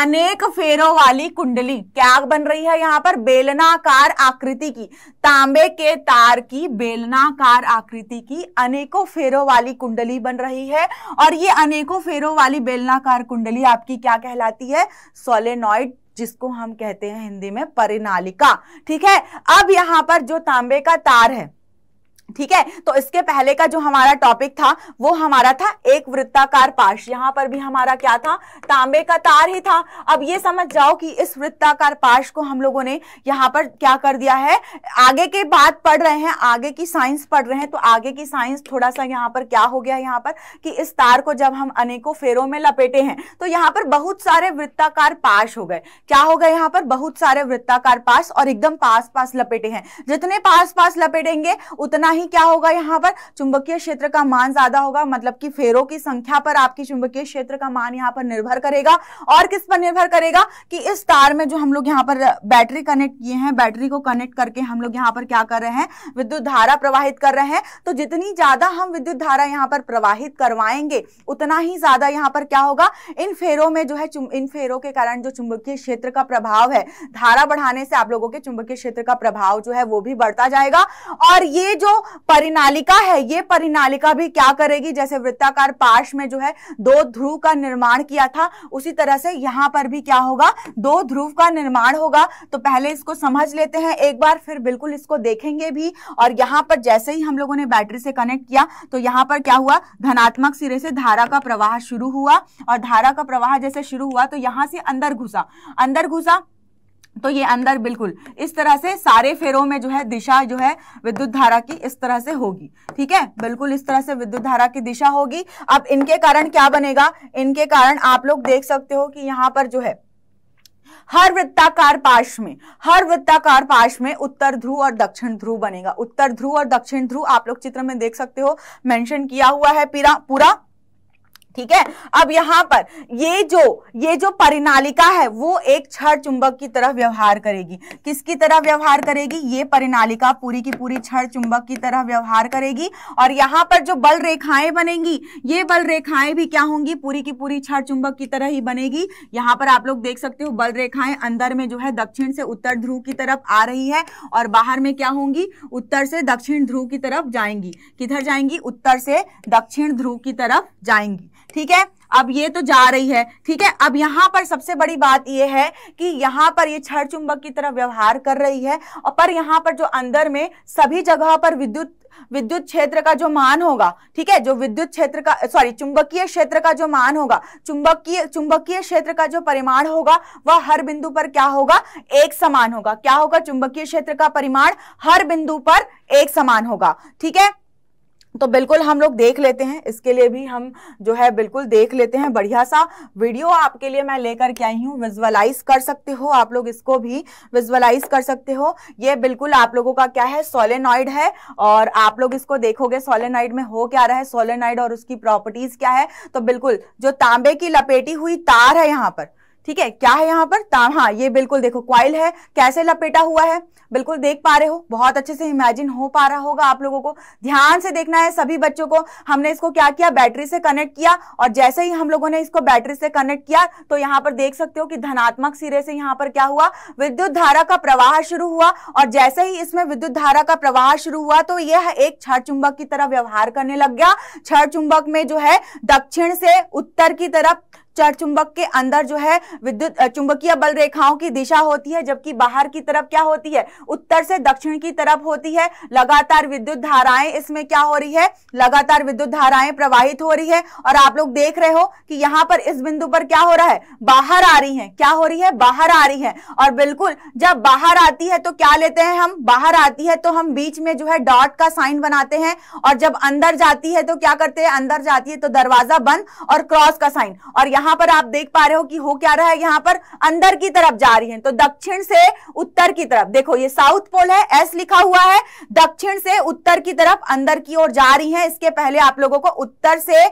अनेक फेरों वाली कुंडली क्या बन रही है यहाँ पर बेलनाकार आकृति की तांबे के तार की बेलनाकार आकृति की अनेकों फेरों वाली कुंडली बन रही है और ये अनेकों फेरों वाली बेलनाकार कुंडली आपकी क्या कहलाती है सोलेनॉइड जिसको हम कहते हैं हिंदी में परिनालिका ठीक है अब यहाँ पर जो तांबे का तार है ठीक है तो इसके पहले का जो हमारा टॉपिक था वो हमारा था एक वृत्ताकार पाश यहां पर भी हमारा क्या था तांबे का तार ही था अब ये समझ जाओ कि इस वृत्ताकार पाश को हम लोगों ने यहाँ पर क्या कर दिया है आगे के बाद पढ़ रहे हैं आगे की साइंस पढ़ रहे हैं तो आगे की साइंस थोड़ा सा यहाँ पर क्या हो गया यहाँ पर कि इस तार को जब हम अनेकों फेरों में लपेटे हैं तो यहाँ पर बहुत सारे वृत्ताकार पाश हो गए क्या हो गए यहाँ पर बहुत सारे वृत्ताकार पास और एकदम पास पास लपेटे हैं जितने पास पास लपेटेंगे उतना ही ही क्या होगा यहाँ पर चुंबकीय क्षेत्र का मान ज्यादा होगा मतलब कि फेरों की संख्या पर आपकी चुंबकीय क्षेत्र का मान यहाँ पर निर्भर करेगा और किस पर निर्भर करेगा कि इस तार में जो हम लोग यहाँ पर बैटरी कनेक्ट किए हैं बैटरी को कनेक्ट करके हम लोग यहाँ पर क्या कर रहे हैं विद्युत धारा प्रवाहित कर रहे हैं तो जितनी ज्यादा हम विद्युत धारा यहाँ पर प्रवाहित करवाएंगे उतना ही ज्यादा यहाँ पर क्या होगा इन फेरों में जो है इन फेरों के कारण जो चुंबकीय क्षेत्र का प्रभाव है धारा बढ़ाने से आप लोगों के चुंबकीय क्षेत्र का प्रभाव जो है वो भी बढ़ता जाएगा और ये जो परिनालिका है ये परिनालिका भी क्या करेगी जैसे वृत्ताकार पार्श में जो है दो ध्रुव का निर्माण किया था उसी तरह से यहां पर भी क्या होगा दो ध्रुव का निर्माण होगा तो पहले इसको समझ लेते हैं एक बार फिर बिल्कुल इसको देखेंगे भी और यहाँ पर जैसे ही हम लोगों ने बैटरी से कनेक्ट किया तो यहां पर क्या हुआ धनात्मक सिरे से धारा का प्रवाह शुरू हुआ और धारा का प्रवाह जैसे शुरू हुआ तो यहाँ से अंदर घुसा अंदर घुसा तो ये अंदर बिल्कुल इस तरह से सारे फेरों में जो है दिशा जो है विद्युत धारा की इस तरह से होगी ठीक है बिल्कुल इस तरह से विद्युत धारा की दिशा होगी अब इनके कारण क्या बनेगा इनके कारण आप लोग देख सकते हो कि यहाँ पर जो है हर वृत्ताकार पार्श्व में हर वृत्ताकार पार्श्व में उत्तर ध्रुव और दक्षिण ध्रुव बनेगा उत्तर ध्रुव और दक्षिण ध्रुव आप लोग चित्र में देख सकते हो मेंशन किया हुआ है पूरा ठीक है अब यहाँ पर ये जो ये जो परिणालिका है वो एक छड़ चुंबक की तरह व्यवहार करेगी किसकी तरह व्यवहार करेगी ये परिणालिका पूरी की पूरी छड़ चुंबक की तरह व्यवहार करेगी और यहाँ पर जो बल रेखाएं बनेंगी ये बल रेखाएं भी क्या होंगी पूरी की पूरी छड़ चुंबक की तरह ही बनेगी यहाँ पर आप लोग देख सकते हो बल रेखाएं अंदर में जो है दक्षिण से उत्तर ध्रुव की तरफ आ रही है और बाहर में क्या होंगी उत्तर से दक्षिण ध्रुव की तरफ जाएंगी किधर जाएंगी उत्तर से दक्षिण ध्रुव की तरफ जाएंगी ठीक है अब ये तो जा रही है ठीक है अब यहाँ पर सबसे बड़ी बात यह है कि यहाँ पर ये छड़ चुंबक की तरह व्यवहार कर रही है और पर यहाँ पर जो अंदर में सभी जगह पर विद्युत विद्युत क्षेत्र का जो मान होगा ठीक है जो विद्युत क्षेत्र का सॉरी चुंबकीय क्षेत्र का जो मान होगा चुंबकीय चुंबकीय क्षेत्र का जो परिमाण होगा वह हर बिंदु पर क्या होगा एक समान होगा क्या होगा चुंबकीय क्षेत्र का परिमाण हर बिंदु पर एक समान होगा ठीक है तो बिल्कुल हम लोग देख लेते हैं इसके लिए भी हम जो है बिल्कुल देख लेते हैं बढ़िया सा वीडियो आपके लिए मैं लेकर के आई हूँ विजुअलाइज कर सकते हो आप लोग इसको भी विजुअलाइज कर सकते हो ये बिल्कुल आप लोगों का क्या है सोलेनॉइड है और आप लोग इसको देखोगे सोलेनॉइड में हो क्या रहा है सोलेनॉइड और उसकी प्रॉपर्टीज क्या है तो बिल्कुल जो तांबे की लपेटी हुई तार है यहाँ पर ठीक है क्या है यहाँ पर ताम हाँ ये बिल्कुल देखो क्वाइल है कैसे लपेटा हुआ है बिल्कुल देख पा रहे हो बहुत अच्छे से इमेजिन हो पा रहा होगा आप लोगों को ध्यान से देखना है सभी बच्चों को हमने इसको क्या किया बैटरी से कनेक्ट किया और जैसे ही हम लोगों ने इसको बैटरी से कनेक्ट किया तो यहाँ पर देख सकते हो कि धनात्मक सिरे से यहाँ पर क्या हुआ विद्युत धारा का प्रवाह शुरू हुआ और जैसे ही इसमें विद्युत धारा का प्रवाह शुरू हुआ तो यह एक छठ चुंबक की तरह व्यवहार करने लग गया छठ चुंबक में जो है दक्षिण से उत्तर की तरफ चार चुंबक के अंदर जो है विद्युत चुंबकीय बल रेखाओं की दिशा होती है जबकि बाहर की तरफ क्या होती है उत्तर से दक्षिण की तरफ होती है लगातार विद्युत धाराएं इसमें क्या हो रही है लगातार विद्युत धाराएं प्रवाहित हो रही है और आप लोग देख रहे हो कि यहाँ पर इस बिंदु पर क्या हो रहा है बाहर आ रही है क्या हो रही है बाहर आ रही है और बिल्कुल जब बाहर आती है तो क्या लेते हैं हम बाहर आती है तो हम बीच में जो है डॉट का साइन बनाते हैं और जब अंदर जाती है तो क्या करते हैं अंदर जाती है तो दरवाजा बंद और क्रॉस का साइन और यहाँ यहाँ पर आप देख पा रहे हो कि हो क्या रहा है यहाँ पर अंदर की तरफ जा रही है तो दक्षिण से उत्तर की तरफ देखो ये साउथ पोल है एस लिखा हुआ है दक्षिण से उत्तर की तरफ अंदर की ओर जा रही है इसके पहले आप लोगों को उत्तर से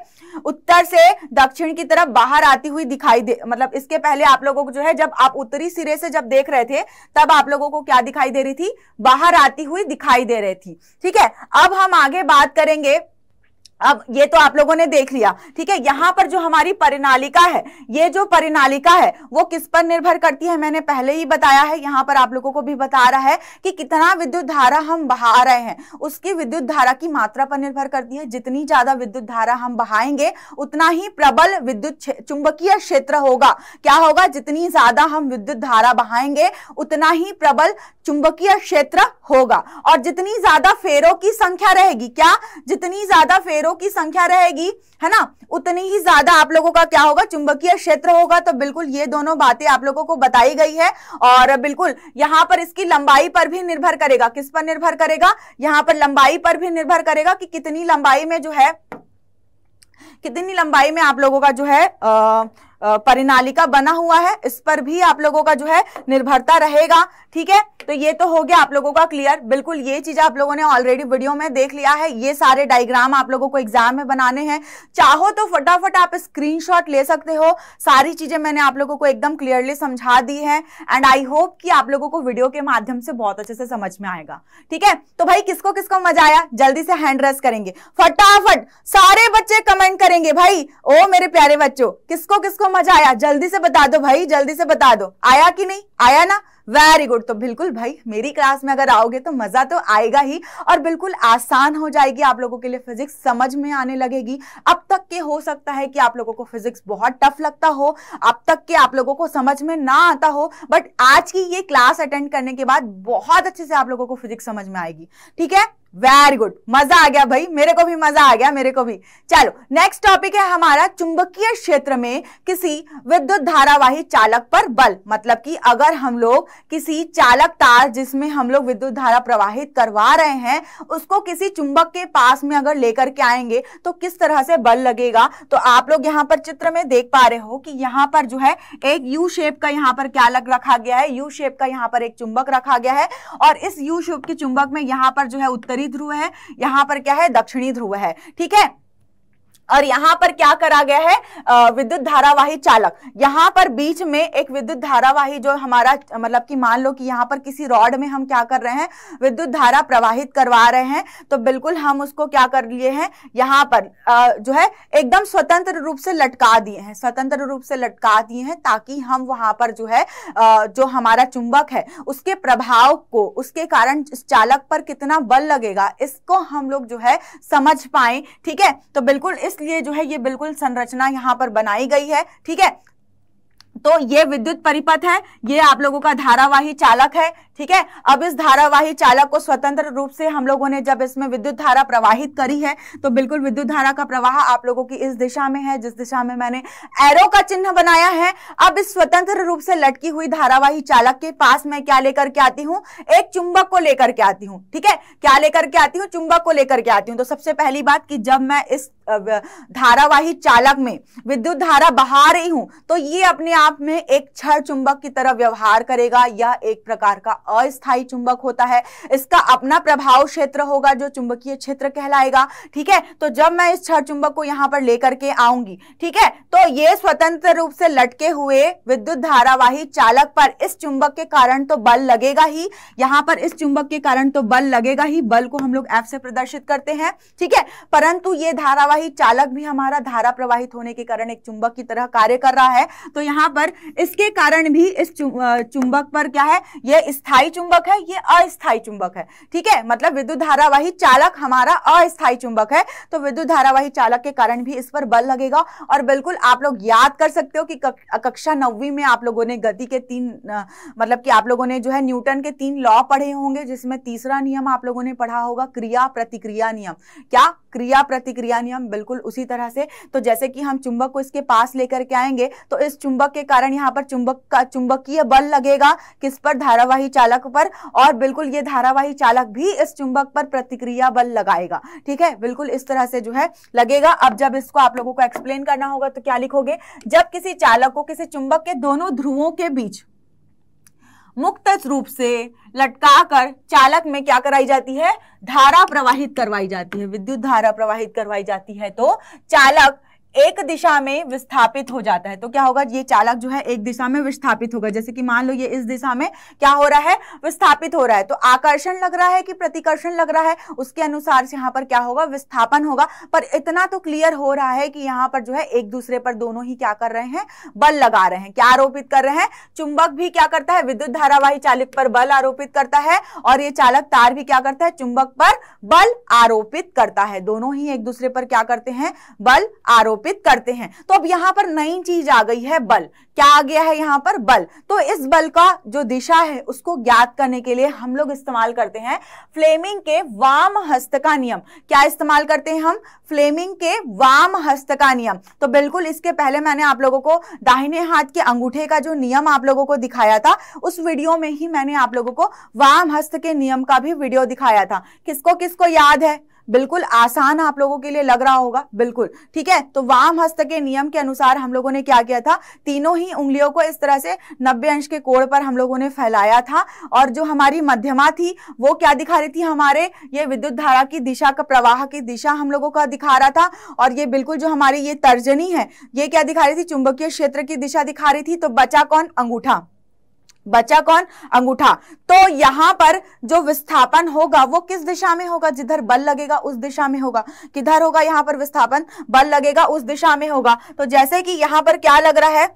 उत्तर से दक्षिण की तरफ बाहर आती हुई दिखाई दे मतलब इसके पहले आप लोगों को जो है जब आप उत्तरी सिरे से जब देख रहे थे तब आप लोगों को क्या दिखाई दे रही थी बाहर आती हुई दिखाई दे रही थी ठीक है अब हम आगे बात करेंगे अब ये तो आप लोगों ने देख लिया ठीक है यहाँ पर जो हमारी परिनालिका है ये जो परिनालिका है वो किस पर निर्भर करती है मैंने पहले ही बताया है यहाँ पर आप लोगों को भी बता रहा है कि कितना विद्युत धारा हम बहा रहे हैं उसकी विद्युत धारा की मात्रा पर निर्भर करती है जितनी ज्यादा विद्युत धारा हम बहाएंगे उतना ही प्रबल विद्युत चुंबकीय क्षेत्र होगा क्या होगा जितनी ज्यादा हम विद्युत धारा बहाएंगे उतना ही प्रबल चुंबकीय क्षेत्र होगा और जितनी ज्यादा फेरों की संख्या रहेगी क्या जितनी ज्यादा फेरों तारों की संख्या रहेगी है ना उतनी ही ज्यादा आप लोगों का क्या होगा चुंबकीय क्षेत्र होगा तो बिल्कुल ये दोनों बातें आप लोगों को बताई गई है और बिल्कुल यहां पर इसकी लंबाई पर भी निर्भर करेगा किस पर निर्भर करेगा यहां पर लंबाई पर भी निर्भर करेगा कि कितनी लंबाई में जो है कितनी लंबाई में आप लोगों का जो है आ, परिनालिका बना हुआ है इस पर भी आप लोगों का जो है निर्भरता रहेगा ठीक है तो ये तो हो गया आप लोगों का क्लियर बिल्कुल ये चीज आप लोगों ने ऑलरेडी वीडियो में देख लिया है ये सारे डायग्राम आप लोगों को एग्जाम में बनाने हैं चाहो तो फटाफट आप स्क्रीनशॉट ले सकते हो सारी चीजें मैंने आप लोगों को एकदम क्लियरली समझा दी है एंड आई होप कि आप लोगों को वीडियो के माध्यम से बहुत अच्छे से समझ में आएगा ठीक है तो भाई किसको किसको मजा आया जल्दी से हैंड रेस करेंगे फटाफट सारे बच्चे कमेंट करेंगे भाई ओ मेरे प्यारे बच्चों किसको किसको मजा आया जल्दी से बता दो भाई जल्दी से बता दो आया कि नहीं आया ना वेरी गुड तो बिल्कुल भाई मेरी क्लास में अगर आओगे तो मज़ा तो आएगा ही और बिल्कुल आसान हो जाएगी आप लोगों के लिए फिजिक्स समझ में आने लगेगी अब तक के हो सकता है कि आप लोगों को फिजिक्स बहुत टफ लगता हो अब तक के आप लोगों को समझ में ना आता हो बट आज की ये क्लास अटेंड करने के बाद बहुत अच्छे से आप लोगों को फिजिक्स समझ में आएगी ठीक है वेरी गुड मजा आ गया भाई मेरे को भी मजा आ गया मेरे को भी चलो नेक्स्ट टॉपिक है हमारा चुंबकीय क्षेत्र में किसी विद्युत धारावाही चालक पर बल मतलब कि अगर हम लोग किसी चालक तार जिसमें हम लोग विद्युत धारा प्रवाहित करवा रहे हैं उसको किसी चुंबक के पास में अगर लेकर के आएंगे तो किस तरह से बल लगेगा तो आप लोग यहाँ पर चित्र में देख पा रहे हो कि यहाँ पर जो है एक यू शेप का यहाँ पर क्या लग रखा गया है यू शेप का यहाँ पर एक चुंबक रखा गया है और इस यू शेप के चुंबक में यहाँ पर जो है उत्तरी ध्रुव है यहाँ पर क्या है दक्षिणी ध्रुव है ठीक है और यहाँ पर क्या करा गया है विद्युत धारावाही चालक यहाँ पर बीच में एक विद्युत धारावाही जो हमारा मतलब कि मान लो कि यहाँ पर किसी रॉड में हम क्या कर रहे हैं विद्युत धारा प्रवाहित करवा रहे हैं तो बिल्कुल हम उसको क्या कर लिए हैं यहाँ पर जो है एकदम स्वतंत्र रूप से लटका दिए हैं स्वतंत्र रूप से लटका दिए हैं ताकि हम वहां पर जो है जो हमारा चुंबक है उसके प्रभाव को उसके कारण चालक पर कितना बल लगेगा इसको हम लोग जो है समझ पाए ठीक है तो बिल्कुल इस इसलिए जो है ये बिल्कुल संरचना यहां पर बनाई गई है ठीक है तो ये विद्युत परिपथ है ये आप लोगों का धारावाही चालक है ठीक है अब इस धारावाही चालक को स्वतंत्र रूप से हम लोगों ने जब इसमें विद्युत धारा प्रवाहित करी है तो बिल्कुल विद्युत धारा का प्रवाह आप लोगों की इस दिशा में है जिस दिशा में मैंने एरो का चिन्ह बनाया है अब इस स्वतंत्र रूप से लटकी हुई धारावाही चालक के पास मैं क्या लेकर के आती हूँ एक चुंबक को लेकर के आती हूँ ठीक है क्या लेकर के आती हूँ चुंबक को लेकर के आती हूँ तो सबसे पहली बात की जब मैं इस धारावाही चालक में विद्युत धारा बहा रही हूं तो ये अपने आप में एक छड़ चुंबक की तरह व्यवहार करेगा यह एक प्रकार का अस्थायी चुंबक होता है इसका अपना प्रभाव क्षेत्र होगा जो चुंबकीय क्षेत्र कहलाएगा ठीक है तो जब मैं इस क्षर चुंबक को यहां पर लेकर के आऊंगी ठीक है तो ये स्वतंत्र रूप से लटके हुए विद्युत धारावाही चालक पर इस चुंबक के कारण तो बल लगेगा ही यहां पर इस चुंबक के कारण तो बल लगेगा ही बल को हम लोग एफ से प्रदर्शित करते हैं ठीक है परंतु ये धारावाही प्रवाही चालक भी हमारा धारा प्रवाहित होने के कारण एक चुंबक की तरह कार्य कर रहा है तो यहाँ पर इसके कारण भी इस चुंबक पर क्या है ये स्थायी चुंबक है ये अस्थायी चुंबक है ठीक है मतलब विद्युत धारावाही चालक हमारा अस्थायी चुंबक है तो विद्युत धारावाही चालक के कारण भी इस पर बल लगेगा और बिल्कुल आप लोग याद कर सकते हो कि कक्षा नौवीं में आप लोगों ने गति के तीन मतलब कि आप लोगों ने जो है न्यूटन के तीन लॉ पढ़े होंगे जिसमें तीसरा नियम आप लोगों ने पढ़ा होगा क्रिया प्रतिक्रिया नियम क्या क्रिया प्रतिक्रिया नियम बिल्कुल उसी तरह से तो जैसे कि हम चुंबक को इसके पास लेकर के आएंगे तो इस चुंबक के कारण यहाँ पर चुंबक का चुंबकीय बल लगेगा किस पर धारावाही चालक पर और बिल्कुल ये धारावाही चालक भी इस चुंबक पर प्रतिक्रिया बल लगाएगा ठीक है बिल्कुल इस तरह से जो है लगेगा अब जब इसको आप लोगों को एक्सप्लेन करना होगा तो क्या लिखोगे जब किसी चालक को किसी चुंबक के दोनों ध्रुवों के बीच मुक्त रूप से लटकाकर चालक में क्या कराई जाती है धारा प्रवाहित करवाई जाती है विद्युत धारा प्रवाहित करवाई जाती है तो चालक एक दिशा में विस्थापित हो जाता है तो क्या होगा ये चालक जो है एक दिशा में विस्थापित होगा जैसे कि मान लो ये इस दिशा में क्या हो रहा है विस्थापित हो रहा है तो आकर्षण लग रहा है कि प्रतिकर्षण लग रहा है उसके अनुसार से यहाँ पर क्या होगा विस्थापन होगा पर इतना तो क्लियर हो रहा है कि यहाँ पर जो है एक दूसरे पर दोनों ही क्या कर रहे हैं बल लगा रहे हैं क्या आरोपित कर रहे हैं चुंबक भी क्या करता है विद्युत धारावाही चालक पर बल आरोपित करता है और ये चालक तार भी क्या करता है चुंबक पर बल आरोपित करता है दोनों ही एक दूसरे पर क्या करते हैं बल आरोप आरोपित करते हैं तो अब यहाँ पर नई चीज आ गई है बल क्या आ गया है यहाँ पर बल तो इस बल का जो दिशा है उसको ज्ञात करने के लिए हम लोग इस्तेमाल करते हैं फ्लेमिंग के वाम हस्त का नियम क्या इस्तेमाल करते हैं हम फ्लेमिंग के वाम हस्त का नियम तो बिल्कुल इसके पहले मैंने आप लोगों को दाहिने हाथ के अंगूठे का जो नियम आप लोगों को दिखाया था उस वीडियो में ही मैंने आप लोगों को वाम हस्त के नियम का भी वीडियो दिखाया था किसको किसको याद है बिल्कुल आसान आप लोगों के लिए लग रहा होगा बिल्कुल ठीक है तो वाम हस्त के नियम के अनुसार हम लोगों ने क्या किया था तीनों ही उंगलियों को इस तरह से नब्बे अंश के कोड़ पर हम लोगों ने फैलाया था और जो हमारी मध्यमा थी वो क्या दिखा रही थी हमारे ये विद्युत धारा की दिशा का प्रवाह की दिशा हम लोगों का दिखा रहा था और ये बिल्कुल जो हमारी ये तर्जनी है ये क्या दिखा रही थी चुंबकीय क्षेत्र की दिशा दिखा रही थी तो बचा कौन अंगूठा बचा कौन अंगूठा तो यहां पर जो विस्थापन होगा वो किस दिशा में होगा जिधर बल लगेगा उस दिशा में होगा किधर होगा यहां पर विस्थापन बल लगेगा उस दिशा में होगा तो जैसे कि यहां पर क्या लग रहा है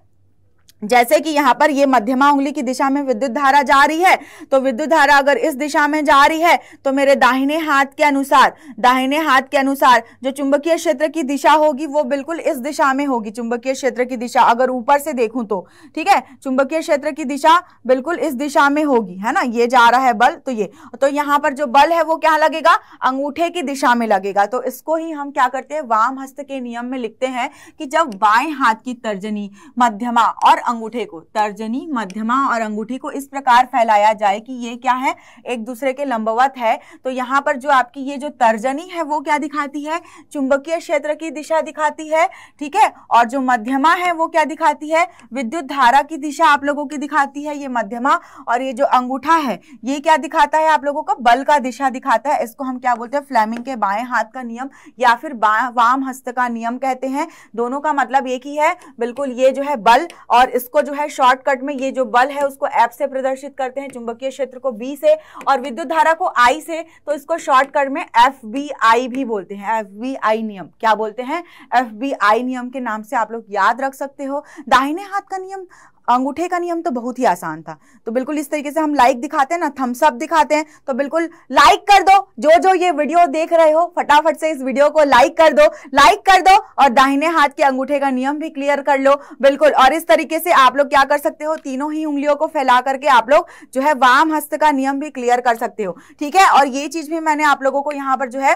जैसे कि यहाँ पर ये मध्यमा उंगली की दिशा में विद्युत धारा जा रही है तो विद्युत धारा अगर इस दिशा में जा रही है तो मेरे दाहिने हाथ के अनुसार दाहिने हाथ के अनुसार जो चुंबकीय क्षेत्र की दिशा होगी वो बिल्कुल इस दिशा में होगी चुंबकीय क्षेत्र की दिशा अगर ऊपर से देखूं तो ठीक है चुंबकीय क्षेत्र की दिशा बिल्कुल इस दिशा में होगी है ना ये जा रहा है बल तो ये तो यहाँ पर जो बल है वो क्या लगेगा अंगूठे की दिशा में लगेगा तो इसको ही हम क्या करते हैं वाम हस्त के नियम में लिखते हैं कि जब बाएं हाथ की तर्जनी मध्यमा और अंगूठे को तर्जनी मध्यमा और अंगूठी को इस प्रकार फैलाया जाए कि ये क्या है एक दूसरे के लंबवत है तो यहाँ पर जो आपकी ये जो तर्जनी है वो क्या दिखाती है चुंबकीय क्षेत्र की दिशा दिखाती है ठीक है और जो मध्यमा है वो क्या दिखाती है विद्युत धारा की दिशा आप लोगों की दिखाती है ये मध्यमा और ये जो अंगूठा है ये क्या दिखाता है आप लोगों का बल का दिशा दिखाता है इसको हम क्या बोलते हैं फ्लैमिंग के बाएं हाथ का नियम या फिर वाम हस्त का नियम कहते हैं दोनों का मतलब एक ही है बिल्कुल ये जो है बल और इसको जो है शॉर्टकट में ये जो बल है उसको एप से प्रदर्शित करते हैं चुंबकीय क्षेत्र को बी से और विद्युत धारा को आई से तो इसको शॉर्टकट में एफ बी आई भी बोलते हैं एफ बी आई नियम क्या बोलते हैं एफ बी आई नियम के नाम से आप लोग याद रख सकते हो दाहिने हाथ का नियम अंगूठे का नियम तो बहुत ही आसान था तो बिल्कुल इस तरीके से हम लाइक दिखाते हैं ना थम्सअप दिखाते हैं तो बिल्कुल लाइक कर दो जो जो ये वीडियो देख रहे हो फटाफट से इस वीडियो को लाइक कर दो लाइक कर दो और दाहिने हाथ के अंगूठे का नियम भी क्लियर कर लो बिल्कुल और इस तरीके से आप लोग क्या कर सकते हो तीनों ही उंगलियों को फैला करके आप लोग जो है वाम हस्त का नियम भी क्लियर कर सकते हो ठीक है और ये चीज भी मैंने आप लोगों को यहाँ पर जो है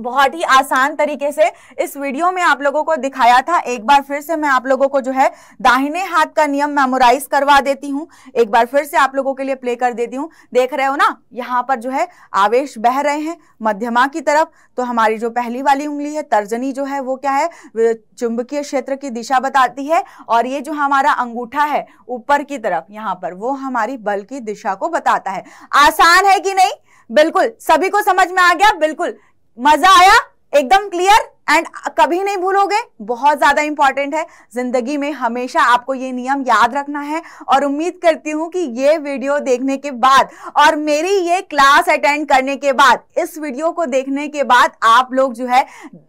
बहुत ही आसान तरीके से इस वीडियो में आप लोगों को दिखाया था एक बार फिर से मैं आप लोगों को जो है दाहिने हाथ का नियम मेमोराइज करवा देती हूँ एक बार फिर से आप लोगों के लिए प्ले कर देती हूँ देख रहे हो ना यहाँ पर जो है आवेश बह रहे हैं मध्यमा की तरफ तो हमारी जो पहली वाली उंगली है तर्जनी जो है वो क्या है चुंबकीय क्षेत्र की दिशा बताती है और ये जो हमारा अंगूठा है ऊपर की तरफ यहाँ पर वो हमारी बल की दिशा को बताता है आसान है कि नहीं बिल्कुल सभी को समझ में आ गया बिल्कुल मजा आया एकदम क्लियर एंड uh, कभी नहीं भूलोगे बहुत ज़्यादा इंपॉर्टेंट है ज़िंदगी में हमेशा आपको ये नियम याद रखना है और उम्मीद करती हूँ कि ये वीडियो देखने के बाद और मेरी ये क्लास अटेंड करने के बाद इस वीडियो को देखने के बाद आप लोग जो है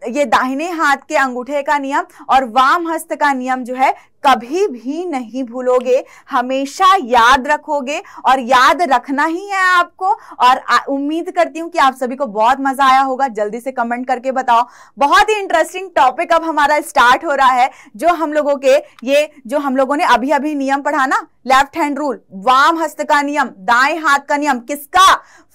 ये दाहिने हाथ के अंगूठे का नियम और वाम हस्त का नियम जो है कभी भी नहीं भूलोगे हमेशा याद रखोगे और याद रखना ही है आपको और उम्मीद करती हूँ कि आप सभी को बहुत मजा आया होगा जल्दी से कमेंट करके बताओ बहुत ही इंटरेस्टिंग टॉपिक अब हमारा स्टार्ट हो रहा है जो हम लोगों के ये जो हम लोगों ने अभी अभी नियम पढ़ा ना लेफ्ट हैंड रूल वाम हस्त का नियम दाएं हाथ का नियम किसका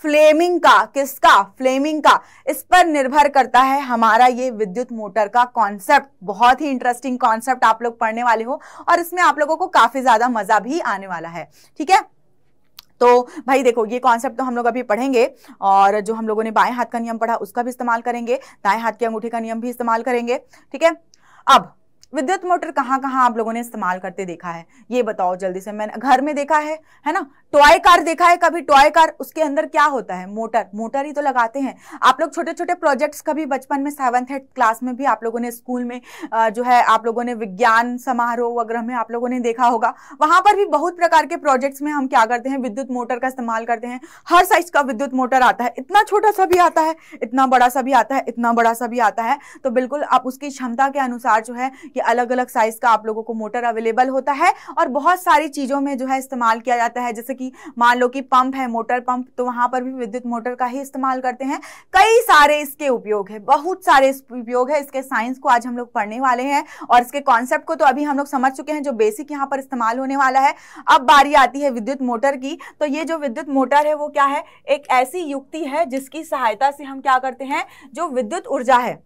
फ्लेमिंग का किसका फ्लेमिंग का इस पर निर्भर करता है हमारा ये विद्युत मोटर का कॉन्सेप्ट बहुत ही इंटरेस्टिंग कॉन्सेप्ट आप लोग पढ़ने वाले हो और इसमें आप लोगों को काफी ज्यादा मजा भी आने वाला है ठीक है तो भाई देखो ये कॉन्सेप्ट तो हम लोग अभी पढ़ेंगे और जो हम लोगों ने बाएं हाथ का नियम पढ़ा उसका भी इस्तेमाल करेंगे दाएं हाथ के अंगूठे का नियम भी इस्तेमाल करेंगे ठीक है अब विद्युत मोटर कहाँ कहाँ आप लोगों ने इस्तेमाल करते देखा है ये बताओ जल्दी से मैंने घर में देखा है है ना टॉय कार देखा है कभी टॉय कार उसके अंदर क्या होता है मोटर मोटर ही तो लगाते हैं आप लोग छोटे छोटे प्रोजेक्ट्स कभी बचपन में सेवन्थ एट क्लास में भी आप लोगों ने स्कूल में जो है आप लोगों ने विज्ञान समारोह वगैरह में आप लोगों ने देखा होगा वहां पर भी बहुत प्रकार के प्रोजेक्ट्स में हम क्या करते हैं विद्युत मोटर का इस्तेमाल करते हैं हर साइज का विद्युत मोटर आता है इतना छोटा सा भी आता है इतना बड़ा सा भी आता है इतना बड़ा सा भी आता है तो बिल्कुल आप उसकी क्षमता के अनुसार जो है कि अलग अलग साइज का आप लोगों को मोटर अवेलेबल होता है और बहुत सारी चीज़ों में जो है इस्तेमाल किया जाता है जैसे कि मान लो कि पंप है मोटर पंप तो वहां पर भी विद्युत मोटर का ही इस्तेमाल करते हैं कई सारे इसके उपयोग है बहुत सारे उपयोग है इसके साइंस को आज हम लोग पढ़ने वाले हैं और इसके कॉन्सेप्ट को तो अभी हम लोग समझ चुके हैं जो बेसिक यहाँ पर इस्तेमाल होने वाला है अब बारी आती है विद्युत मोटर की तो ये जो विद्युत मोटर है वो क्या है एक ऐसी युक्ति है जिसकी सहायता से हम क्या करते हैं जो विद्युत ऊर्जा है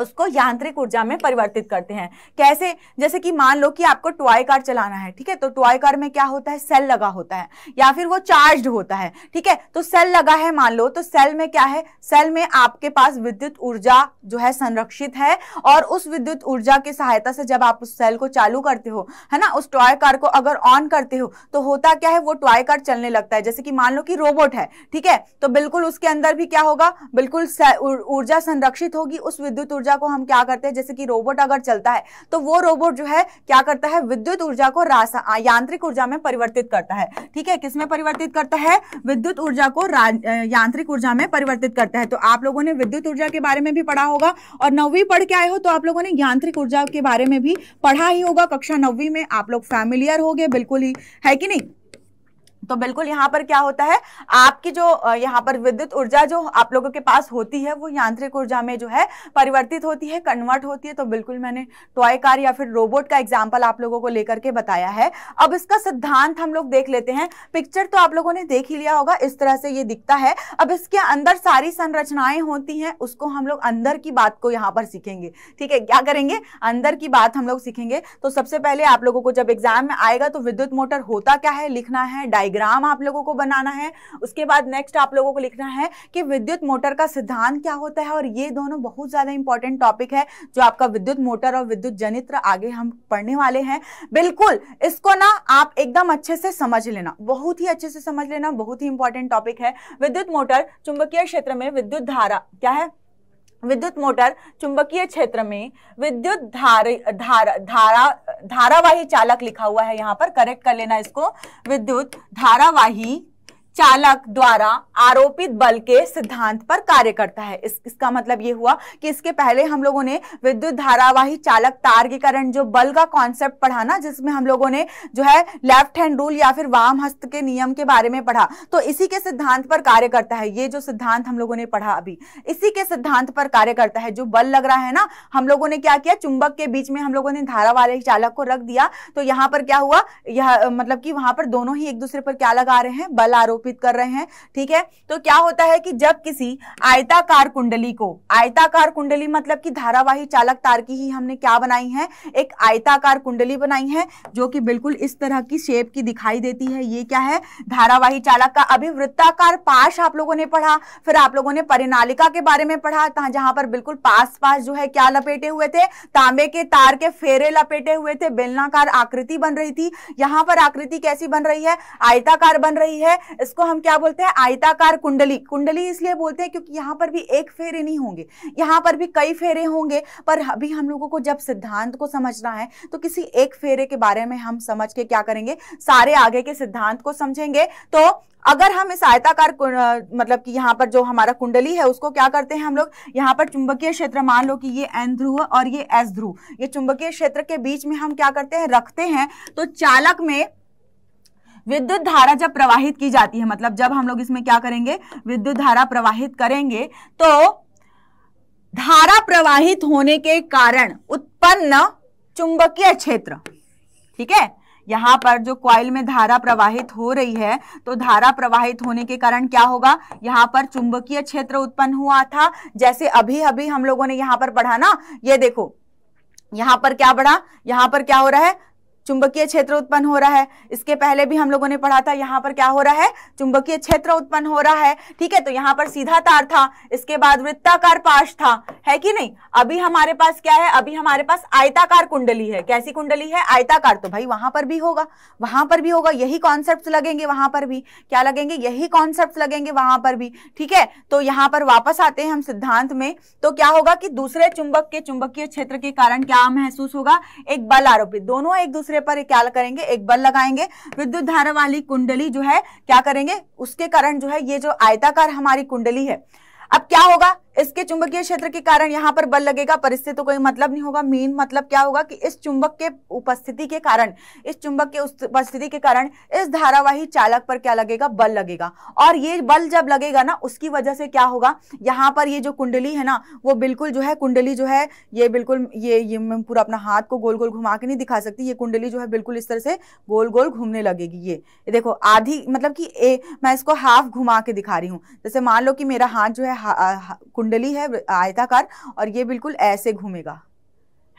उसको यांत्रिक ऊर्जा में परिवर्तित करते हैं कैसे जैसे कि मान लो कि आपको टॉय कार चलाना है ठीक है तो टॉय कार में क्या होता है सेल लगा होता है या फिर वो चार्ज होता है ठीक है तो सेल लगा है मान लो तो सेल में क्या है सेल में आपके पास विद्युत ऊर्जा जो है संरक्षित है और उस विद्युत ऊर्जा की सहायता से जब आप उस सेल को चालू करते हो है ना उस टॉय कार को अगर ऑन करते हो तो होता क्या है वो टॉय कार चलने लगता है जैसे कि मान लो कि रोबोट है ठीक है तो बिल्कुल उसके अंदर भी क्या होगा बिल्कुल ऊर्जा संरक्षित होगी उस विद्युत ऊर्जा को हम क्या करते हैं जैसे कि रोबोट अगर चलता है तो वो रोबोट जो है क्या करता है विद्युत ऊर्जा को यांत्रिक ऊर्जा में परिवर्तित करता है ठीक है किसमें परिवर्तित करता है विद्युत ऊर्जा को यांत्रिक ऊर्जा में परिवर्तित करता है तो आप लोगों ने विद्युत ऊर्जा के बारे में भी पढ़ा होगा और नौवीं पढ़ के आए हो तो आप लोगों ने यांत्रिक ऊर्जा के बारे में भी पढ़ा ही होगा कक्षा नौवीं में आप लोग फैमिलियर हो गए बिल्कुल ही है कि नहीं तो बिल्कुल यहाँ पर क्या होता है आपकी जो यहाँ पर विद्युत ऊर्जा जो आप लोगों के पास होती है वो यांत्रिक ऊर्जा में जो है परिवर्तित होती है कन्वर्ट होती है तो बिल्कुल मैंने टॉय कार या फिर रोबोट का एग्जाम्पल आप लोगों को लेकर के बताया है अब इसका सिद्धांत हम लोग देख लेते हैं पिक्चर तो आप लोगों ने देख ही लिया होगा इस तरह से ये दिखता है अब इसके अंदर सारी संरचनाएं होती हैं उसको हम लोग अंदर की बात को यहाँ पर सीखेंगे ठीक है क्या करेंगे अंदर की बात हम लोग सीखेंगे तो सबसे पहले आप लोगों को जब एग्जाम में आएगा तो विद्युत मोटर होता क्या है लिखना है डायग्राम डायग्राम आप लोगों को बनाना है उसके बाद नेक्स्ट आप लोगों को लिखना है कि विद्युत मोटर का सिद्धांत क्या होता है और ये दोनों बहुत ज़्यादा इंपॉर्टेंट टॉपिक है जो आपका विद्युत मोटर और विद्युत जनित्र आगे हम पढ़ने वाले हैं बिल्कुल इसको ना आप एकदम अच्छे से समझ लेना बहुत ही अच्छे से समझ लेना बहुत ही इंपॉर्टेंट टॉपिक है विद्युत मोटर चुंबकीय क्षेत्र में विद्युत धारा क्या है विद्युत मोटर चुंबकीय क्षेत्र में विद्युत धार, धार, धारा धारावाही चालक लिखा हुआ है यहाँ पर करेक्ट कर लेना इसको विद्युत धारावाही चालक द्वारा आरोपित बल के सिद्धांत पर कार्य करता है इस, इसका मतलब ये हुआ कि इसके पहले हम लोगों ने विद्युत धारावाही चालक तार के कारण जो बल का कॉन्सेप्ट पढ़ा ना जिसमें हम लोगों ने जो है लेफ्ट हैंड रूल या फिर वाम हस्त के नियम के बारे में पढ़ा तो इसी के सिद्धांत पर कार्य करता है ये जो सिद्धांत हम लोगों ने पढ़ा अभी इसी के सिद्धांत पर कार्य करता है जो बल लग रहा है ना हम लोगों ने क्या किया चुंबक के बीच में हम लोगों ने धारावाही चालक को रख दिया तो यहाँ पर क्या हुआ यह मतलब कि वहां पर दोनों ही एक दूसरे पर क्या लगा रहे हैं बल आरोप आरोपित कर रहे हैं ठीक है तो क्या होता है कि जब किसी आयताकार कुंडली को आयताकार कुंडली मतलब कि धारावाही चालक तार की ही हमने क्या बनाई है एक आयताकार कुंडली बनाई है जो कि बिल्कुल इस तरह की शेप की दिखाई देती है ये क्या है धारावाही चालक का अभी वृत्ताकार पाश आप लोगों ने पढ़ा फिर आप लोगों ने परिनालिका के बारे में पढ़ा जहां पर बिल्कुल पास पास जो है क्या लपेटे हुए थे तांबे के तार के फेरे लपेटे हुए थे बेलनाकार आकृति बन रही थी यहां पर आकृति कैसी बन रही है आयताकार बन रही है इस इसको हम क्या बोलते हैं आयताकार कुंडली कुंडली इसलिए बोलते हैं क्योंकि यहाँ पर भी एक फेरे नहीं होंगे यहाँ पर भी कई फेरे होंगे पर अभी हम लोगों को जब सिद्धांत को समझना है तो किसी एक फेरे के बारे में हम समझ के क्या करेंगे सारे आगे के सिद्धांत को समझेंगे तो अगर हम इस आयताकार मतलब कि यहाँ पर जो हमारा कुंडली है उसको क्या करते हैं हम लोग यहाँ पर चुंबकीय क्षेत्र मान लो कि ये एन ध्रुव और ये एस ध्रुव ये चुंबकीय क्षेत्र के बीच में हम क्या करते हैं रखते हैं तो चालक में विद्युत धारा जब प्रवाहित की जाती है मतलब जब हम लोग इसमें क्या करेंगे विद्युत धारा प्रवाहित करेंगे तो धारा प्रवाहित होने के कारण उत्पन्न चुंबकीय क्षेत्र ठीक है यहां पर जो क्वाइल में धारा प्रवाहित हो रही है तो धारा प्रवाहित होने के कारण क्या होगा यहां पर चुंबकीय क्षेत्र उत्पन्न हुआ था जैसे अभी अभी हम लोगों ने यहां पर पढ़ा ना ये देखो यहां पर क्या बढ़ा यहां पर क्या हो रहा है चुंबकीय क्षेत्र उत्पन्न हो रहा है इसके पहले भी हम लोगों ने पढ़ा था यहाँ पर क्या हो रहा है चुंबकीय क्षेत्र उत्पन्न हो रहा है ठीक है तो यहाँ पर सीधा तार था इसके बाद वृत्ताकार पाश था है कि नहीं अभी हमारे पास क्या है अभी हमारे पास आयताकार कुंडली है कैसी कुंडली है आयताकार तो भाई वहां पर भी होगा वहां पर भी होगा यही कॉन्सेप्ट लगेंगे वहां पर भी क्या लगेंगे यही कॉन्सेप्ट लगेंगे वहां पर भी ठीक है तो यहाँ पर वापस आते हैं हम सिद्धांत में तो क्या होगा कि दूसरे चुंबक के चुंबकीय क्षेत्र के कारण क्या महसूस होगा एक बल आरोपित दोनों एक दूसरे दूसरे पर क्या करेंगे एक बल लगाएंगे विद्युत धारा वाली कुंडली जो है क्या करेंगे उसके कारण जो है ये जो आयताकार हमारी कुंडली है अब क्या होगा इसके चुंबकीय क्षेत्र के कारण यहाँ पर बल लगेगा पर इससे तो कोई मतलब नहीं होगा मेन मतलब क्या होगा कि इस चुंबक के उपस्थिति के कारण इस चुंबक के उपस्थिति के कारण इस धारावाही चालक पर क्या लगेगा बल लगेगा और ये बल जब लगेगा ना उसकी वजह से क्या होगा यहाँ पर ये जो कुंडली है ना वो बिल्कुल जो है कुंडली जो है ये बिल्कुल ये ये मैं पूरा अपना हाथ को गोल गोल घुमा के नहीं दिखा सकती ये कुंडली जो है बिल्कुल इस तरह से गोल गोल घूमने लगेगी ये देखो आधी मतलब कि मैं इसको हाफ घुमा के दिखा रही हूँ जैसे मान लो कि मेरा हाथ जो है कुंडली है आयताकार और ये बिल्कुल ऐसे घूमेगा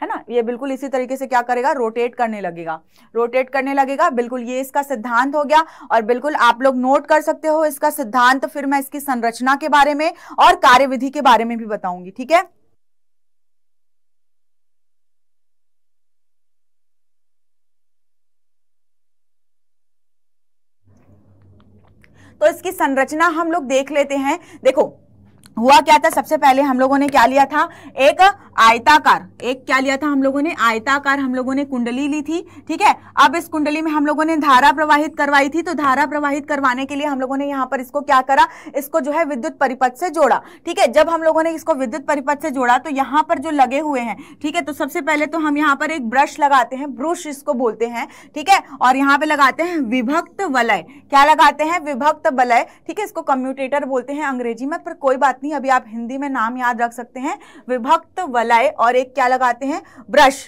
है ना ये बिल्कुल इसी तरीके से क्या करेगा रोटेट करने लगेगा रोटेट करने लगेगा बिल्कुल ये इसका सिद्धांत हो गया और बिल्कुल आप लोग नोट कर सकते हो इसका सिद्धांत फिर मैं इसकी संरचना के बारे में और कार्यविधि के बारे में भी बताऊंगी ठीक है तो इसकी संरचना हम लोग देख लेते हैं देखो हुआ क्या था सबसे पहले हम लोगों ने क्या लिया था एक आयताकार एक क्या लिया था हम लोगों ने आयताकार हम लोगों ने कुंडली ली थी ठीक है अब इस कुंडली में हम लोगों ने धारा प्रवाहित करवाई थी तो धारा प्रवाहित करवाने के लिए हम लोगों ने यहाँ पर इसको क्या करा इसको जो है विद्युत परिपथ से जोड़ा ठीक है जब हम लोगों ने इसको विद्युत परिपथ से जोड़ा तो यहाँ पर जो लगे हुए हैं ठीक है तो सबसे पहले तो हम यहाँ पर एक ब्रश लगाते हैं ब्रुश इसको बोलते हैं ठीक है और यहाँ पे लगाते हैं विभक्त वलय क्या लगाते हैं विभक्त वलय ठीक है इसको कम्यूटेटर बोलते हैं अंग्रेजी में पर कोई बात नहीं अभी आप हिंदी में नाम याद रख सकते हैं विभक्त वलय और एक क्या लगाते हैं ब्रश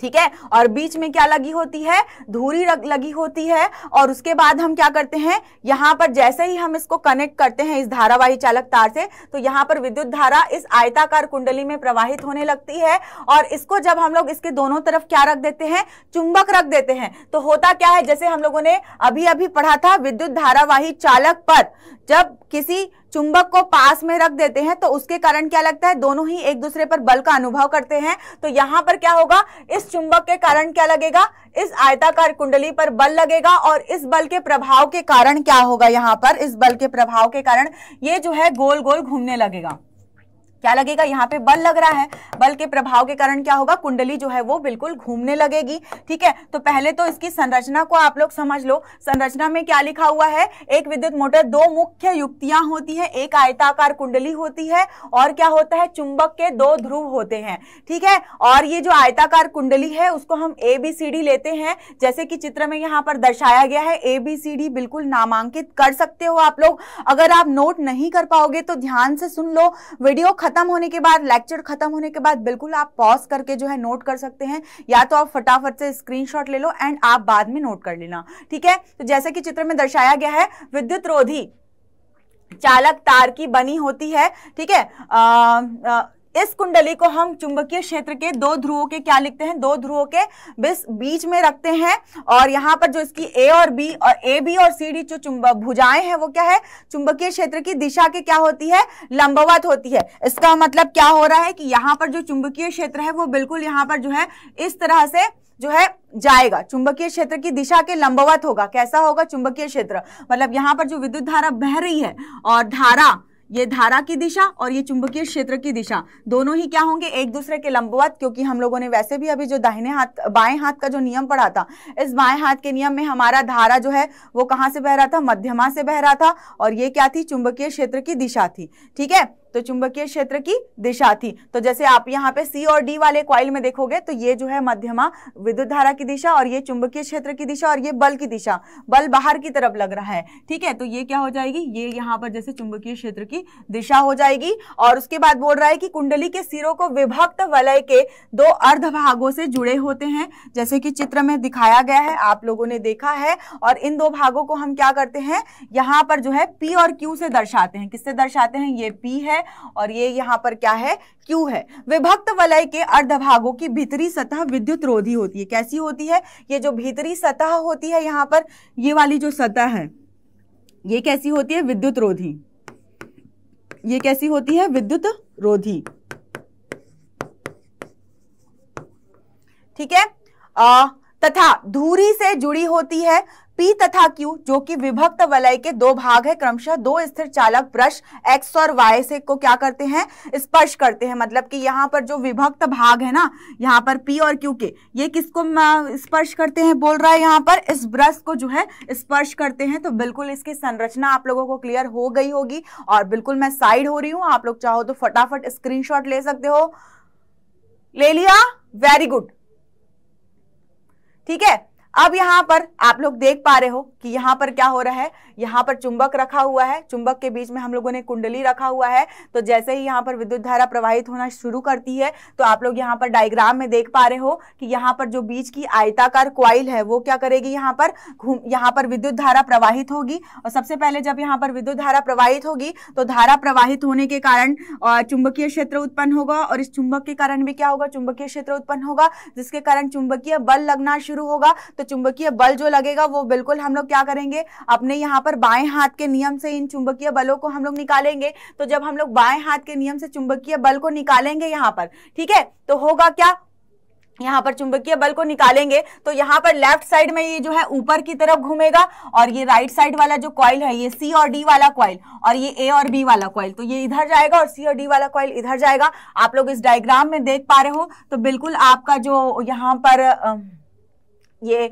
ठीक है और बीच में क्या लगी होती है धूरी लगी होती है और उसके बाद हम क्या करते हैं यहां पर जैसे ही हम इसको कनेक्ट करते हैं इस धारावाही चालक तार से तो यहां पर विद्युत धारा इस आयताकार कुंडली में प्रवाहित होने लगती है और इसको जब हम लोग इसके दोनों तरफ क्या रख देते हैं चुंबक रख देते हैं तो होता क्या है जैसे हम लोगों ने अभी अभी पढ़ा था विद्युत धारावाही चालक पर जब किसी चुंबक को पास में रख देते हैं तो उसके कारण क्या लगता है दोनों ही एक दूसरे पर बल का अनुभव करते हैं तो यहां पर क्या होगा इस चुंबक के कारण क्या लगेगा इस आयताकार कुंडली पर बल लगेगा और इस बल के प्रभाव के कारण क्या होगा यहां पर इस बल के प्रभाव के कारण ये जो है गोल गोल घूमने लगेगा क्या लगेगा यहाँ पे बल लग रहा है बल के प्रभाव के कारण क्या होगा कुंडली जो है वो बिल्कुल घूमने लगेगी ठीक है तो पहले तो इसकी संरचना को आप लोग समझ लो संरचना में क्या लिखा हुआ है एक विद्युत मोटर दो मुख्य युक्तियां होती है एक आयताकार कुंडली होती है और क्या होता है चुंबक के दो ध्रुव होते हैं ठीक है और ये जो आयताकार कुंडली है उसको हम ए बी सी डी लेते हैं जैसे कि चित्र में यहाँ पर दर्शाया गया है ए बी सी डी बिल्कुल नामांकित कर सकते हो आप लोग अगर आप नोट नहीं कर पाओगे तो ध्यान से सुन लो वीडियो खत्म होने के बाद लेक्चर खत्म होने के बाद बिल्कुल आप पॉज करके जो है नोट कर सकते हैं या तो आप फटाफट से स्क्रीनशॉट ले लो एंड आप बाद में नोट कर लेना ठीक है तो जैसा कि चित्र में दर्शाया गया है विद्युत रोधी चालक तार की बनी होती है ठीक है इस कुंडली को हम चुंबकीय क्षेत्र के दो ध्रुवों के क्या लिखते हैं दो ध्रुवों के बीच में रखते हैं और यहाँ पर जो इसकी ए और बी और ए बी और सी डी जो चुंबक भुजाएं हैं वो क्या है चुंबकीय क्षेत्र की दिशा के क्या होती है लंबवत होती है इसका मतलब क्या हो रहा है कि यहाँ पर जो चुंबकीय क्षेत्र है वो बिल्कुल यहाँ पर जो है इस तरह से जो है जाएगा चुंबकीय क्षेत्र की दिशा के लंबवत होगा कैसा होगा चुंबकीय क्षेत्र मतलब यहाँ पर जो विद्युत धारा बह रही है और धारा ये धारा की दिशा और ये चुंबकीय क्षेत्र की दिशा दोनों ही क्या होंगे एक दूसरे के लंबवत क्योंकि हम लोगों ने वैसे भी अभी जो दाहिने हाथ बाएं हाथ का जो नियम पढ़ा था इस बाएं हाथ के नियम में हमारा धारा जो है वो कहाँ से बह रहा था मध्यमा से बह रहा था और ये क्या थी चुंबकीय क्षेत्र की दिशा थी ठीक है तो चुंबकीय क्षेत्र की दिशा थी तो जैसे आप यहाँ पे सी और डी वाले क्वाइल में देखोगे तो ये जो है मध्यमा विद्युत धारा की दिशा और ये चुंबकीय क्षेत्र की दिशा और ये बल की दिशा बल बाहर की तरफ लग रहा है ठीक है तो ये क्या हो जाएगी ये यहाँ पर जैसे चुंबकीय क्षेत्र की दिशा हो जाएगी और उसके बाद बोल रहा है कि कुंडली के सिरों को विभक्त वलय के दो अर्ध भागों से जुड़े होते हैं जैसे कि चित्र में दिखाया गया है आप लोगों ने देखा है और इन दो भागों को हम क्या करते हैं यहाँ पर जो है पी और क्यू से दर्शाते हैं किससे दर्शाते हैं ये पी है है और ये यहाँ पर क्या है क्यू है विभक्त वलय के अर्धभागों की भीतरी सतह विद्युत रोधी होती है कैसी होती है ये जो भीतरी सतह होती है यहाँ पर ये वाली जो सतह है ये कैसी होती है विद्युत रोधी ये कैसी होती है विद्युत रोधी ठीक है आ, तथा धूरी से जुड़ी होती है पी तथा क्यू जो कि विभक्त वलय के दो भाग है क्रमशः दो स्थिर चालक ब्रश एक्स और वाई से को क्या करते हैं स्पर्श करते हैं मतलब कि यहाँ पर जो विभक्त भाग है ना यहाँ पर पी और क्यू के ये किसको स्पर्श करते हैं बोल रहा है यहाँ पर इस ब्रश को जो है स्पर्श करते हैं तो बिल्कुल इसकी संरचना आप लोगों को क्लियर हो गई होगी और बिल्कुल मैं साइड हो रही हूँ आप लोग चाहो तो फटाफट स्क्रीनशॉट ले सकते हो ले लिया वेरी गुड ठीक है अब यहाँ पर आप लोग देख पा रहे हो कि यहाँ पर क्या हो रहा है यहाँ पर चुंबक रखा हुआ है चुंबक के बीच में हम लोगों ने कुंडली रखा हुआ है तो जैसे ही यहाँ पर विद्युत धारा प्रवाहित होना शुरू करती है तो आप लोग यहाँ पर डायग्राम में देख पा रहे हो कि यहाँ पर जो बीच की आयताकार क्वाइल है वो क्या करेगी यहाँ पर घूम यहाँ पर विद्युत धारा प्रवाहित होगी और सबसे पहले जब यहाँ पर विद्युत धारा प्रवाहित होगी तो धारा प्रवाहित होने के कारण चुंबकीय क्षेत्र उत्पन्न होगा और इस चुंबक के कारण भी क्या होगा चुंबकीय क्षेत्र उत्पन्न होगा जिसके कारण चुंबकीय बल लगना शुरू होगा तो चुंबकीय बल जो लगेगा वो बिल्कुल हम लोग क्या करेंगे अपने यहाँ पर बाएं हाथ के नियम से इन चुंबकीय बलों को हम लोग निकालेंगे तो जब हम लोग बाएं हाथ के नियम से चुंबकीय बल को निकालेंगे यहाँ पर ठीक है तो होगा क्या यहाँ पर चुंबकीय बल को निकालेंगे तो यहाँ पर लेफ्ट साइड में ये जो है ऊपर की तरफ घूमेगा और ये राइट साइड वाला जो कॉइल है ये सी और डी वाला कॉइल और ये ए और बी वाला कॉइल तो ये इधर जाएगा और सी और डी वाला कॉइल इधर जाएगा आप लोग इस डायग्राम में देख पा रहे हो तो बिल्कुल आपका जो यहाँ पर आ, ये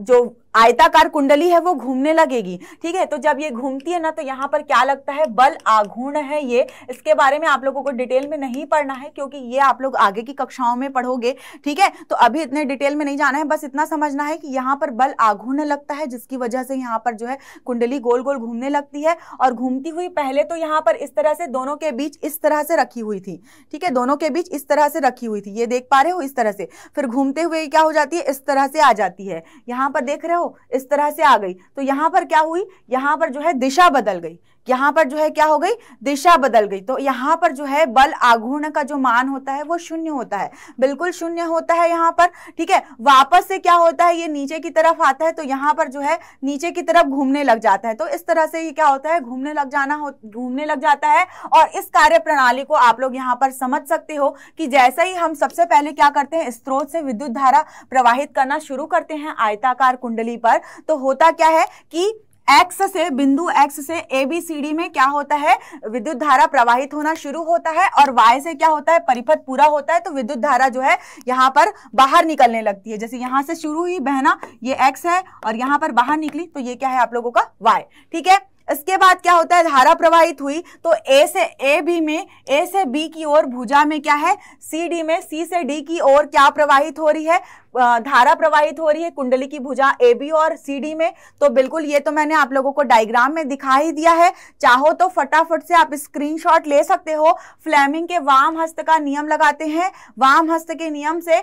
जो आयताकार कुंडली है वो घूमने लगेगी ठीक है तो जब ये घूमती है ना तो यहाँ पर क्या लगता है बल आघूर्ण है ये इसके बारे में आप लोगों को डिटेल में नहीं पढ़ना है क्योंकि ये आप लोग आगे की कक्षाओं में पढ़ोगे ठीक है तो अभी इतने डिटेल में नहीं जाना है बस इतना समझना है कि यहाँ पर बल आघूर्ण लगता है जिसकी वजह से यहाँ पर जो है कुंडली गोल गोल घूमने लगती है और घूमती हुई पहले तो यहाँ पर इस तरह से दोनों के बीच इस तरह से रखी हुई थी ठीक है दोनों के बीच इस तरह से रखी हुई थी ये देख पा रहे हो इस तरह से फिर घूमते हुए क्या हो जाती है इस तरह से आ जाती है यहाँ पर देख रहे हो हो इस तरह से आ गई तो यहां पर क्या हुई यहां पर जो है दिशा बदल गई यहाँ पर जो है क्या हो गई दिशा बदल गई तो यहाँ पर जो है बल आघूर्ण का जो मान होता है वो शून्य होता है बिल्कुल शून्य होता है यहाँ पर ठीक है वापस से क्या होता है ये नीचे की तरफ आता है तो यहाँ पर जो है नीचे की तरफ घूमने लग जाता है तो इस तरह से ये क्या होता है घूमने लग जाना घूमने लग जाता है और इस कार्य प्रणाली को आप लोग यहाँ पर समझ सकते हो कि जैसे ही हम सबसे पहले क्या करते हैं स्त्रोत से विद्युत धारा प्रवाहित करना शुरू करते हैं आयताकार कुंडली पर तो होता क्या है कि एक्स से बिंदु एक्स से ए बी सी डी में क्या होता है विद्युत धारा प्रवाहित होना शुरू होता है और वाई से क्या होता है परिपथ पूरा होता है तो विद्युत धारा जो है यहाँ पर बाहर निकलने लगती है जैसे यहाँ से शुरू ही बहना ये एक्स है और यहाँ पर बाहर निकली तो ये क्या है आप लोगों का वाई ठीक है इसके बाद क्या होता है धारा प्रवाहित हुई तो ए से ए बी में ए से बी की ओर भुजा में क्या है सी डी में सी से डी की ओर क्या प्रवाहित हो रही है धारा प्रवाहित हो रही है कुंडली की भुजा ए बी और सी डी में तो बिल्कुल ये तो मैंने आप लोगों को डायग्राम में दिखा ही दिया है चाहो तो फटाफट से आप स्क्रीनशॉट ले सकते हो फ्लेमिंग के वाम हस्त का नियम लगाते हैं वाम हस्त के नियम से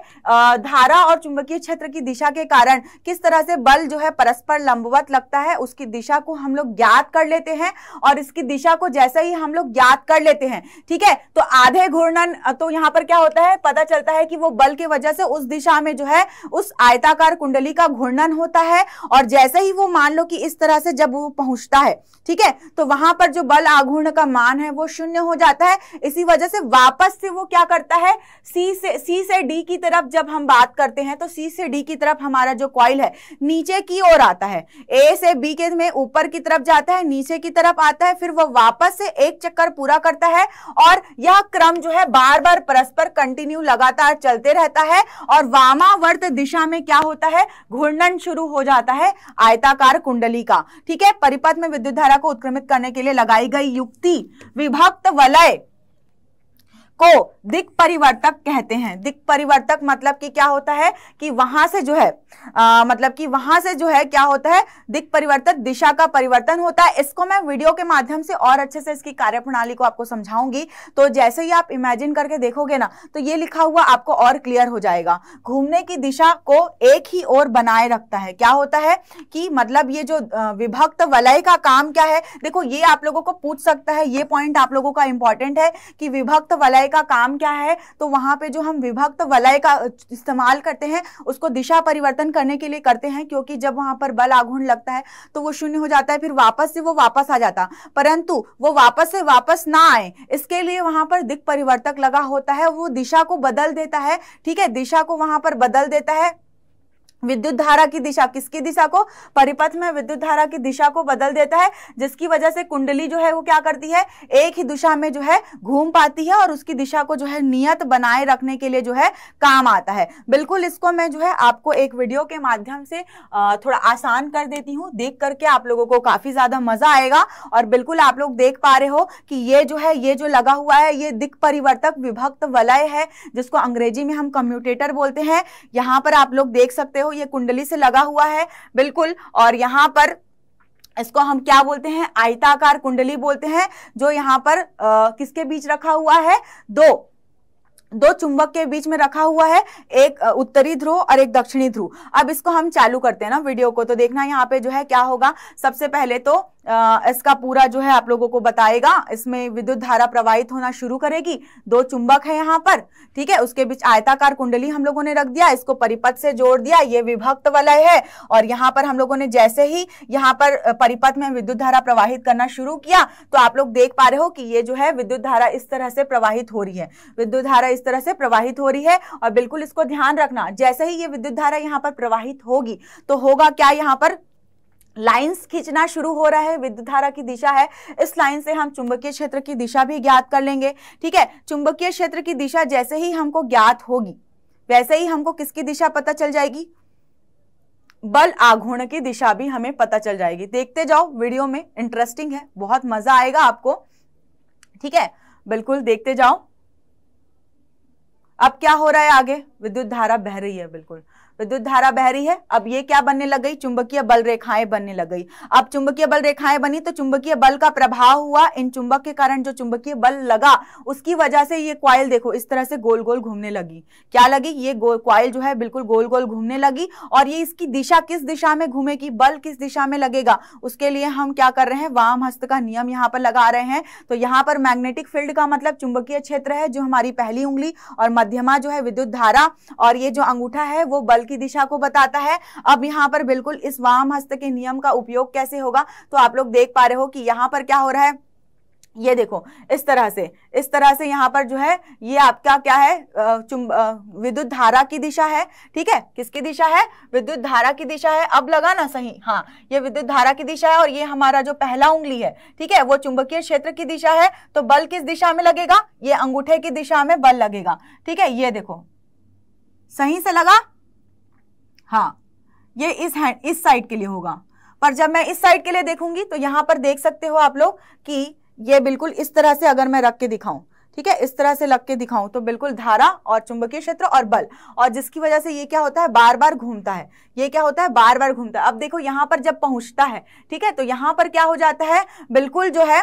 धारा और चुंबकीय क्षेत्र की दिशा के कारण किस तरह से बल जो है परस्पर लंबवत लगता है उसकी दिशा को हम लोग ज्ञात कर लेते हैं और इसकी दिशा को जैसे ही हम लोग ज्ञात कर लेते हैं ठीक है तो आधे घूर्णन तो यहाँ पर क्या होता है पता चलता है कि वो बल की वजह से उस दिशा में जो है है उस आयताकार कुंडली का घूर्णन होता है और जैसे ही वो मान लो कि इस तरह से जब वो पहुंचता है ठीक है तो वहां पर जो बल आघूर्ण का मान है वो शून्य हो जाता है इसी वजह से वापस से वो क्या करता है सी से सी से डी की तरफ जब हम बात करते हैं तो सी से डी की तरफ हमारा जो क्वाइल है नीचे की ओर आता है ए से बी के में ऊपर की तरफ जाता है नीचे की तरफ आता है फिर वो वापस से एक चक्कर पूरा करता है और यह क्रम जो है बार बार परस्पर कंटिन्यू लगातार चलते रहता है और वामा अपवर्त दिशा में क्या होता है घूर्णन शुरू हो जाता है आयताकार कुंडली का ठीक है परिपथ में विद्युत धारा को उत्क्रमित करने के लिए लगाई गई युक्ति विभक्त वलय को दिक परिवर्तक कहते हैं दिक परिवर्तक मतलब कि क्या होता है कि वहां से जो है आ, मतलब कि वहां से जो है क्या होता है दिक परिवर्तक दिशा का परिवर्तन होता है इसको मैं वीडियो के माध्यम से और अच्छे से इसकी कार्यप्रणाली को आपको समझाऊंगी तो जैसे ही आप इमेजिन करके देखोगे ना तो ये लिखा हुआ आपको और क्लियर हो जाएगा घूमने की दिशा को एक ही ओर बनाए रखता है क्या होता है कि मतलब ये जो विभक्त वलय का काम क्या है देखो ये आप लोगों को पूछ सकता है ये पॉइंट आप लोगों का इंपॉर्टेंट है कि विभक्त वलय वलय का काम क्या है तो वहां पे जो हम विभक्त वलय का इस्तेमाल करते हैं उसको दिशा परिवर्तन करने के लिए करते हैं क्योंकि जब वहां पर बल आघूर्ण लगता है तो वो शून्य हो जाता है फिर वापस से वो वापस आ जाता परंतु वो वापस से वापस ना आए इसके लिए वहां पर दिक परिवर्तक लगा होता है वो दिशा को बदल देता है ठीक है दिशा को वहां पर बदल देता है विद्युत धारा की दिशा किसकी दिशा को परिपथ में विद्युत धारा की दिशा को बदल देता है जिसकी वजह से कुंडली जो है वो क्या करती है एक ही दिशा में जो है घूम पाती है और उसकी दिशा को जो है नियत बनाए रखने के लिए जो है काम आता है बिल्कुल इसको मैं जो है आपको एक वीडियो के माध्यम से थोड़ा आसान कर देती हूँ देख करके आप लोगों को काफी ज्यादा मजा आएगा और बिल्कुल आप लोग देख पा रहे हो कि ये जो है ये जो लगा हुआ है ये दिक परिवर्तक विभक्त वलय है जिसको अंग्रेजी में हम कम्यूटेटर बोलते हैं यहाँ पर आप लोग देख सकते हो हो ये कुंडली से लगा हुआ है बिल्कुल और यहाँ पर इसको हम क्या बोलते हैं आयताकार कुंडली बोलते हैं जो यहाँ पर आ, किसके बीच रखा हुआ है दो दो चुंबक के बीच में रखा हुआ है एक उत्तरी ध्रुव और एक दक्षिणी ध्रुव अब इसको हम चालू करते हैं ना वीडियो को तो देखना यहाँ पे जो है क्या होगा सबसे पहले तो आ, इसका पूरा जो है आप लोगों को बताएगा इसमें विद्युत धारा प्रवाहित होना शुरू करेगी दो चुंबक है यहाँ पर ठीक है उसके बीच आयताकार कुंडली हम लोगों ने रख दिया इसको परिपथ से जोड़ दिया ये विभक्त वलय है और यहाँ पर हम लोगों ने जैसे ही यहाँ पर परिपथ में विद्युत धारा प्रवाहित करना शुरू किया तो आप लोग देख पा रहे हो कि ये जो है विद्युत धारा इस तरह से प्रवाहित हो रही है विद्युत धारा इस तरह से प्रवाहित हो रही है और बिल्कुल इसको ध्यान रखना जैसे ही ये विद्युत धारा यहाँ पर प्रवाहित होगी तो होगा क्या यहाँ पर लाइंस खींचना शुरू हो रहा है विद्युत धारा की दिशा है इस लाइन से हम चुंबकीय क्षेत्र की दिशा भी ज्ञात कर लेंगे ठीक है चुंबकीय क्षेत्र की दिशा जैसे ही हमको ज्ञात होगी वैसे ही हमको किसकी दिशा पता चल जाएगी बल आघूर्ण की दिशा भी हमें पता चल जाएगी देखते जाओ वीडियो में इंटरेस्टिंग है बहुत मजा आएगा आपको ठीक है बिल्कुल देखते जाओ अब क्या हो रहा है आगे विद्युत धारा बह रही है बिल्कुल विद्युत धारा बह रही है अब ये क्या बनने लग गई चुंबकीय बल रेखाएं बनने लग गई अब चुंबकीय बल रेखाएं बनी तो चुंबकीय बल का प्रभाव हुआ इन चुंबक के कारण जो चुंबकीय बल लगा उसकी वजह से ये क्वाइल देखो इस तरह से गोल गोल घूमने लगी क्या लगी ये क्वाइल जो है बिल्कुल गोल गोल घूमने लगी और ये इसकी दिशा किस दिशा में घूमेगी बल किस दिशा में लगेगा उसके लिए हम क्या कर रहे हैं वाम हस्त का नियम यहाँ पर लगा रहे हैं तो यहाँ पर मैग्नेटिक फील्ड का मतलब चुंबकीय क्षेत्र है जो हमारी पहली उंगली और मध्यमा जो है विद्युत धारा और ये जो अंगूठा है वो बल की दिशा को बताता है अब यहाँ पर बिल्कुल इस वाम हस्त के नियम का उपयोग कैसे होगा तो आप लोग देख पा रहे हो कि यहाँ पर क्या हो रहा है ये देखो इस तरह से इस तरह से यहाँ पर जो है ये आपका क्या है चुंब विद्युत धारा की दिशा है ठीक है किसकी दिशा है विद्युत धारा की दिशा है अब लगा ना सही हाँ ये विद्युत धारा की दिशा है और ये हमारा जो पहला उंगली है ठीक है वो चुंबकीय क्षेत्र की दिशा है तो बल किस दिशा में लगेगा ये अंगूठे की दिशा में बल लगेगा ठीक है ये देखो सही से लगा हाँ ये इस हैंड इस साइड के लिए होगा पर जब मैं इस साइड के लिए देखूंगी तो यहाँ पर देख सकते हो आप लोग कि ये बिल्कुल इस तरह से अगर मैं रख के दिखाऊं ठीक है इस तरह से लग के दिखाऊं तो बिल्कुल धारा और चुंबकीय क्षेत्र और बल और जिसकी वजह से ये क्या होता है बार बार घूमता है ये क्या होता है बार बार घूमता है अब देखो यहाँ पर जब पहुंचता है ठीक है तो यहाँ पर क्या हो जाता है बिल्कुल जो है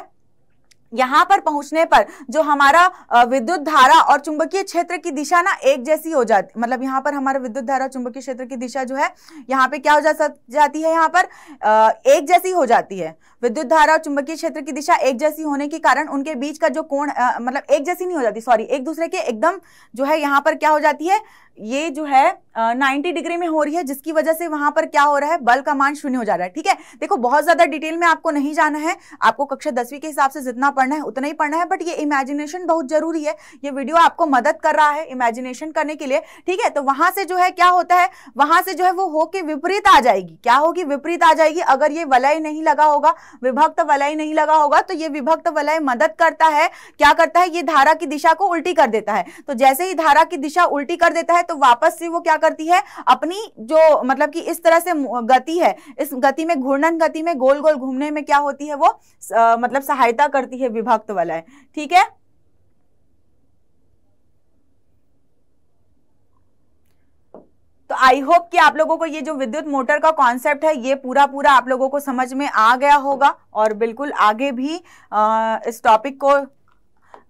यहाँ पर पहुंचने पर जो हमारा विद्युत धारा और चुंबकीय क्षेत्र की दिशा ना एक जैसी हो जाती मतलब यहाँ पर हमारा विद्युत धारा और चुंबकीय क्षेत्र की दिशा जो है यहाँ पे क्या हो जा जाती है यहाँ पर एक जैसी हो जाती है विद्युत धारा और चुंबकीय क्षेत्र की दिशा एक जैसी होने के कारण उनके बीच का जो कोण मतलब एक जैसी नहीं हो जाती सॉरी एक दूसरे के एकदम जो है यहाँ पर क्या हो जाती है ये जो है नाइन्टी डिग्री में हो रही है जिसकी वजह से वहां पर क्या हो रहा है बल का मान शून्य हो जा रहा है ठीक है देखो बहुत ज्यादा डिटेल में आपको नहीं जाना है आपको कक्षा दसवीं के हिसाब से जितना पढ़ना है उतना ही पढ़ना है बट ये इमेजिनेशन बहुत जरूरी है ये वीडियो आपको मदद कर रहा है इमेजिनेशन करने के लिए ठीक है तो वहां से जो है क्या होता है वहां से जो है वो होके विपरीत आ जाएगी क्या होगी विपरीत आ जाएगी अगर ये वलय नहीं लगा होगा विभक्त वलय नहीं लगा होगा तो ये विभक्त वलय मदद करता है क्या करता है ये धारा की दिशा को उल्टी कर देता है तो जैसे ही धारा की दिशा उल्टी कर देता है है तो वापस से वो क्या करती है अपनी जो मतलब कि इस तरह से गति है इस गति में घूर्णन गति में गोल गोल घूमने में क्या होती है वो आ, मतलब सहायता करती है विभक्त वलय ठीक है तो आई होप कि आप लोगों को ये जो विद्युत मोटर का कॉन्सेप्ट है ये पूरा पूरा आप लोगों को समझ में आ गया होगा और बिल्कुल आगे भी आ, इस टॉपिक को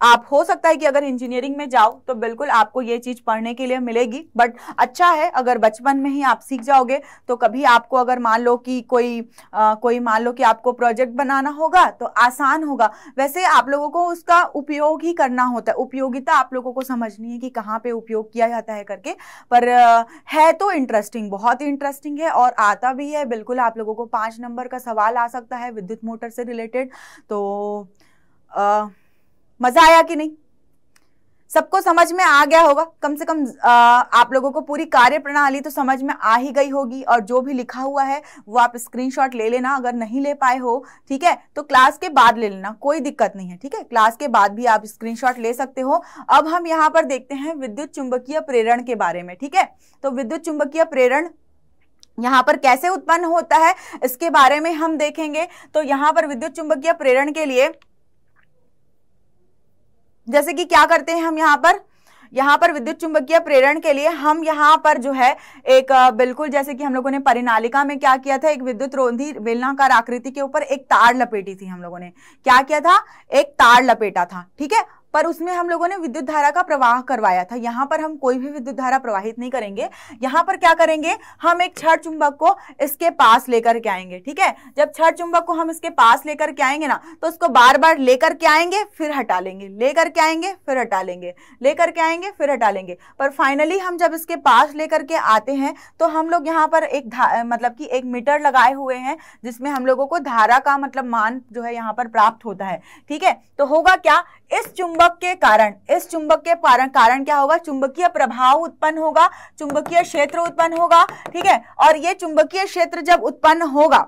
आप हो सकता है कि अगर इंजीनियरिंग में जाओ तो बिल्कुल आपको ये चीज पढ़ने के लिए मिलेगी बट अच्छा है अगर बचपन में ही आप सीख जाओगे तो कभी आपको अगर मान लो कि कोई आ, कोई मान लो कि आपको प्रोजेक्ट बनाना होगा तो आसान होगा वैसे आप लोगों को उसका उपयोग ही करना होता है उपयोगिता आप लोगों को समझनी है कि कहाँ पे उपयोग किया जाता है करके पर आ, है तो इंटरेस्टिंग बहुत ही इंटरेस्टिंग है और आता भी है बिल्कुल आप लोगों को पाँच नंबर का सवाल आ सकता है विद्युत मोटर से रिलेटेड तो आ, मजा आया कि नहीं सबको समझ में आ गया होगा कम से कम आप लोगों को पूरी कार्य प्रणाली तो समझ में आ ही गई होगी और जो भी लिखा हुआ है वो आप स्क्रीनशॉट ले लेना अगर नहीं ले पाए हो ठीक है तो क्लास के बाद ले लेना कोई दिक्कत नहीं है ठीक है क्लास के बाद भी आप स्क्रीनशॉट ले सकते हो अब हम यहाँ पर देखते हैं विद्युत चुंबकीय प्रेरण के बारे में ठीक है तो विद्युत चुंबकीय प्रेरण यहाँ पर कैसे उत्पन्न होता है इसके बारे में हम देखेंगे तो यहाँ पर विद्युत चुंबकीय प्रेरण के लिए जैसे कि क्या करते हैं हम यहाँ पर यहाँ पर विद्युत चुंबकीय प्रेरण के लिए हम यहाँ पर जो है एक बिल्कुल जैसे कि हम लोगों ने परिनालिका में क्या किया था एक विद्युत रोधी बेलनाकार आकृति के ऊपर एक तार लपेटी थी हम लोगों ने क्या किया था एक तार लपेटा था ठीक है पर उसमें हम लोगों ने विद्युत धारा का प्रवाह करवाया था यहाँ पर हम कोई भी विद्युत धारा प्रवाहित नहीं करेंगे यहाँ पर क्या करेंगे हम एक छठ चुंबक को इसके पास लेकर के आएंगे ठीक है जब छठ चुंबक को हम इसके पास लेकर के आएंगे ना तो उसको बार बार लेकर के आएंगे फिर हटा लेंगे लेकर के आएंगे फिर हटा लेंगे लेकर के आएंगे फिर हटा लेंगे पर फाइनली हम जब इसके पास लेकर के आते हैं तो हम लोग यहाँ पर एक मतलब कि एक मीटर लगाए हुए हैं जिसमें हम लोगों को धारा का मतलब मान जो है यहाँ पर प्राप्त होता है ठीक है तो होगा क्या इस चुंबक चुंबक के कारण इस चुंबक के कारण क्या होगा चुंबकीय प्रभाव उत्पन्न होगा चुंबकीय क्षेत्र उत्पन्न होगा ठीक है और ये चुंबकीय क्षेत्र जब उत्पन्न होगा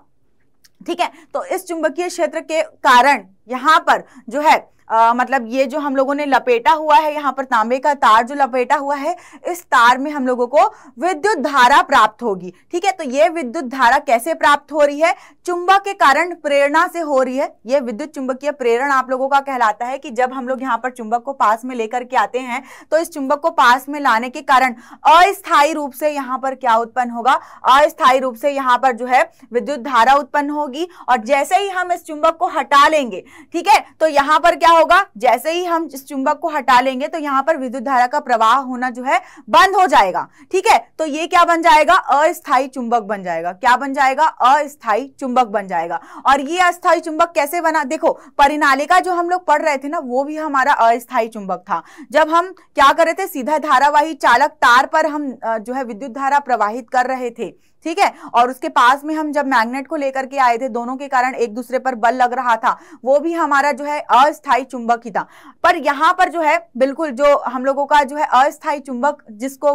ठीक है तो इस चुंबकीय क्षेत्र के कारण यहाँ पर जो है आ, मतलब ये जो हम लोगों ने लपेटा हुआ है यहाँ पर तांबे का तार जो लपेटा हुआ है इस तार में हम लोगों को विद्युत धारा प्राप्त होगी ठीक है तो ये विद्युत धारा कैसे प्राप्त हो रही है चुंबक के कारण प्रेरणा से हो रही है ये विद्युत चुंबकीय प्रेरण आप लोगों का कहलाता है कि जब हम लोग यहाँ पर चुंबक को पास में लेकर के आते हैं तो इस चुंबक को पास में लाने के कारण अस्थायी रूप से यहाँ पर क्या उत्पन्न होगा अस्थायी रूप से यहाँ पर जो है विद्युत धारा उत्पन्न होगी और जैसे ही हम इस चुंबक को हटा लेंगे ठीक है तो यहाँ पर क्या क्या होगा जैसे ही हम इस चुंबक को हटा लेंगे तो यहां पर विद्युत धारा का प्रवाह होना जो है बंद हो जाएगा ठीक है तो ये क्या बन जाएगा अस्थायी चुंबक बन जाएगा क्या बन जाएगा अस्थायी चुंबक बन जाएगा और ये अस्थायी चुंबक कैसे बना देखो परिणालिका जो हम लोग पढ़ रहे थे ना वो भी हमारा अस्थायी चुंबक था जब हम क्या कर रहे थे सीधा धारावाही चालक तार पर हम जो है विद्युत धारा प्रवाहित कर रहे थे ठीक है और उसके पास में हम जब मैग्नेट को लेकर के आए थे दोनों के कारण एक दूसरे पर बल लग रहा था वो भी हमारा जो है अस्थायी चुंबक ही था पर यहाँ पर जो है बिल्कुल जो हम लोगों का जो है अस्थायी चुंबक जिसको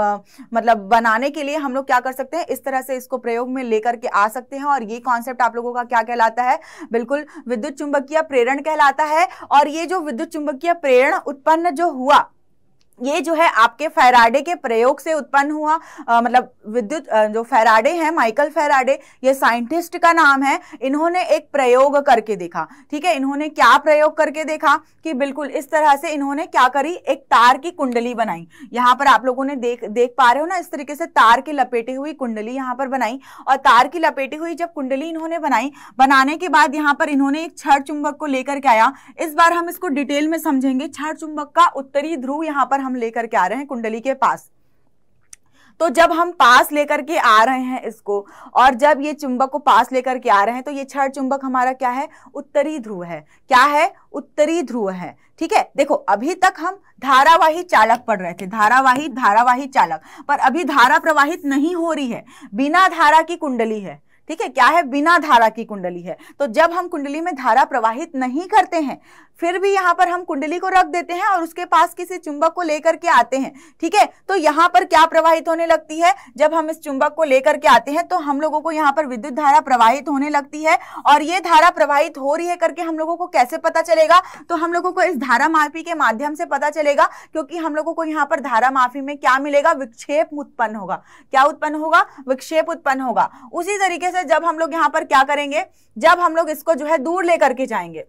आ, मतलब बनाने के लिए हम लोग क्या कर सकते हैं इस तरह से इसको प्रयोग में लेकर के आ सकते हैं और ये कॉन्सेप्ट आप लोगों का क्या कहलाता है बिल्कुल विद्युत चुंबकीय प्रेरण कहलाता है और ये जो विद्युत चुंबकीय प्रेरण उत्पन्न जो हुआ ये जो है आपके फेराडे के प्रयोग से उत्पन्न हुआ आ, मतलब विद्युत जो फेराडे हैं माइकल फेराडे ये साइंटिस्ट का नाम है इन्होंने एक प्रयोग करके देखा ठीक है इन्होंने क्या प्रयोग करके देखा कि बिल्कुल इस तरह से इन्होंने क्या करी एक तार की कुंडली बनाई यहाँ पर आप लोगों ने देख देख पा रहे हो ना इस तरीके से तार की लपेटी हुई कुंडली यहाँ पर बनाई और तार की लपेटी हुई जब कुंडली इन्होंने बनाई बनाने के बाद यहाँ पर इन्होंने एक छठ चुंबक को लेकर के आया इस बार हम इसको डिटेल में समझेंगे छठ चुंबक का उत्तरी ध्रुव यहाँ पर हम लेकर के आ रहे हैं कुंडली के पास तो जब हम पास लेकर के आ रहे हैं इसको और जब ये चुंबक को पास लेकर के आ रहे हैं तो ये छठ चुंबक हमारा क्या है उत्तरी ध्रुव है क्या है उत्तरी ध्रुव है ठीक है देखो अभी तक हम धारावाही चालक पढ़ रहे थे धारावाही धारावाही चालक पर अभी धारा प्रवाहित नहीं हो रही है बिना धारा की कुंडली है ठीक है क्या है बिना धारा की कुंडली है तो जब हम कुंडली में धारा प्रवाहित नहीं करते हैं फिर भी यहाँ पर हम कुंडली को रख देते हैं और उसके पास किसी चुंबक को लेकर के आते हैं ठीक है तो यहाँ पर क्या प्रवाहित होने लगती है जब हम इस चुंबक को लेकर के आते हैं तो हम लोगों को यहाँ पर विद्युत धारा प्रवाहित होने लगती है और ये धारा प्रवाहित हो रही है करके हम लोगों को कैसे पता चलेगा तो हम लोगों को इस धारा माफी के माध्यम से पता चलेगा क्योंकि हम लोगों को यहाँ पर धारा माफी में क्या मिलेगा विक्षेप उत्पन्न होगा क्या उत्पन्न होगा विक्षेप उत्पन्न होगा उसी तरीके से जब हम लोग यहाँ पर क्या करेंगे जब हम लोग इसको जो है दूर लेकर के जाएंगे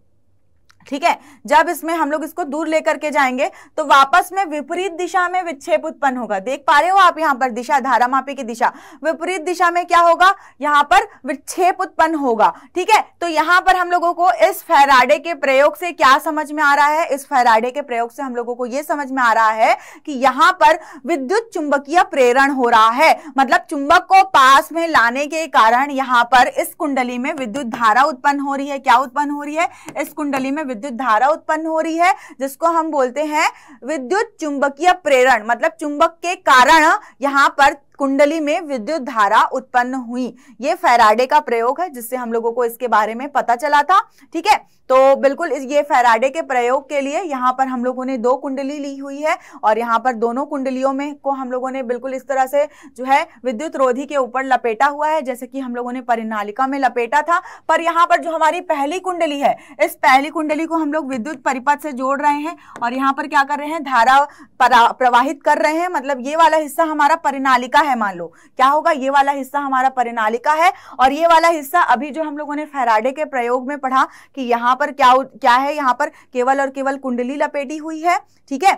ठीक है जब इसमें हम लोग इसको दूर लेकर के जाएंगे तो वापस में विपरीत दिशा में विक्षेप उत्पन्न होगा देख पा रहे हो आप यहाँ पर दिशा धारा मापी की दिशा विपरीत दिशा में क्या होगा यहाँ पर विक्षेप उत्पन्न होगा ठीक है तो यहाँ पर हम लोगों को इस फैराडे के प्रयोग से क्या समझ में आ रहा है इस फैराडे के प्रयोग से हम लोगों को यह समझ में आ रहा है कि यहाँ पर विद्युत चुंबकीय प्रेरण हो रहा है मतलब चुंबक को पास में लाने के कारण यहाँ पर इस कुंडली में विद्युत धारा उत्पन्न हो रही है क्या उत्पन्न हो रही है इस कुंडली में विद्युत धारा उत्पन्न हो रही है जिसको हम बोलते हैं विद्युत चुंबकीय प्रेरण मतलब चुंबक के कारण यहाँ पर कुंडली में विद्युत धारा उत्पन्न हुई ये फेराडे का प्रयोग है जिससे हम लोगों को इसके बारे में पता चला था ठीक है तो बिल्कुल ये फेराडे के प्रयोग के लिए यहाँ पर हम लोगों ने दो कुंडली ली हुई है और यहाँ पर दोनों कुंडलियों में को हम लोगों ने बिल्कुल इस तरह से जो है विद्युत रोधी के ऊपर लपेटा हुआ है जैसे कि हम लोगों ने परिनालिका में लपेटा था पर यहाँ पर जो हमारी पहली कुंडली है इस पहली कुंडली को हम लोग विद्युत परिपथ से जोड़ रहे हैं और यहाँ पर क्या कर रहे हैं धारा प्रवाहित कर रहे हैं मतलब ये वाला हिस्सा हमारा परिनालिका है है मान लो क्या होगा ये वाला हिस्सा हमारा परिनालिका है और ये वाला हिस्सा अभी जो हम लोगों ने फेराडे के प्रयोग में पढ़ा कि यहाँ पर क्या क्या है यहाँ पर केवल और केवल कुंडली लपेटी हुई है ठीक है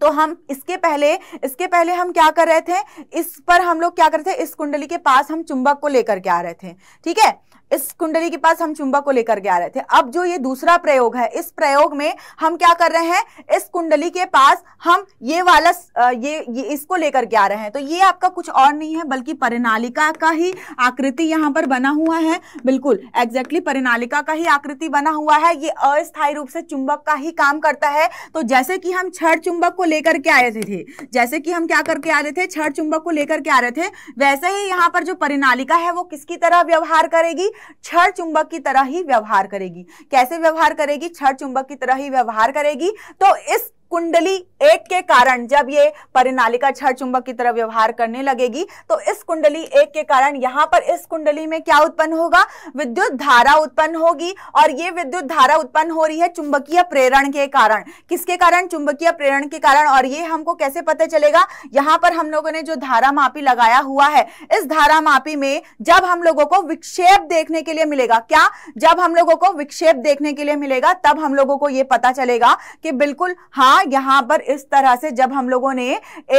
तो हम इसके पहले इसके पहले हम क्या कर रहे थे इस पर हम लोग क्या कर रहे थे इस कुंडली के पास हम चुंबक को लेकर के आ रहे थे ठीक है इस कुंडली के पास हम चुंबक को लेकर के आ रहे थे अब जो ये दूसरा प्रयोग है इस प्रयोग में हम क्या कर रहे हैं इस कुंडली के पास हम ये वाला ये, ये इसको लेकर के आ रहे हैं तो ये आपका कुछ और नहीं है बल्कि परिणालिका का ही आकृति यहाँ पर बना हुआ है बिल्कुल एग्जैक्टली परिणालिका का ही आकृति बना हुआ है ये अस्थायी रूप से चुंबक का ही काम करता है तो जैसे कि हम छठ चुंबक को लेकर के आए थे जैसे कि हम क्या करके आ रहे थे छठ चुंबक को लेकर के आ रहे थे वैसे ही यहाँ पर जो परिणालिका है वो किसकी तरह व्यवहार करेगी छड़ चुंबक की तरह ही व्यवहार करेगी कैसे व्यवहार करेगी छड़ चुंबक की तरह ही व्यवहार करेगी तो इस कुंडली एक के कारण जब ये परिनालिका छठ चुंबक की तरह व्यवहार करने लगेगी तो इस कुंडली एक के कारण यहाँ पर इस कुंडली में क्या उत्पन्न होगा विद्युत धारा उत्पन्न होगी और ये विद्युत धारा उत्पन्न हो रही है चुंबकीय प्रेरण के कारण किसके कारण चुंबकीय प्रेरण के कारण और ये हमको कैसे पता चलेगा यहां पर हम लोगों ने जो धारा मापी लगाया हुआ है इस धारा मापी में जब हम लोगों को विक्षेप देखने के लिए मिलेगा क्या जब हम लोगों को विक्षेप देखने के लिए मिलेगा तब हम लोगों को यह पता चलेगा कि बिल्कुल हाँ यहाँ पर इस तरह से जब हम लोगों ने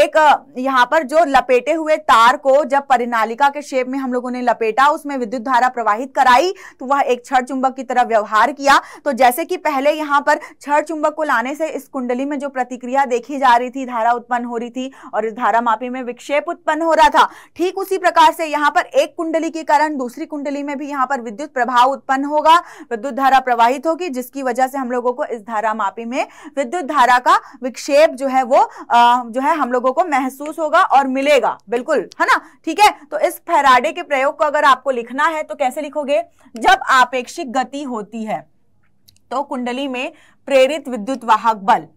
एक यहाँ पर जो लपेटे हुए तार को जब परिनालिका के शेप में हम लोगों ने लपेटा उसमें विद्युत धारा प्रवाहित कराई तो वह एक छड़ चुंबक की तरह व्यवहार किया तो जैसे कि पहले यहाँ पर छड़ चुंबक को लाने से इस कुंडली में जो प्रतिक्रिया देखी जा रही थी धारा उत्पन्न हो रही थी और इस धारा मापी में विक्षेप उत्पन्न हो रहा था ठीक उसी प्रकार से यहाँ पर एक कुंडली के कारण दूसरी कुंडली में भी यहाँ पर विद्युत प्रभाव उत्पन्न होगा विद्युत धारा प्रवाहित होगी जिसकी वजह से हम लोगों को इस धारा मापी में विद्युत धारा का का विक्षेप जो है वो आ, जो है हम लोगों को महसूस होगा और मिलेगा बिल्कुल है ना ठीक है तो इस फैराडे के प्रयोग को अगर आपको लिखना है तो कैसे लिखोगे जब आपेक्षिक गति होती है तो कुंडली में प्रेरित विद्युत वाहक बल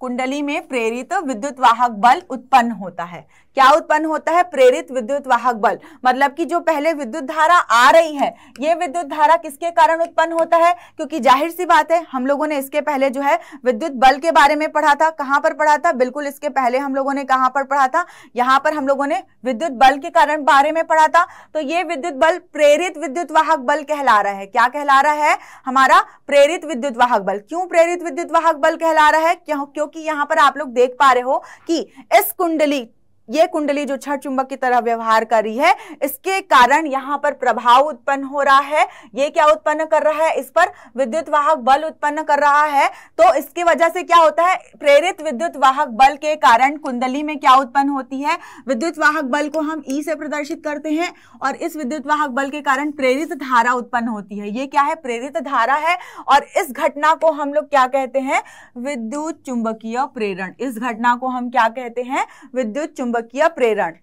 कुंडली में प्रेरित विद्युत वाहक बल उत्पन्न होता है क्या उत्पन्न होता है प्रेरित विद्युत वाहक बल मतलब कि जो पहले विद्युत धारा आ रही है ये विद्युत धारा किसके कारण उत्पन्न होता है क्योंकि जाहिर सी बात है हम लोगों ने इसके पहले जो है विद्युत बल के बारे में पढ़ा था कहां पर पढ़ा था बिल्कुल इसके पहले हम लोगों ने कहां पर पढ़ा था यहां पर हम लोगों ने विद्युत बल के कारण बारे में पढ़ा था तो ये विद्युत बल प्रेरित विद्युत वाहक बल कहला रहा है क्या कहला रहा है हमारा प्रेरित विद्युत वाहक बल क्यों प्रेरित विद्युत वाहक बल कहला रहा है क्योंकि यहां पर आप लोग देख पा रहे हो कि इस कुंडली ये कुंडली जो छठ चुंबक की तरह व्यवहार कर रही है इसके कारण यहाँ पर प्रभाव उत्पन्न हो रहा है ये क्या उत्पन्न कर रहा है इस पर विद्युत वाहक बल उत्पन्न कर रहा है तो इसकी वजह से क्या होता है प्रेरित विद्युत वाहक बल के कारण कुंडली में क्या उत्पन्न होती है विद्युत वाहक बल को हम ई से प्रदर्शित करते हैं और इस विद्युत वाहक बल के कारण प्रेरित धारा उत्पन्न होती है ये क्या है प्रेरित धारा है और इस घटना को हम लोग क्या कहते हैं विद्युत चुंबकीय प्रेरण इस घटना को हम क्या कहते हैं विद्युत चुंबक चुंबकीय प्रेरण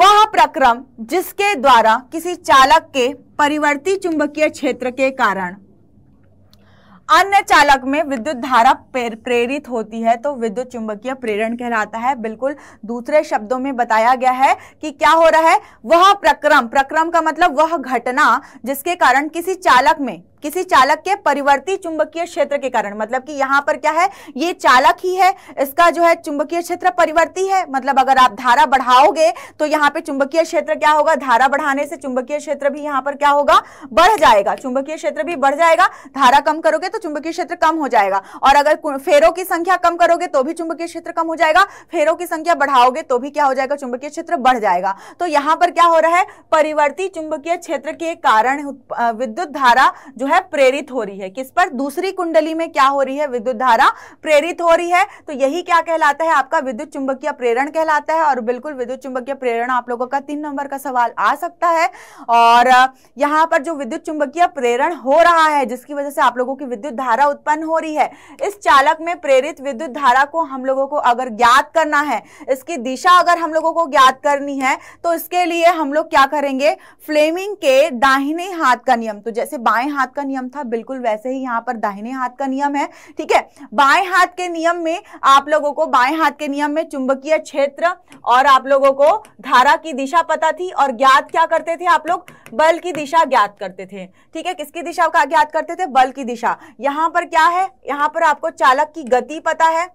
वह प्रक्रम जिसके द्वारा किसी चालक के परिवर्ती चुंबकीय क्षेत्र के कारण अन्य चालक में विद्युत धारा प्रेरित होती है तो विद्युत चुंबकीय प्रेरण कहलाता है बिल्कुल दूसरे शब्दों में बताया गया है कि क्या हो रहा है वह प्रक्रम प्रक्रम का मतलब वह घटना जिसके कारण किसी चालक में किसी चालक के परिवर्ती चुंबकीय क्षेत्र के कारण मतलब कि यहां पर क्या है ये चालक ही है इसका जो है चुंबकीय क्षेत्र परिवर्ती है मतलब अगर आप धारा बढ़ाओगे तो यहाँ पे चुंबकीय क्षेत्र क्या होगा धारा बढ़ाने से चुंबकीय क्षेत्र भी यहाँ पर क्या होगा बढ़ जाएगा चुंबकीय क्षेत्र भी बढ़ जाएगा धारा कम करोगे तो चुंबकीय क्षेत्र कम हो जाएगा और अगर फेरों की संख्या कम करोगे तो भी चुंबकीय क्षेत्र कम हो जाएगा फेरों की संख्या बढ़ाओगे तो भी क्या हो जाएगा चुंबकीय क्षेत्र बढ़ जाएगा तो यहाँ पर क्या हो रहा है परिवर्ती चुंबकीय क्षेत्र के कारण विद्युत धारा जो है प्रेरित हो रही है किस पर दूसरी कुंडली में क्या हो रही है विद्युत धारा प्रेरित हो रही है तो यही क्या कहलाता है आपका विद्युत चुंबकीय प्रेरण कहलाता है और बिल्कुल विद्युत चुंबकीय प्रेरण आप लोगों का तीन नंबर का सवाल आ सकता है और यहाँ पर जो विद्युत चुंबकीय प्रेरण हो रहा है जिसकी वजह से आप लोगों की विद्युत धारा उत्पन्न हो रही है इस चालक में प्रेरित विद्युत धारा को हम लोगों को अगर ज्ञात करना है इसकी दिशा अगर हम लोगों को ज्ञात करनी है तो इसके लिए हम लोग क्या करेंगे फ्लेमिंग के दाहिने हाथ का नियम तो जैसे बाएं हाथ का नियम था बिल्कुल वैसे ही यहाँ पर दाहिने हाथ का नियम है ठीक है बाएं हाथ के नियम में आप लोगों को बाएं हाथ के नियम में चुंबकीय क्षेत्र और आप लोगों को धारा की दिशा पता थी और ज्ञात क्या करते थे आप लोग बल की दिशा ज्ञात करते थे ठीक है किसकी दिशा का ज्ञात करते थे बल की दिशा यहाँ पर क्या है यहाँ पर आपको चालक की गति पता है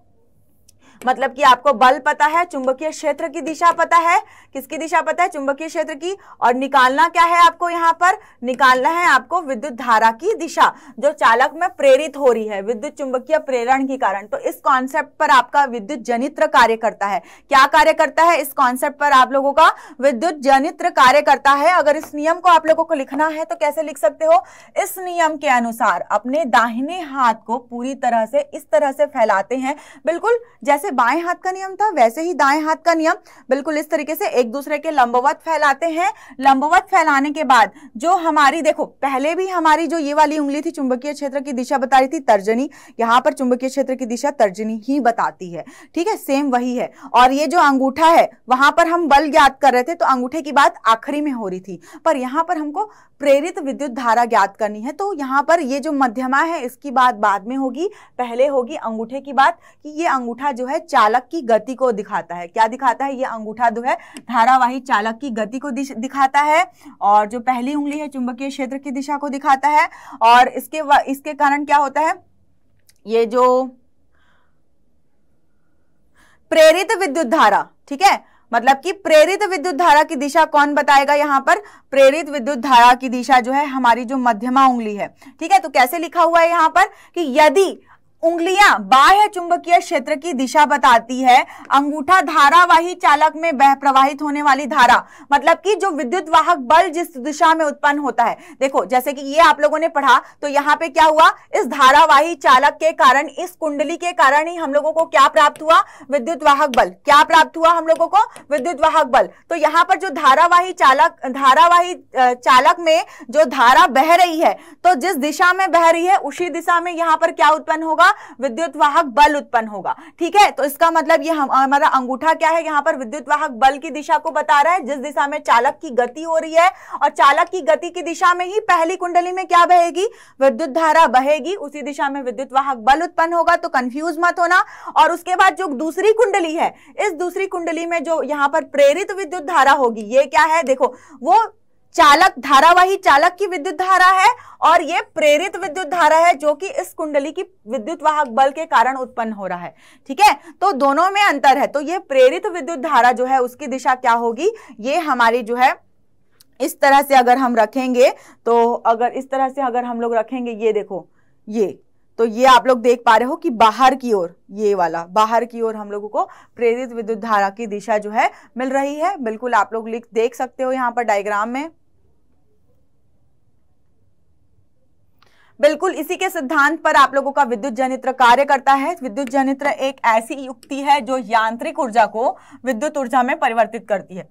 मतलब कि आपको बल पता है चुंबकीय क्षेत्र की दिशा पता है किसकी दिशा पता है चुंबकीय क्षेत्र की और निकालना क्या है आपको यहाँ पर निकालना है आपको विद्युत धारा की दिशा जो चालक में प्रेरित हो रही है विद्युत चुंबकीय प्रेरण के कारण तो इस कॉन्सेप्ट पर आपका विद्युत जनित्र कार्य करता है क्या कार्य करता है इस कॉन्सेप्ट पर आप लोगों का विद्युत जनित्र कार्य करता है अगर इस नियम को आप लोगों को लिखना है तो कैसे लिख सकते हो इस नियम के अनुसार अपने दाहिने हाथ को पूरी तरह से इस तरह से फैलाते हैं बिल्कुल जैसे बाएं हाथ का नियम था वैसे ही दाएं हाथ का नियम बिल्कुल इस तरीके से एक दूसरे के लंबवत फैलाते हैं लंबवत फैलाने के बाद जो हमारी देखो पहले भी हमारी जो ये वाली उंगली थी चुंबकीय क्षेत्र की दिशा बता रही थी तर्जनी यहां पर चुंबकीय क्षेत्र की दिशा तर्जनी ही बताती है ठीक है सेम वही है और ये जो अंगूठा है वहां पर हम बल ज्ञात कर रहे थे तो अंगूठे की बात आखिरी में हो रही थी पर यहां पर हमको प्रेरित विद्युत धारा ज्ञात करनी है तो यहां पर ये जो मध्यमा है इसकी बात बाद में होगी पहले होगी अंगूठे की बात कि ये अंगूठा जो है है चालक की गति को दिखाता है क्या दिखाता है ये अंगूठा जो है धारावाही चालक की गति को दिखाता है और जो पहली उंगली है चुंबकीय क्षेत्र की दिशा को दिखाता है और इसके इसके कारण क्या होता है ये जो प्रेरित विद्युत धारा ठीक है मतलब कि प्रेरित विद्युत धारा की दिशा कौन बताएगा यहां पर प्रेरित विद्युत धारा की दिशा जो है हमारी जो मध्यमा उंगली है ठीक है तो कैसे लिखा हुआ है यहां पर कि यदि उंगलियां बाह्य चुंबकीय क्षेत्र की दिशा बताती है अंगूठा धारावाही चालक में बह प्रवाहित होने वाली धारा मतलब कि जो विद्युत वाहक बल जिस दिशा में उत्पन्न होता है देखो जैसे कि ये आप लोगों ने पढ़ा तो यहाँ पे क्या हुआ इस धारावाही चालक के कारण इस कुंडली के कारण ही हम लोगों को क्या प्राप्त हुआ विद्युत वाहक बल क्या प्राप्त हुआ हम लोगों को विद्युत वाहक बल तो यहाँ पर जो धारावाही चालक धारावाही चालक में जो धारा बह रही है तो जिस दिशा में बह रही है उसी दिशा में यहाँ पर क्या उत्पन्न होगा विद्युत वाहक बल उत्पन्न होगा ठीक है तो इसका मतलब ये हमारा अंगूठा क्या है यहाँ पर विद्युत वाहक बल की दिशा को बता रहा है जिस दिशा में चालक की गति हो रही है और चालक की गति की दिशा में ही पहली कुंडली में क्या बहेगी विद्युत धारा बहेगी उसी दिशा में विद्युत वाहक बल उत्पन्न होगा तो कंफ्यूज मत होना और उसके बाद जो दूसरी कुंडली है इस दूसरी कुंडली में जो यहाँ पर प्रेरित विद्युत धारा होगी ये क्या है देखो वो चालक धारावाही चालक की विद्युत धारा है और ये प्रेरित विद्युत धारा है जो कि इस कुंडली की विद्युत वाहक बल के कारण उत्पन्न हो रहा है ठीक है तो दोनों में अंतर है तो ये प्रेरित विद्युत धारा जो है उसकी दिशा क्या होगी ये हमारी जो है इस तरह से अगर हम रखेंगे तो अगर इस तरह से अगर हम लोग रखेंगे ये देखो ये तो ये आप लोग देख पा रहे हो कि बाहर की ओर ये वाला बाहर की ओर हम लोगों को प्रेरित विद्युत धारा की दिशा जो है मिल रही है बिल्कुल आप लोग लिख देख सकते हो यहाँ पर डायग्राम में बिल्कुल इसी के सिद्धांत पर आप लोगों का विद्युत जनित्र कार्य करता है विद्युत जनित्र एक ऐसी युक्ति है जो यांत्रिक ऊर्जा को विद्युत ऊर्जा में परिवर्तित करती है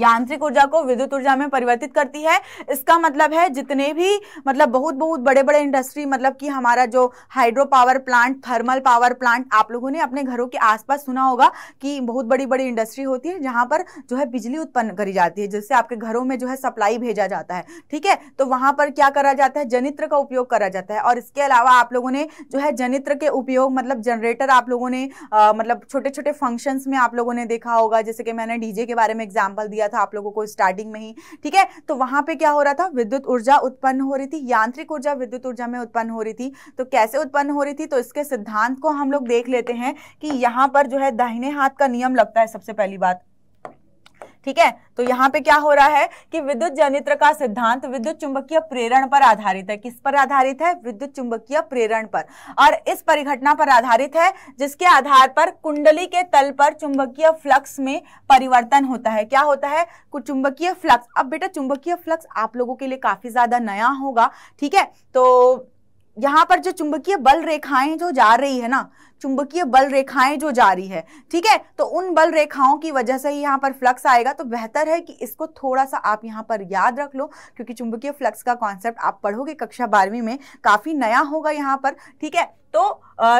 यांत्रिक ऊर्जा को विद्युत ऊर्जा में परिवर्तित करती है इसका मतलब है जितने भी मतलब बहुत बहुत बड़े बड़े इंडस्ट्री मतलब कि हमारा जो hydro power plant thermal power plant आप लोगों ने अपने घरों के आसपास सुना होगा कि बहुत बड़ी बड़ी इंडस्ट्री होती है जहाँ पर जो है बिजली उत्पन्न करी जाती है जिससे आपके घरों में जो है सप्लाई भेजा जाता है ठीक है तो वहाँ पर क्या करा जाता है जनित्र का उपयोग करा जाता है और इसके अलावा आप लोगों ने जो है जनित्र के उपयोग मतलब जनरेटर आप लोगों ने मतलब छोटे छोटे फंक्शंस में आप लोगों ने देखा होगा जैसे कि मैंने डीजे के बारे में एग्जाम्पल दिया था आप लोगों को स्टार्टिंग में ही ठीक है तो वहां पे क्या हो रहा था विद्युत ऊर्जा उत्पन्न हो रही थी यांत्रिक ऊर्जा विद्युत ऊर्जा में उत्पन्न हो रही थी तो कैसे उत्पन्न हो रही थी तो इसके सिद्धांत को हम लोग देख लेते हैं कि यहां पर जो है दाहिने हाथ का नियम लगता है सबसे पहली बात ठीक है तो यहाँ पे क्या हो रहा है कि विद्युत जनित्र का सिद्धांत विद्युत चुंबकीय प्रेरण पर आधारित है किस पर आधारित है विद्युत चुंबकीय प्रेरण पर और इस परिघटना पर आधारित है जिसके आधार पर कुंडली के तल पर चुंबकीय फ्लक्स में परिवर्तन होता है क्या होता है चुंबकीय फ्लक्स अब बेटा चुंबकीय फ्लक्स आप लोगों के लिए काफी ज्यादा नया होगा ठीक है तो यहाँ पर जो चुंबकीय बल रेखाएं जो जा रही है ना चुंबकीय बल रेखाएं जो जारी है ठीक है तो उन बल रेखाओं की वजह से ही यहाँ पर फ्लक्स आएगा तो बेहतर है कि इसको थोड़ा सा आप यहाँ पर याद रख लो क्योंकि चुंबकीय फ्लक्स का कॉन्सेप्ट आप पढ़ोगे कक्षा बारहवीं में काफ़ी नया होगा यहाँ पर ठीक है तो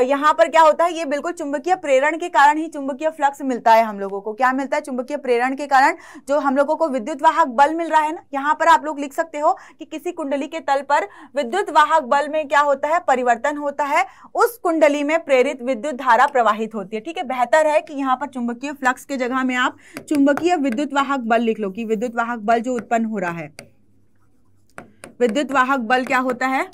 यहाँ पर क्या होता है ये बिल्कुल चुंबकीय प्रेरण के कारण ही चुंबकीय फ्लक्स मिलता है हम लोगों को क्या मिलता है चुंबकीय प्रेरण के कारण जो हम लोगों को विद्युत वाहक बल मिल रहा है ना यहाँ पर आप लोग लिख सकते हो कि किसी कुंडली के तल पर विद्युत वाहक बल में क्या होता है परिवर्तन होता है उस कुंडली में प्रेरित विद्युत धारा प्रवाहित होती है ठीक है बेहतर है कि यहाँ पर चुंबकीय फ्लक्स के जगह में आप चुंबकीय विद्युत वाहक बल लिख लो कि विद्युत वाहक बल जो उत्पन्न हो रहा है विद्युत वाहक बल क्या होता है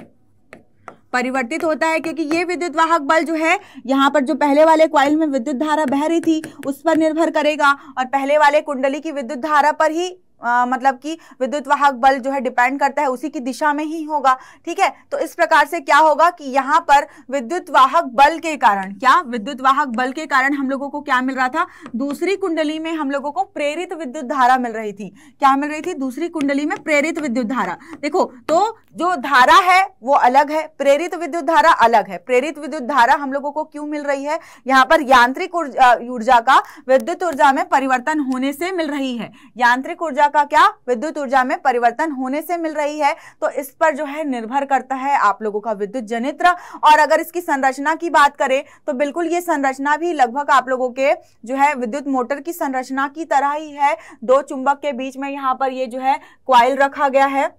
परिवर्तित होता है क्योंकि ये विद्युत वाहक बल जो है यहाँ पर जो पहले वाले क्वाइल में विद्युत धारा बह रही थी उस पर निर्भर करेगा और पहले वाले कुंडली की विद्युत धारा पर ही आ, मतलब कि विद्युत वाहक बल जो है डिपेंड करता है उसी की दिशा में ही होगा ठीक है तो इस प्रकार से क्या होगा कि यहाँ पर विद्युत वाहक बल के कारण क्या विद्युत वाहक बल के कारण हम लोगों को क्या मिल रहा था दूसरी कुंडली में हम लोगों को प्रेरित विद्युत धारा मिल रही थी क्या मिल रही थी दूसरी कुंडली में प्रेरित विद्युत धारा देखो तो जो धारा है वो अलग है प्रेरित विद्युत धारा अलग है प्रेरित विद्युत धारा हम लोगों को क्यों मिल रही है यहाँ पर यांत्रिक ऊर्जा का विद्युत ऊर्जा में परिवर्तन होने से मिल रही है यांत्रिक ऊर्जा का क्या विद्युत ऊर्जा में परिवर्तन होने से मिल रही है तो इस पर जो है निर्भर करता है आप लोगों का विद्युत जनित्र और अगर इसकी संरचना की बात करें तो बिल्कुल ये संरचना भी लगभग आप लोगों के जो है विद्युत मोटर की संरचना की तरह ही है दो चुंबक के बीच में यहाँ पर ये जो है क्वाइल रखा गया है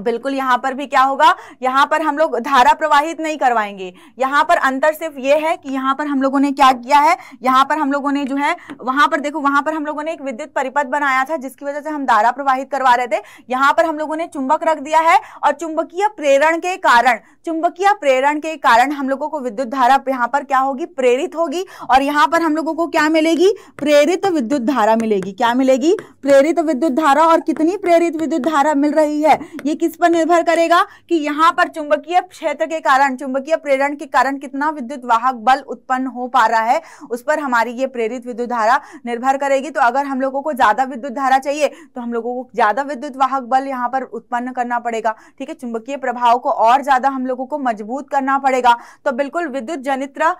बिल्कुल यहाँ पर भी क्या होगा यहाँ पर हम लोग धारा प्रवाहित नहीं करवाएंगे यहाँ पर अंतर सिर्फ ये है कि यहाँ पर हम लोगों ने क्या किया है यहाँ पर हम लोगों ने जो है वहां पर देखो वहां पर हम लोगों ने एक विद्युत परिपथ बनाया था जिसकी वजह से हम धारा प्रवाहित करवा रहे थे यहाँ पर हम लोगों ने चुंबक रख दिया है और चुंबकीय प्रेरण के कारण चुंबकीय प्रेरण के कारण हम लोगों को विद्युत धारा यहाँ पर क्या होगी प्रेरित होगी और यहाँ पर हम लोगों को क्या मिलेगी प्रेरित विद्युत धारा मिलेगी क्या मिलेगी प्रेरित विद्युत धारा और कितनी प्रेरित विद्युत धारा मिल रही है ये किस पर निर्भर करेगा कि यहाँ पर चुंबकीय क्षेत्र के कारण चुंबकीय प्रेरण के कारण कितना विद्युत वाहक बल उत्पन्न हो पा रहा है उस पर हमारी ये प्रेरित विद्युत धारा निर्भर करेगी तो अगर हम लोगों को ज्यादा विद्युत धारा चाहिए तो हम लोगों को ज्यादा विद्युत वाहक बल यहाँ पर उत्पन्न करना पड़ेगा ठीक है चुंबकीय प्रभाव को और ज्यादा हम लोगों को मजबूत करना पड़ेगा तो बिल्कुल विद्युत जनित्र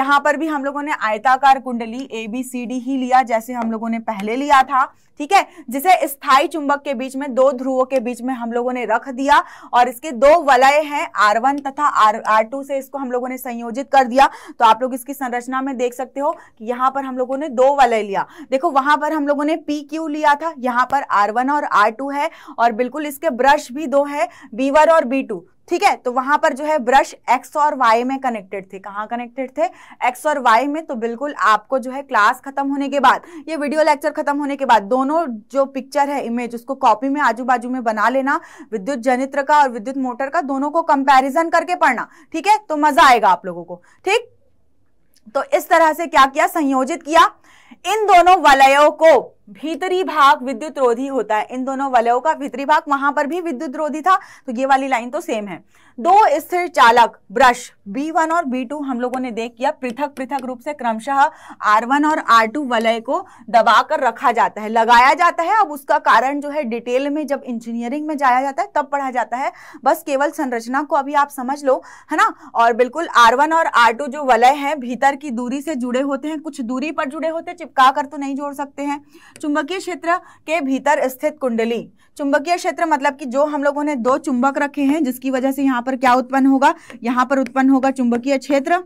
यहाँ पर भी हम लोगों ने आयताकार कुंडली ए बी सी डी ही लिया जैसे हम लोगों ने पहले लिया था ठीक है जिसे स्थायी चुंबक के बीच में दो ध्रुवों के बीच में हम लोगों ने रख दिया और इसके दो वलय हैं R1 तथा R R2 से इसको हम लोगों ने संयोजित कर दिया तो आप लोग इसकी संरचना में देख सकते हो कि यहाँ पर हम लोगों ने दो वलय लिया देखो वहां पर हम लोगों ने पी क्यू लिया था यहाँ पर आर वन और आर टू है और बिल्कुल इसके ब्रश भी दो है बी वन और बी टू ठीक है तो वहां पर जो है ब्रश एक्स और वाई में कनेक्टेड थे कहाँ कनेक्टेड थे एक्स और वाई में तो बिल्कुल आपको जो है क्लास खत्म होने के बाद ये वीडियो लेक्चर खत्म होने के बाद दोनों जो पिक्चर है इमेज उसको कॉपी में आजू बाजू में बना लेना विद्युत जनित्र का और विद्युत मोटर का दोनों को कंपेरिजन करके पढ़ना ठीक है तो मजा आएगा आप लोगों को ठीक तो इस तरह से क्या किया संयोजित किया इन दोनों वलयों को भीतरी भाग विद्युत रोधी होता है इन दोनों वलयों का भीतरी भाग वहां पर भी विद्युत रोधी था तो ये वाली लाइन तो सेम है दो स्थिर चालक ब्रश B1 और B2 हम लोगों ने देख किया पृथक पृथक रूप से क्रमशः R1 और R2 वलय को दबाकर रखा जाता है लगाया जाता है अब उसका कारण जो है डिटेल में जब इंजीनियरिंग में जाया जाता है तब पढ़ा जाता है बस केवल संरचना को अभी आप समझ लो है ना और बिल्कुल R1 और R2 जो वलय है भीतर की दूरी से जुड़े होते हैं कुछ दूरी पर जुड़े होते हैं चिपका कर तो नहीं जोड़ सकते हैं चुंबकीय क्षेत्र के भीतर स्थित कुंडली चुंबकीय क्षेत्र मतलब कि जो हम लोगों ने दो चुंबक रखे हैं जिसकी वजह से यहाँ यहां पर क्या उत्पन्न होगा यहां पर उत्पन्न होगा चुंबकीय क्षेत्र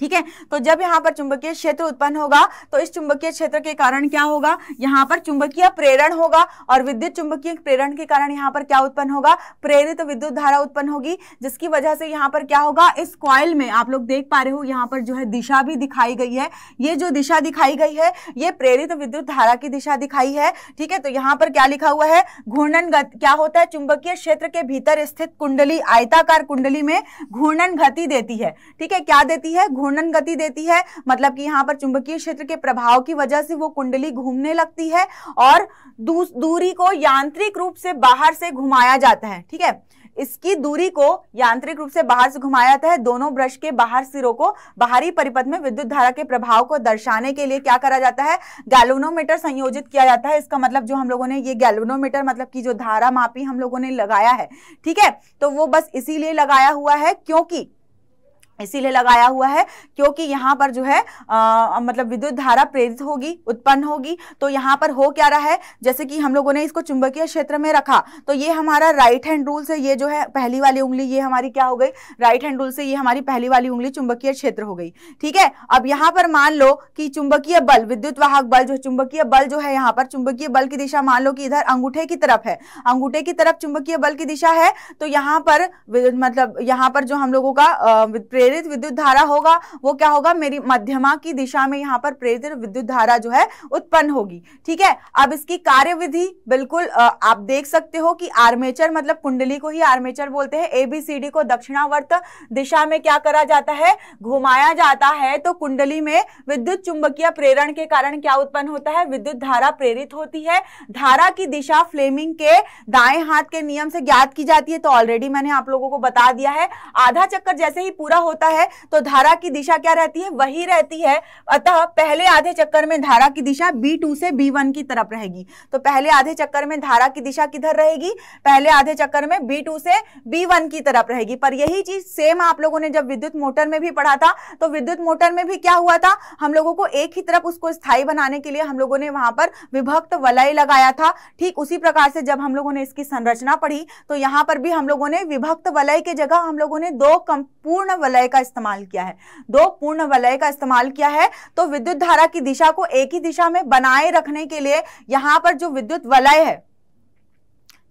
ठीक है तो जब यहाँ पर चुंबकीय क्षेत्र उत्पन्न होगा तो इस चुंबकीय क्षेत्र के कारण क्या होगा यहाँ पर चुंबकीय प्रेरण होगा और विद्युत चुंबकीय प्रेरण के कारण यहाँ पर क्या उत्पन्न होगा प्रेरित विद्युत धारा उत्पन्न होगी जिसकी वजह से यहाँ पर क्या होगा इस क्वाइल में आप लोग देख पा रहे हो यहाँ पर जो है दिशा भी दिखाई गई है ये जो दिशा दिखाई गई है ये प्रेरित विद्युत धारा की दिशा दिखाई है ठीक है तो यहाँ पर क्या लिखा हुआ है घूर्णन क्या होता है चुंबकीय क्षेत्र के भीतर स्थित कुंडली आयताकार कुंडली में घूर्णन गति देती है ठीक है क्या देती है घूर्णन गति देती है मतलब कि यहाँ पर चुंबकीय क्षेत्र के प्रभाव की वजह से वो कुंडली घूमने लगती है और दू, दूरी को यांत्रिक रूप से बाहर से घुमाया जाता है ठीक है इसकी दूरी को यांत्रिक रूप से बाहर से घुमाया जाता है दोनों ब्रश के बाहर सिरों को बाहरी परिपथ में विद्युत धारा के प्रभाव को दर्शाने के लिए क्या करा जाता है गैलोनोमीटर संयोजित किया जाता है इसका मतलब जो हम लोगों ने ये गैलोनोमीटर मतलब की जो धारा मापी हम लोगों ने लगाया है ठीक है तो वो बस इसीलिए लगाया हुआ है क्योंकि इसीलिए लगाया हुआ है क्योंकि यहाँ पर जो है आ, मतलब विद्युत धारा प्रेरित होगी उत्पन्न होगी तो यहाँ पर हो क्या रहा है जैसे कि हम लोगों ने इसको चुंबकीय क्षेत्र में रखा तो ये हमारा राइट हैंड रूल से ये जो है पहली वाली उंगली ये हमारी क्या हो गई राइट हैंड रूल से ये हमारी पहली वाली उंगली चुंबकीय क्षेत्र हो गई ठीक है अब यहाँ पर मान लो कि चुंबकीय बल विद्युत वाहक बल जो चुंबकीय बल जो है यहाँ पर चुंबकीय बल की दिशा मान लो कि इधर अंगूठे की तरफ है अंगूठे की तरफ चुंबकीय बल की दिशा है तो यहाँ पर मतलब यहाँ पर जो हम लोगों का प्रेरित विद्युत धारा होगा वो क्या होगा मेरी मध्यमा की दिशा में यहाँ पर प्रेरित विद्युत धारा जो है उत्पन्न होगी ठीक है अब इसकी कार्यविधि बिल्कुल आप देख सकते हो कि आर्मेचर मतलब कुंडली को ही आर्मेचर बोलते हैं एबीसीडी को दक्षिणावर्त दिशा में क्या करा जाता है घुमाया जाता है तो कुंडली में विद्युत चुंबकीय प्रेरण के कारण क्या उत्पन्न होता है विद्युत धारा प्रेरित होती है धारा की दिशा फ्लेमिंग के दाएं हाथ के नियम से ज्ञात की जाती है तो ऑलरेडी मैंने आप लोगों को बता दिया है आधा चक्कर जैसे ही पूरा होता होता है तो धारा की दिशा क्या रहती है वही रहती है अतः पहले आधे चक्कर में धारा की दिशा बी टू से बी वन की तरफ रहेगी तो पहले आधे चक्कर में धारा की दिशा किधर रहेगी पहले आधे चक्कर में बी टू से बी वन की तरफ रहेगी पर यही चीज सेम आप लोगों ने जब विद्युत मोटर में भी पढ़ा था तो विद्युत मोटर में भी क्या हुआ था हम लोगों को एक ही तरफ उसको स्थायी बनाने के लिए हम लोगों ने वहां पर विभक्त वलय लगाया था ठीक उसी प्रकार से जब हम लोगों ने इसकी संरचना पढ़ी तो यहां पर भी हम लोगों ने विभक्त वलय के जगह हम लोगों ने दो पूर्ण वलय वलय का इस्तेमाल किया है दो पूर्ण वलय का इस्तेमाल किया है तो विद्युत धारा की दिशा को एक ही दिशा में बनाए रखने के लिए यहाँ पर जो विद्युत वलय है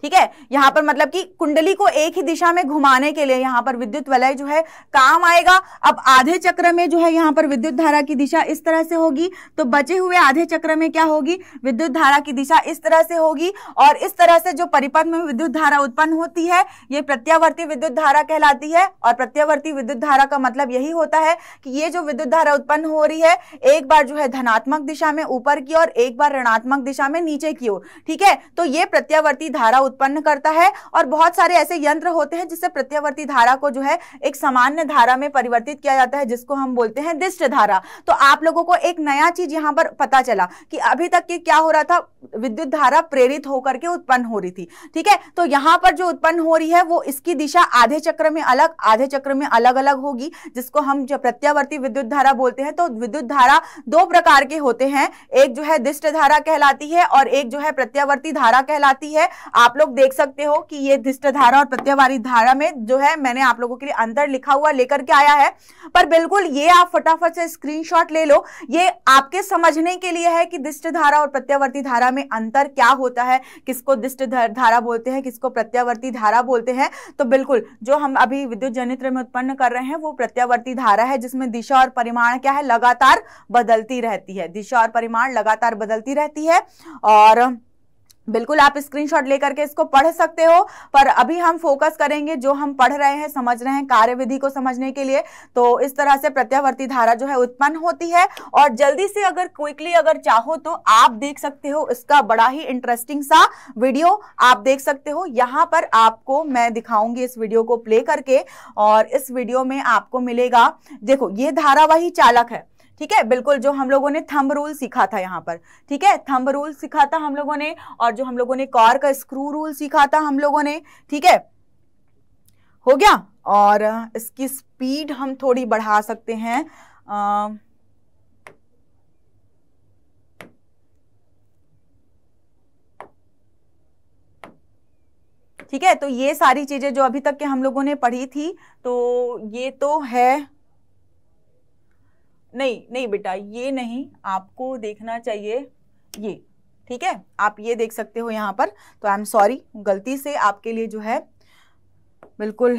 ठीक है यहां पर मतलब कि कुंडली को एक ही दिशा में घुमाने के लिए यहां पर विद्युत वलय जो है काम आएगा अब आधे चक्र में जो है यहां पर विद्युत धारा की दिशा इस तरह से होगी तो बचे हुए आधे चक्र में क्या होगी विद्युत धारा की दिशा इस तरह से होगी और इस तरह से जो परिपथ में विद्युत धारा उत्पन्न होती है ये प्रत्यावर्ती विद्युत धारा कहलाती है और प्रत्यावर्ती विद्युत धारा का मतलब यही होता है कि ये जो विद्युत धारा उत्पन्न हो रही है एक बार जो है धनात्मक दिशा में ऊपर की और एक बार ऋणात्मक दिशा में नीचे की ओर ठीक है तो ये प्रत्यावर्ती धारा उत्पन्न करता है और बहुत सारे ऐसे यंत्र होते हैं जिससे प्रत्यावर्ती धारा को जो है एक सामान्य धारा में परिवर्तित किया जाता है जिसको हम बोलते हैं दिष्ट धारा तो आप लोगों को एक नया चीज यहाँ पर पता चला कि अभी तक ये क्या हो रहा था विद्युत धारा प्रेरित होकर के उत्पन्न हो रही थी ठीक है तो यहाँ पर जो उत्पन्न हो रही है वो इसकी दिशा आधे चक्र में अलग आधे चक्र में अलग अलग होगी जिसको हम जो प्रत्यावर्ती विद्युत धारा बोलते हैं तो विद्युत धारा दो प्रकार के होते हैं एक जो है दिष्ट धारा कहलाती है और एक जो है प्रत्यावर्ती धारा कहलाती है आप लोग लोग देख सकते हो कि ये धिष्ट धारा और प्रत्यवारी धारा में जो है मैंने आप लोगों के लिए अंतर लिखा हुआ लेकर के आया है पर बिल्कुल ये आप फटाफट से स्क्रीनशॉट ले लो ये आपके समझने के लिए है कि दिष्ट धारा और प्रत्यावर्ती धारा में अंतर क्या होता है किसको दिष्ट धारा बोलते हैं किसको प्रत्यावर्ती धारा बोलते हैं तो बिल्कुल जो हम अभी विद्युत जनित्र में उत्पन्न कर रहे हैं वो प्रत्यावर्ती धारा है जिसमें दिशा और परिमाण क्या है लगातार बदलती रहती है दिशा और परिमाण लगातार बदलती रहती है और बिल्कुल आप स्क्रीनशॉट लेकर के इसको पढ़ सकते हो पर अभी हम फोकस करेंगे जो हम पढ़ रहे हैं समझ रहे हैं कार्यविधि को समझने के लिए तो इस तरह से प्रत्यावर्ती धारा जो है उत्पन्न होती है और जल्दी से अगर क्विकली अगर चाहो तो आप देख सकते हो इसका बड़ा ही इंटरेस्टिंग सा वीडियो आप देख सकते हो यहाँ पर आपको मैं दिखाऊंगी इस वीडियो को प्ले करके और इस वीडियो में आपको मिलेगा देखो ये धारावाही चालक है ठीक है बिल्कुल जो हम लोगों ने थंब रूल सीखा था यहाँ पर ठीक है थंब रूल सीखा था हम लोगों ने और जो हम लोगों ने कॉर का स्क्रू रूल सीखा था हम लोगों ने ठीक है हो गया और इसकी स्पीड हम थोड़ी बढ़ा सकते हैं आ, ठीक है तो ये सारी चीज़ें जो अभी तक के हम लोगों ने पढ़ी थी तो ये तो है नहीं नहीं बेटा ये नहीं आपको देखना चाहिए ये ठीक है आप ये देख सकते हो यहाँ पर तो आई एम सॉरी गलती से आपके लिए जो है बिल्कुल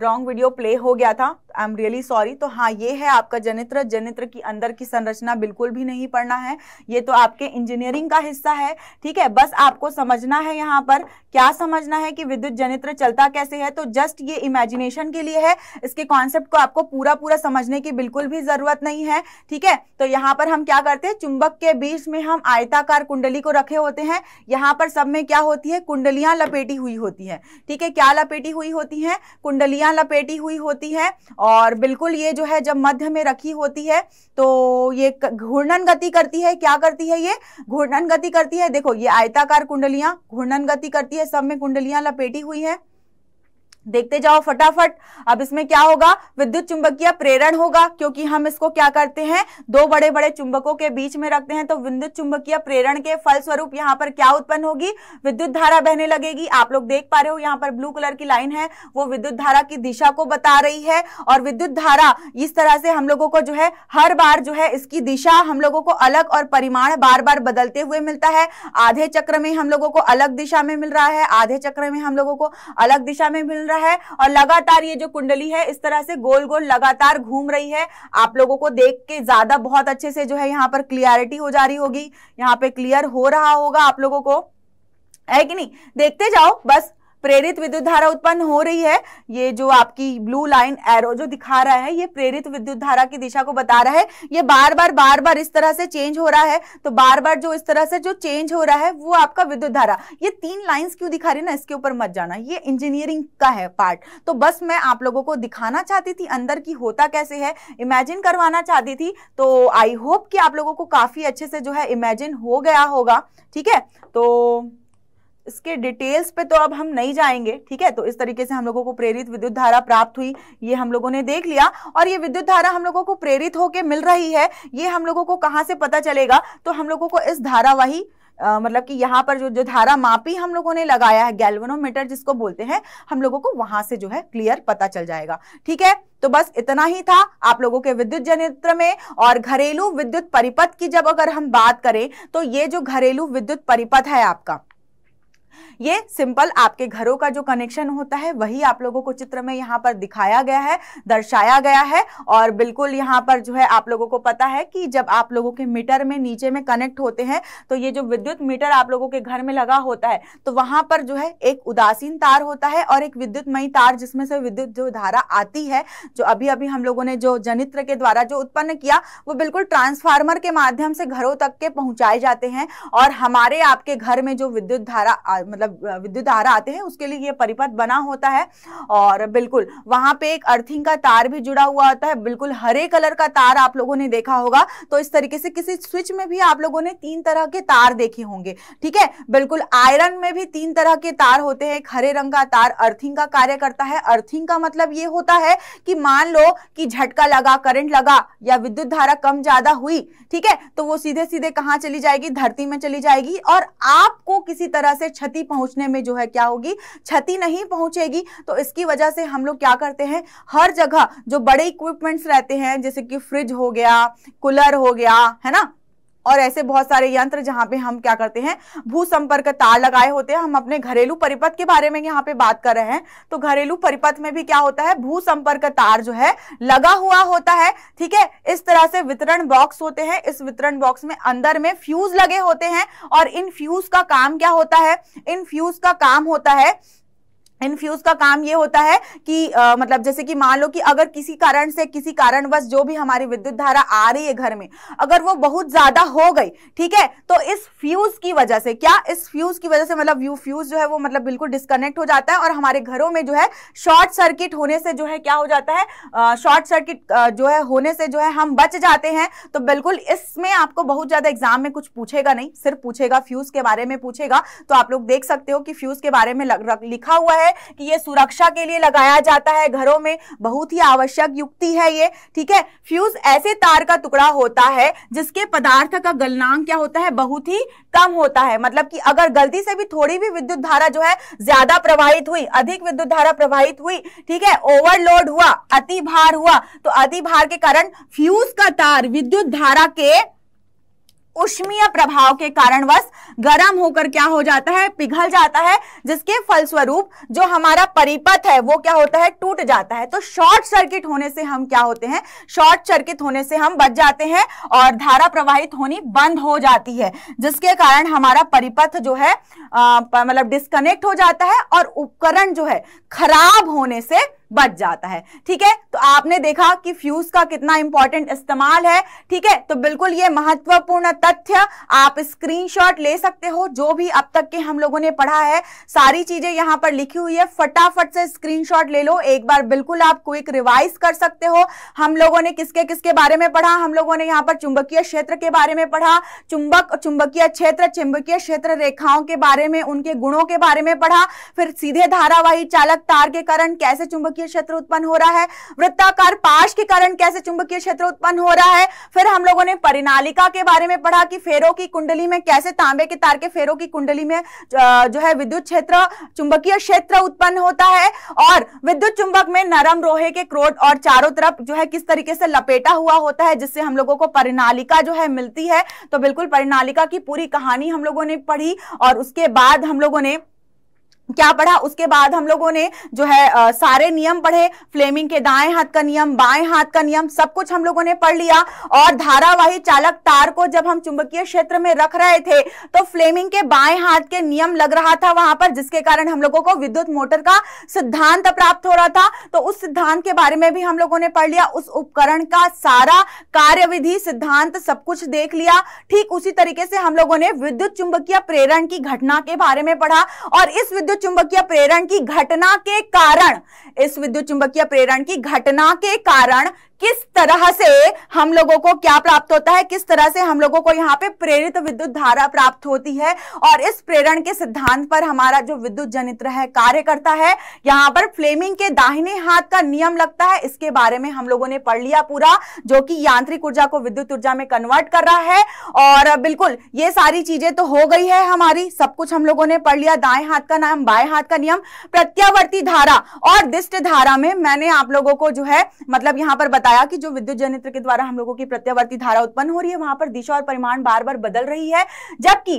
रॉन्ग वीडियो प्ले हो गया था आई एम रियली सॉरी तो हाँ ये है आपका जनित्र जनित्र की अंदर की संरचना बिल्कुल भी नहीं पढ़ना है ये तो आपके इंजीनियरिंग का हिस्सा है ठीक है बस आपको समझना है यहाँ पर क्या समझना है कि विद्युत जनित्र चलता कैसे है तो जस्ट ये इमेजिनेशन के लिए है इसके कॉन्सेप्ट को आपको पूरा पूरा समझने की बिल्कुल भी जरूरत नहीं है ठीक है तो यहाँ पर हम क्या करते हैं चुंबक के बीच में हम आयताकार कुंडली को रखे होते हैं यहाँ पर सब में क्या होती है कुंडलियां लपेटी हुई होती है ठीक है क्या लपेटी हुई होती है कुंडलियां डोरियां लपेटी हुई होती है और बिल्कुल ये जो है जब मध्य में रखी होती है तो ये घूर्णन गति करती है क्या करती है ये घूर्णन गति करती है देखो ये आयताकार कुंडलियां घूर्णन गति करती है सब में कुंडलियां लपेटी हुई है देखते जाओ फटाफट अब इसमें क्या होगा विद्युत चुंबकीय प्रेरण होगा क्योंकि हम इसको क्या करते हैं दो बड़े बड़े चुंबकों के बीच में रखते हैं तो विद्युत चुंबकीय प्रेरण के फलस्वरूप यहाँ पर क्या उत्पन्न होगी विद्युत धारा बहने लगेगी आप लोग देख पा रहे हो यहाँ पर ब्लू कलर की लाइन है वो विद्युत धारा की दिशा को बता रही है और विद्युत धारा इस तरह से हम लोगों को जो है हर बार जो है इसकी दिशा हम लोगों को अलग और परिमाण बार बार बदलते हुए मिलता है आधे चक्र में हम लोगों को अलग दिशा में मिल रहा है आधे चक्र में हम लोगों को अलग दिशा में मिल रहा रहा है और लगातार ये जो कुंडली है इस तरह से गोल गोल लगातार घूम रही है आप लोगों को देख के ज्यादा बहुत अच्छे से जो है यहाँ पर क्लियरिटी हो जा रही होगी यहाँ पे क्लियर हो रहा होगा आप लोगों को है कि नहीं देखते जाओ बस प्रेरित विद्युत धारा उत्पन्न हो रही है ये जो आपकी ब्लू लाइन एरो जो दिखा रहा है ये प्रेरित विद्युत धारा की दिशा को बता रहा है ये बार बार बार बार इस तरह से चेंज हो रहा है तो बार बार जो इस तरह से जो चेंज हो रहा है वो आपका विद्युत धारा ये तीन लाइन्स क्यों दिखा रही है ना इसके ऊपर मत जाना ये इंजीनियरिंग का है पार्ट तो बस मैं आप लोगों को दिखाना चाहती थी अंदर की होता कैसे है इमेजिन करवाना चाहती थी तो आई होप कि आप लोगों को काफी अच्छे से जो है इमेजिन हो गया होगा ठीक है तो इसके डिटेल्स पे तो अब हम नहीं जाएंगे ठीक है तो इस तरीके से हम लोगों को प्रेरित विद्युत धारा प्राप्त हुई ये हम लोगों ने देख लिया और ये विद्युत धारा हम लोगों को प्रेरित होके मिल रही है ये हम लोगों को कहाँ से पता चलेगा तो हम लोगों को इस धारावाही मतलब कि यहाँ पर जो जो धारा मापी हम लोगों ने लगाया है गैल्वनोमीटर जिसको बोलते हैं हम लोगों को वहां से जो है क्लियर पता चल जाएगा ठीक है तो बस इतना ही था आप लोगों के विद्युत जनित्र में और घरेलू विद्युत परिपथ की जब अगर हम बात करें तो ये जो घरेलू विद्युत परिपथ है आपका ये सिंपल आपके घरों का जो कनेक्शन होता है वही आप लोगों को चित्र में यहाँ पर दिखाया गया है दर्शाया गया है और बिल्कुल यहाँ पर जो है आप लोगों को पता है कि जब आप लोगों के मीटर में नीचे में कनेक्ट होते हैं तो ये जो विद्युत मीटर आप लोगों के घर में लगा होता है तो वहां पर जो है एक उदासीन तार होता है और एक विद्युतमयी तार जिसमें से विद्युत जो धारा आती है जो अभी अभी हम लोगों ने जो जनित्र के द्वारा जो उत्पन्न किया वो बिल्कुल ट्रांसफार्मर के माध्यम से घरों तक के पहुंचाए जाते हैं और हमारे आपके घर में जो विद्युत धारा मतलब विद्युत धारा आते हैं उसके लिए ये परिपथ बना होता है और बिल्कुल वहां पे एक अर्थिंग का तार भी जुड़ा हुआ होता है बिल्कुल हरे कलर का तार आप लोगों ने देखा होगा तो इस तरीके से किसी स्विच में भी आप लोगों ने तीन तरह के तार देखे होंगे ठीक है बिल्कुल आयरन में भी तीन तरह के तार होते हैं एक हरे रंग का तार अर्थिंग का कार्य करता है अर्थिंग का मतलब ये होता है कि मान लो कि झटका लगा करंट लगा या विद्युत धारा कम ज्यादा हुई ठीक है तो वो सीधे सीधे कहाँ चली जाएगी धरती में चली जाएगी और आपको किसी तरह से क्षति क्षति पहुंचने में जो है क्या होगी क्षति नहीं पहुंचेगी तो इसकी वजह से हम लोग क्या करते हैं हर जगह जो बड़े इक्विपमेंट्स रहते हैं जैसे कि फ्रिज हो गया कूलर हो गया है ना और ऐसे बहुत सारे यंत्र जहां पे हम क्या करते हैं भूसंपर्क तार लगाए होते हैं हम अपने घरेलू परिपथ के बारे में यहाँ पे बात कर रहे हैं तो घरेलू परिपथ में भी क्या होता है भूसंपर्क तार जो है लगा हुआ होता है ठीक है इस तरह से वितरण बॉक्स होते हैं इस वितरण बॉक्स में अंदर में फ्यूज लगे होते हैं और इन फ्यूज का काम क्या होता है इन फ्यूज का काम होता है इन्फ्यूज का काम ये होता है कि आ, मतलब जैसे कि मान लो कि अगर किसी कारण से किसी कारणवश जो भी हमारी विद्युत धारा आ रही है घर में अगर वो बहुत ज्यादा हो गई ठीक है तो इस फ्यूज की वजह से क्या इस फ्यूज की वजह से मतलब यू फ्यूज जो है वो मतलब बिल्कुल डिस्कनेक्ट हो जाता है और हमारे घरों में जो है शॉर्ट सर्किट होने से जो है क्या हो जाता है शॉर्ट सर्किट जो है होने से जो है हम बच जाते हैं तो बिल्कुल इसमें आपको बहुत ज्यादा एग्जाम में कुछ पूछेगा नहीं सिर्फ पूछेगा फ्यूज के बारे में पूछेगा तो आप लोग देख सकते हो कि फ्यूज के बारे में लिखा हुआ है कि ये सुरक्षा के लिए लगाया जाता है घरों में बहुत ही आवश्यक युक्ति है ये ठीक है फ्यूज ऐसे तार का टुकड़ा होता है जिसके पदार्थ का गलनांक क्या होता है बहुत ही कम होता है मतलब कि अगर गलती से भी थोड़ी भी विद्युत धारा जो है ज्यादा प्रवाहित हुई अधिक विद्युत धारा प्रवाहित हुई ठीक है ओवरलोड हुआ अति भार हुआ तो अति भार के कारण फ्यूज का तार विद्युत धारा के उष्मीय प्रभाव के कारणवश गर्म होकर क्या हो जाता है पिघल जाता है जिसके फलस्वरूप जो हमारा परिपथ है वो क्या होता है टूट जाता है तो शॉर्ट सर्किट होने से हम क्या होते हैं शॉर्ट सर्किट होने से हम बच जाते हैं और धारा प्रवाहित होनी बंद हो जाती है जिसके कारण हमारा परिपथ जो है मतलब डिस्कनेक्ट हो जाता है और उपकरण जो है खराब होने से बच जाता है ठीक है तो आपने देखा कि फ्यूज का कितना इंपॉर्टेंट इस्तेमाल है ठीक है तो बिल्कुल ये महत्वपूर्ण तथ्य आप स्क्रीनशॉट ले सकते हो जो भी अब तक के हम लोगों ने पढ़ा है सारी चीजें यहां पर लिखी हुई है फटाफट से स्क्रीनशॉट ले लो एक बार बिल्कुल आप क्विक रिवाइज कर सकते हो हम लोगों ने किसके किसके बारे में पढ़ा हम लोगों ने यहाँ पर चुंबकीय क्षेत्र के बारे में पढ़ा चुंबक चुंबकीय क्षेत्र चुंबकीय क्षेत्र रेखाओं के बारे में उनके गुणों के बारे में पढ़ा फिर सीधे धारावाही चालक तार के कारण कैसे चुंबकीय चुंबकीय क्षेत्र उत्पन्न हो रहा है वृत्ताकार पाश के कारण कैसे चुंबकीय क्षेत्र उत्पन्न हो रहा है फिर हम लोगों ने परिणालिका के बारे में पढ़ा कि फेरों की कुंडली में कैसे तांबे के तार के फेरों की कुंडली में जो है विद्युत क्षेत्र चुंबकीय क्षेत्र उत्पन्न होता है और विद्युत चुंबक में नरम रोहे के क्रोध और चारों तरफ जो है किस तरीके से लपेटा हुआ होता है जिससे हम लोगों को परिणालिका जो है मिलती है तो बिल्कुल परिणालिका की पूरी कहानी हम लोगों ने पढ़ी और उसके बाद हम लोगों ने क्या पढ़ा उसके बाद हम लोगों ने जो है आ, सारे नियम पढ़े फ्लेमिंग के दाएं हाथ का नियम बाएं हाथ का नियम सब कुछ हम लोगों ने पढ़ लिया और धारावाही चालक तार को जब हम चुंबकीय क्षेत्र में रख रहे थे तो फ्लेमिंग के बाएं हाथ के नियम लग रहा था वहां पर जिसके कारण हम लोगों को विद्युत मोटर का सिद्धांत प्राप्त हो रहा था तो उस सिद्धांत के बारे में भी हम लोगों ने पढ़ लिया उस उपकरण का सारा कार्यविधि सिद्धांत सब कुछ देख लिया ठीक उसी तरीके से हम लोगों ने विद्युत चुंबकीय प्रेरण की घटना के बारे में पढ़ा और इस विद्युत चुंबकीय प्रेरण की घटना के कारण इस विद्युत चुंबकीय प्रेरण की घटना के कारण किस तरह से हम लोगों को क्या प्राप्त होता है किस तरह से हम लोगों को यहाँ पे प्रेरित विद्युत धारा प्राप्त होती है और इस प्रेरण के सिद्धांत पर हमारा जो विद्युत जनित्र है कार्य करता है यहाँ पर फ्लेमिंग के दाहिने हाथ का नियम लगता है इसके बारे में हम लोगों ने पढ़ लिया पूरा जो कि यांत्रिक ऊर्जा को विद्युत ऊर्जा में कन्वर्ट कर रहा है और बिल्कुल ये सारी चीजें तो हो गई है हमारी सब कुछ हम लोगों ने पढ़ लिया दाएं हाथ का नाम बाएं हाथ का नियम प्रत्यावर्ती धारा और दिष्ट धारा में मैंने आप लोगों को जो है मतलब यहाँ पर बता बताया कि जो विद्युत जनित्र के द्वारा हम लोगों की प्रत्यावर्ती धारा उत्पन्न हो रही है वहां पर दिशा और परिमाण बार बार बदल रही है जबकि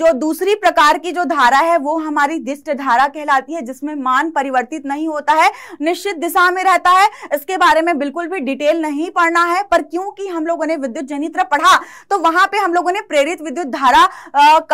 जो दूसरी प्रकार की जो धारा है वो हमारी दिष्ट धारा कहलाती है जिसमें मान परिवर्तित नहीं होता है निश्चित दिशा में रहता है इसके बारे में बिल्कुल भी डिटेल नहीं पढ़ना है पर क्योंकि हम लोगों ने विद्युत जनित्र पढ़ा तो वहां पर हम लोगों ने प्रेरित विद्युत धारा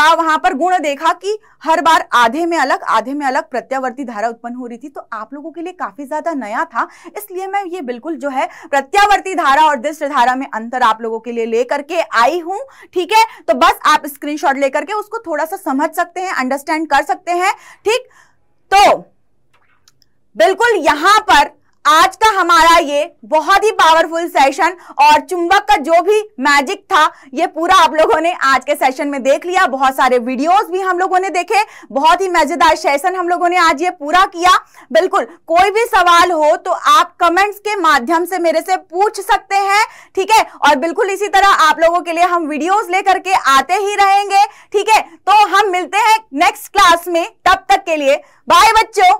का वहां पर गुण देखा कि हर बार आधे में अलग आधे में अलग प्रत्यावर्ती धारा उत्पन्न हो रही थी तो आप लोगों के लिए काफी ज्यादा नया था इसलिए मैं ये बिल्कुल जो है प्रत्यावर्ती धारा और दृष्ट धारा में अंतर आप लोगों के लिए लेकर के आई हूं ठीक है तो बस आप शॉट लेकर के उसको थोड़ा सा समझ सकते हैं अंडरस्टैंड कर सकते हैं ठीक तो बिल्कुल यहां पर आज का हमारा ये बहुत ही पावरफुल सेशन और चुंबक का जो भी मैजिक था ये पूरा आप लोगों ने आज के सेशन में देख लिया बहुत सारे वीडियोस भी हम लोगों ने देखे बहुत ही मजेदार सेशन हम लोगों ने आज ये पूरा किया बिल्कुल कोई भी सवाल हो तो आप कमेंट्स के माध्यम से मेरे से पूछ सकते हैं ठीक है और बिल्कुल इसी तरह आप लोगों के लिए हम वीडियोज लेकर के आते ही रहेंगे ठीक है तो हम मिलते हैं नेक्स्ट क्लास में तब तक के लिए बाय बच्चों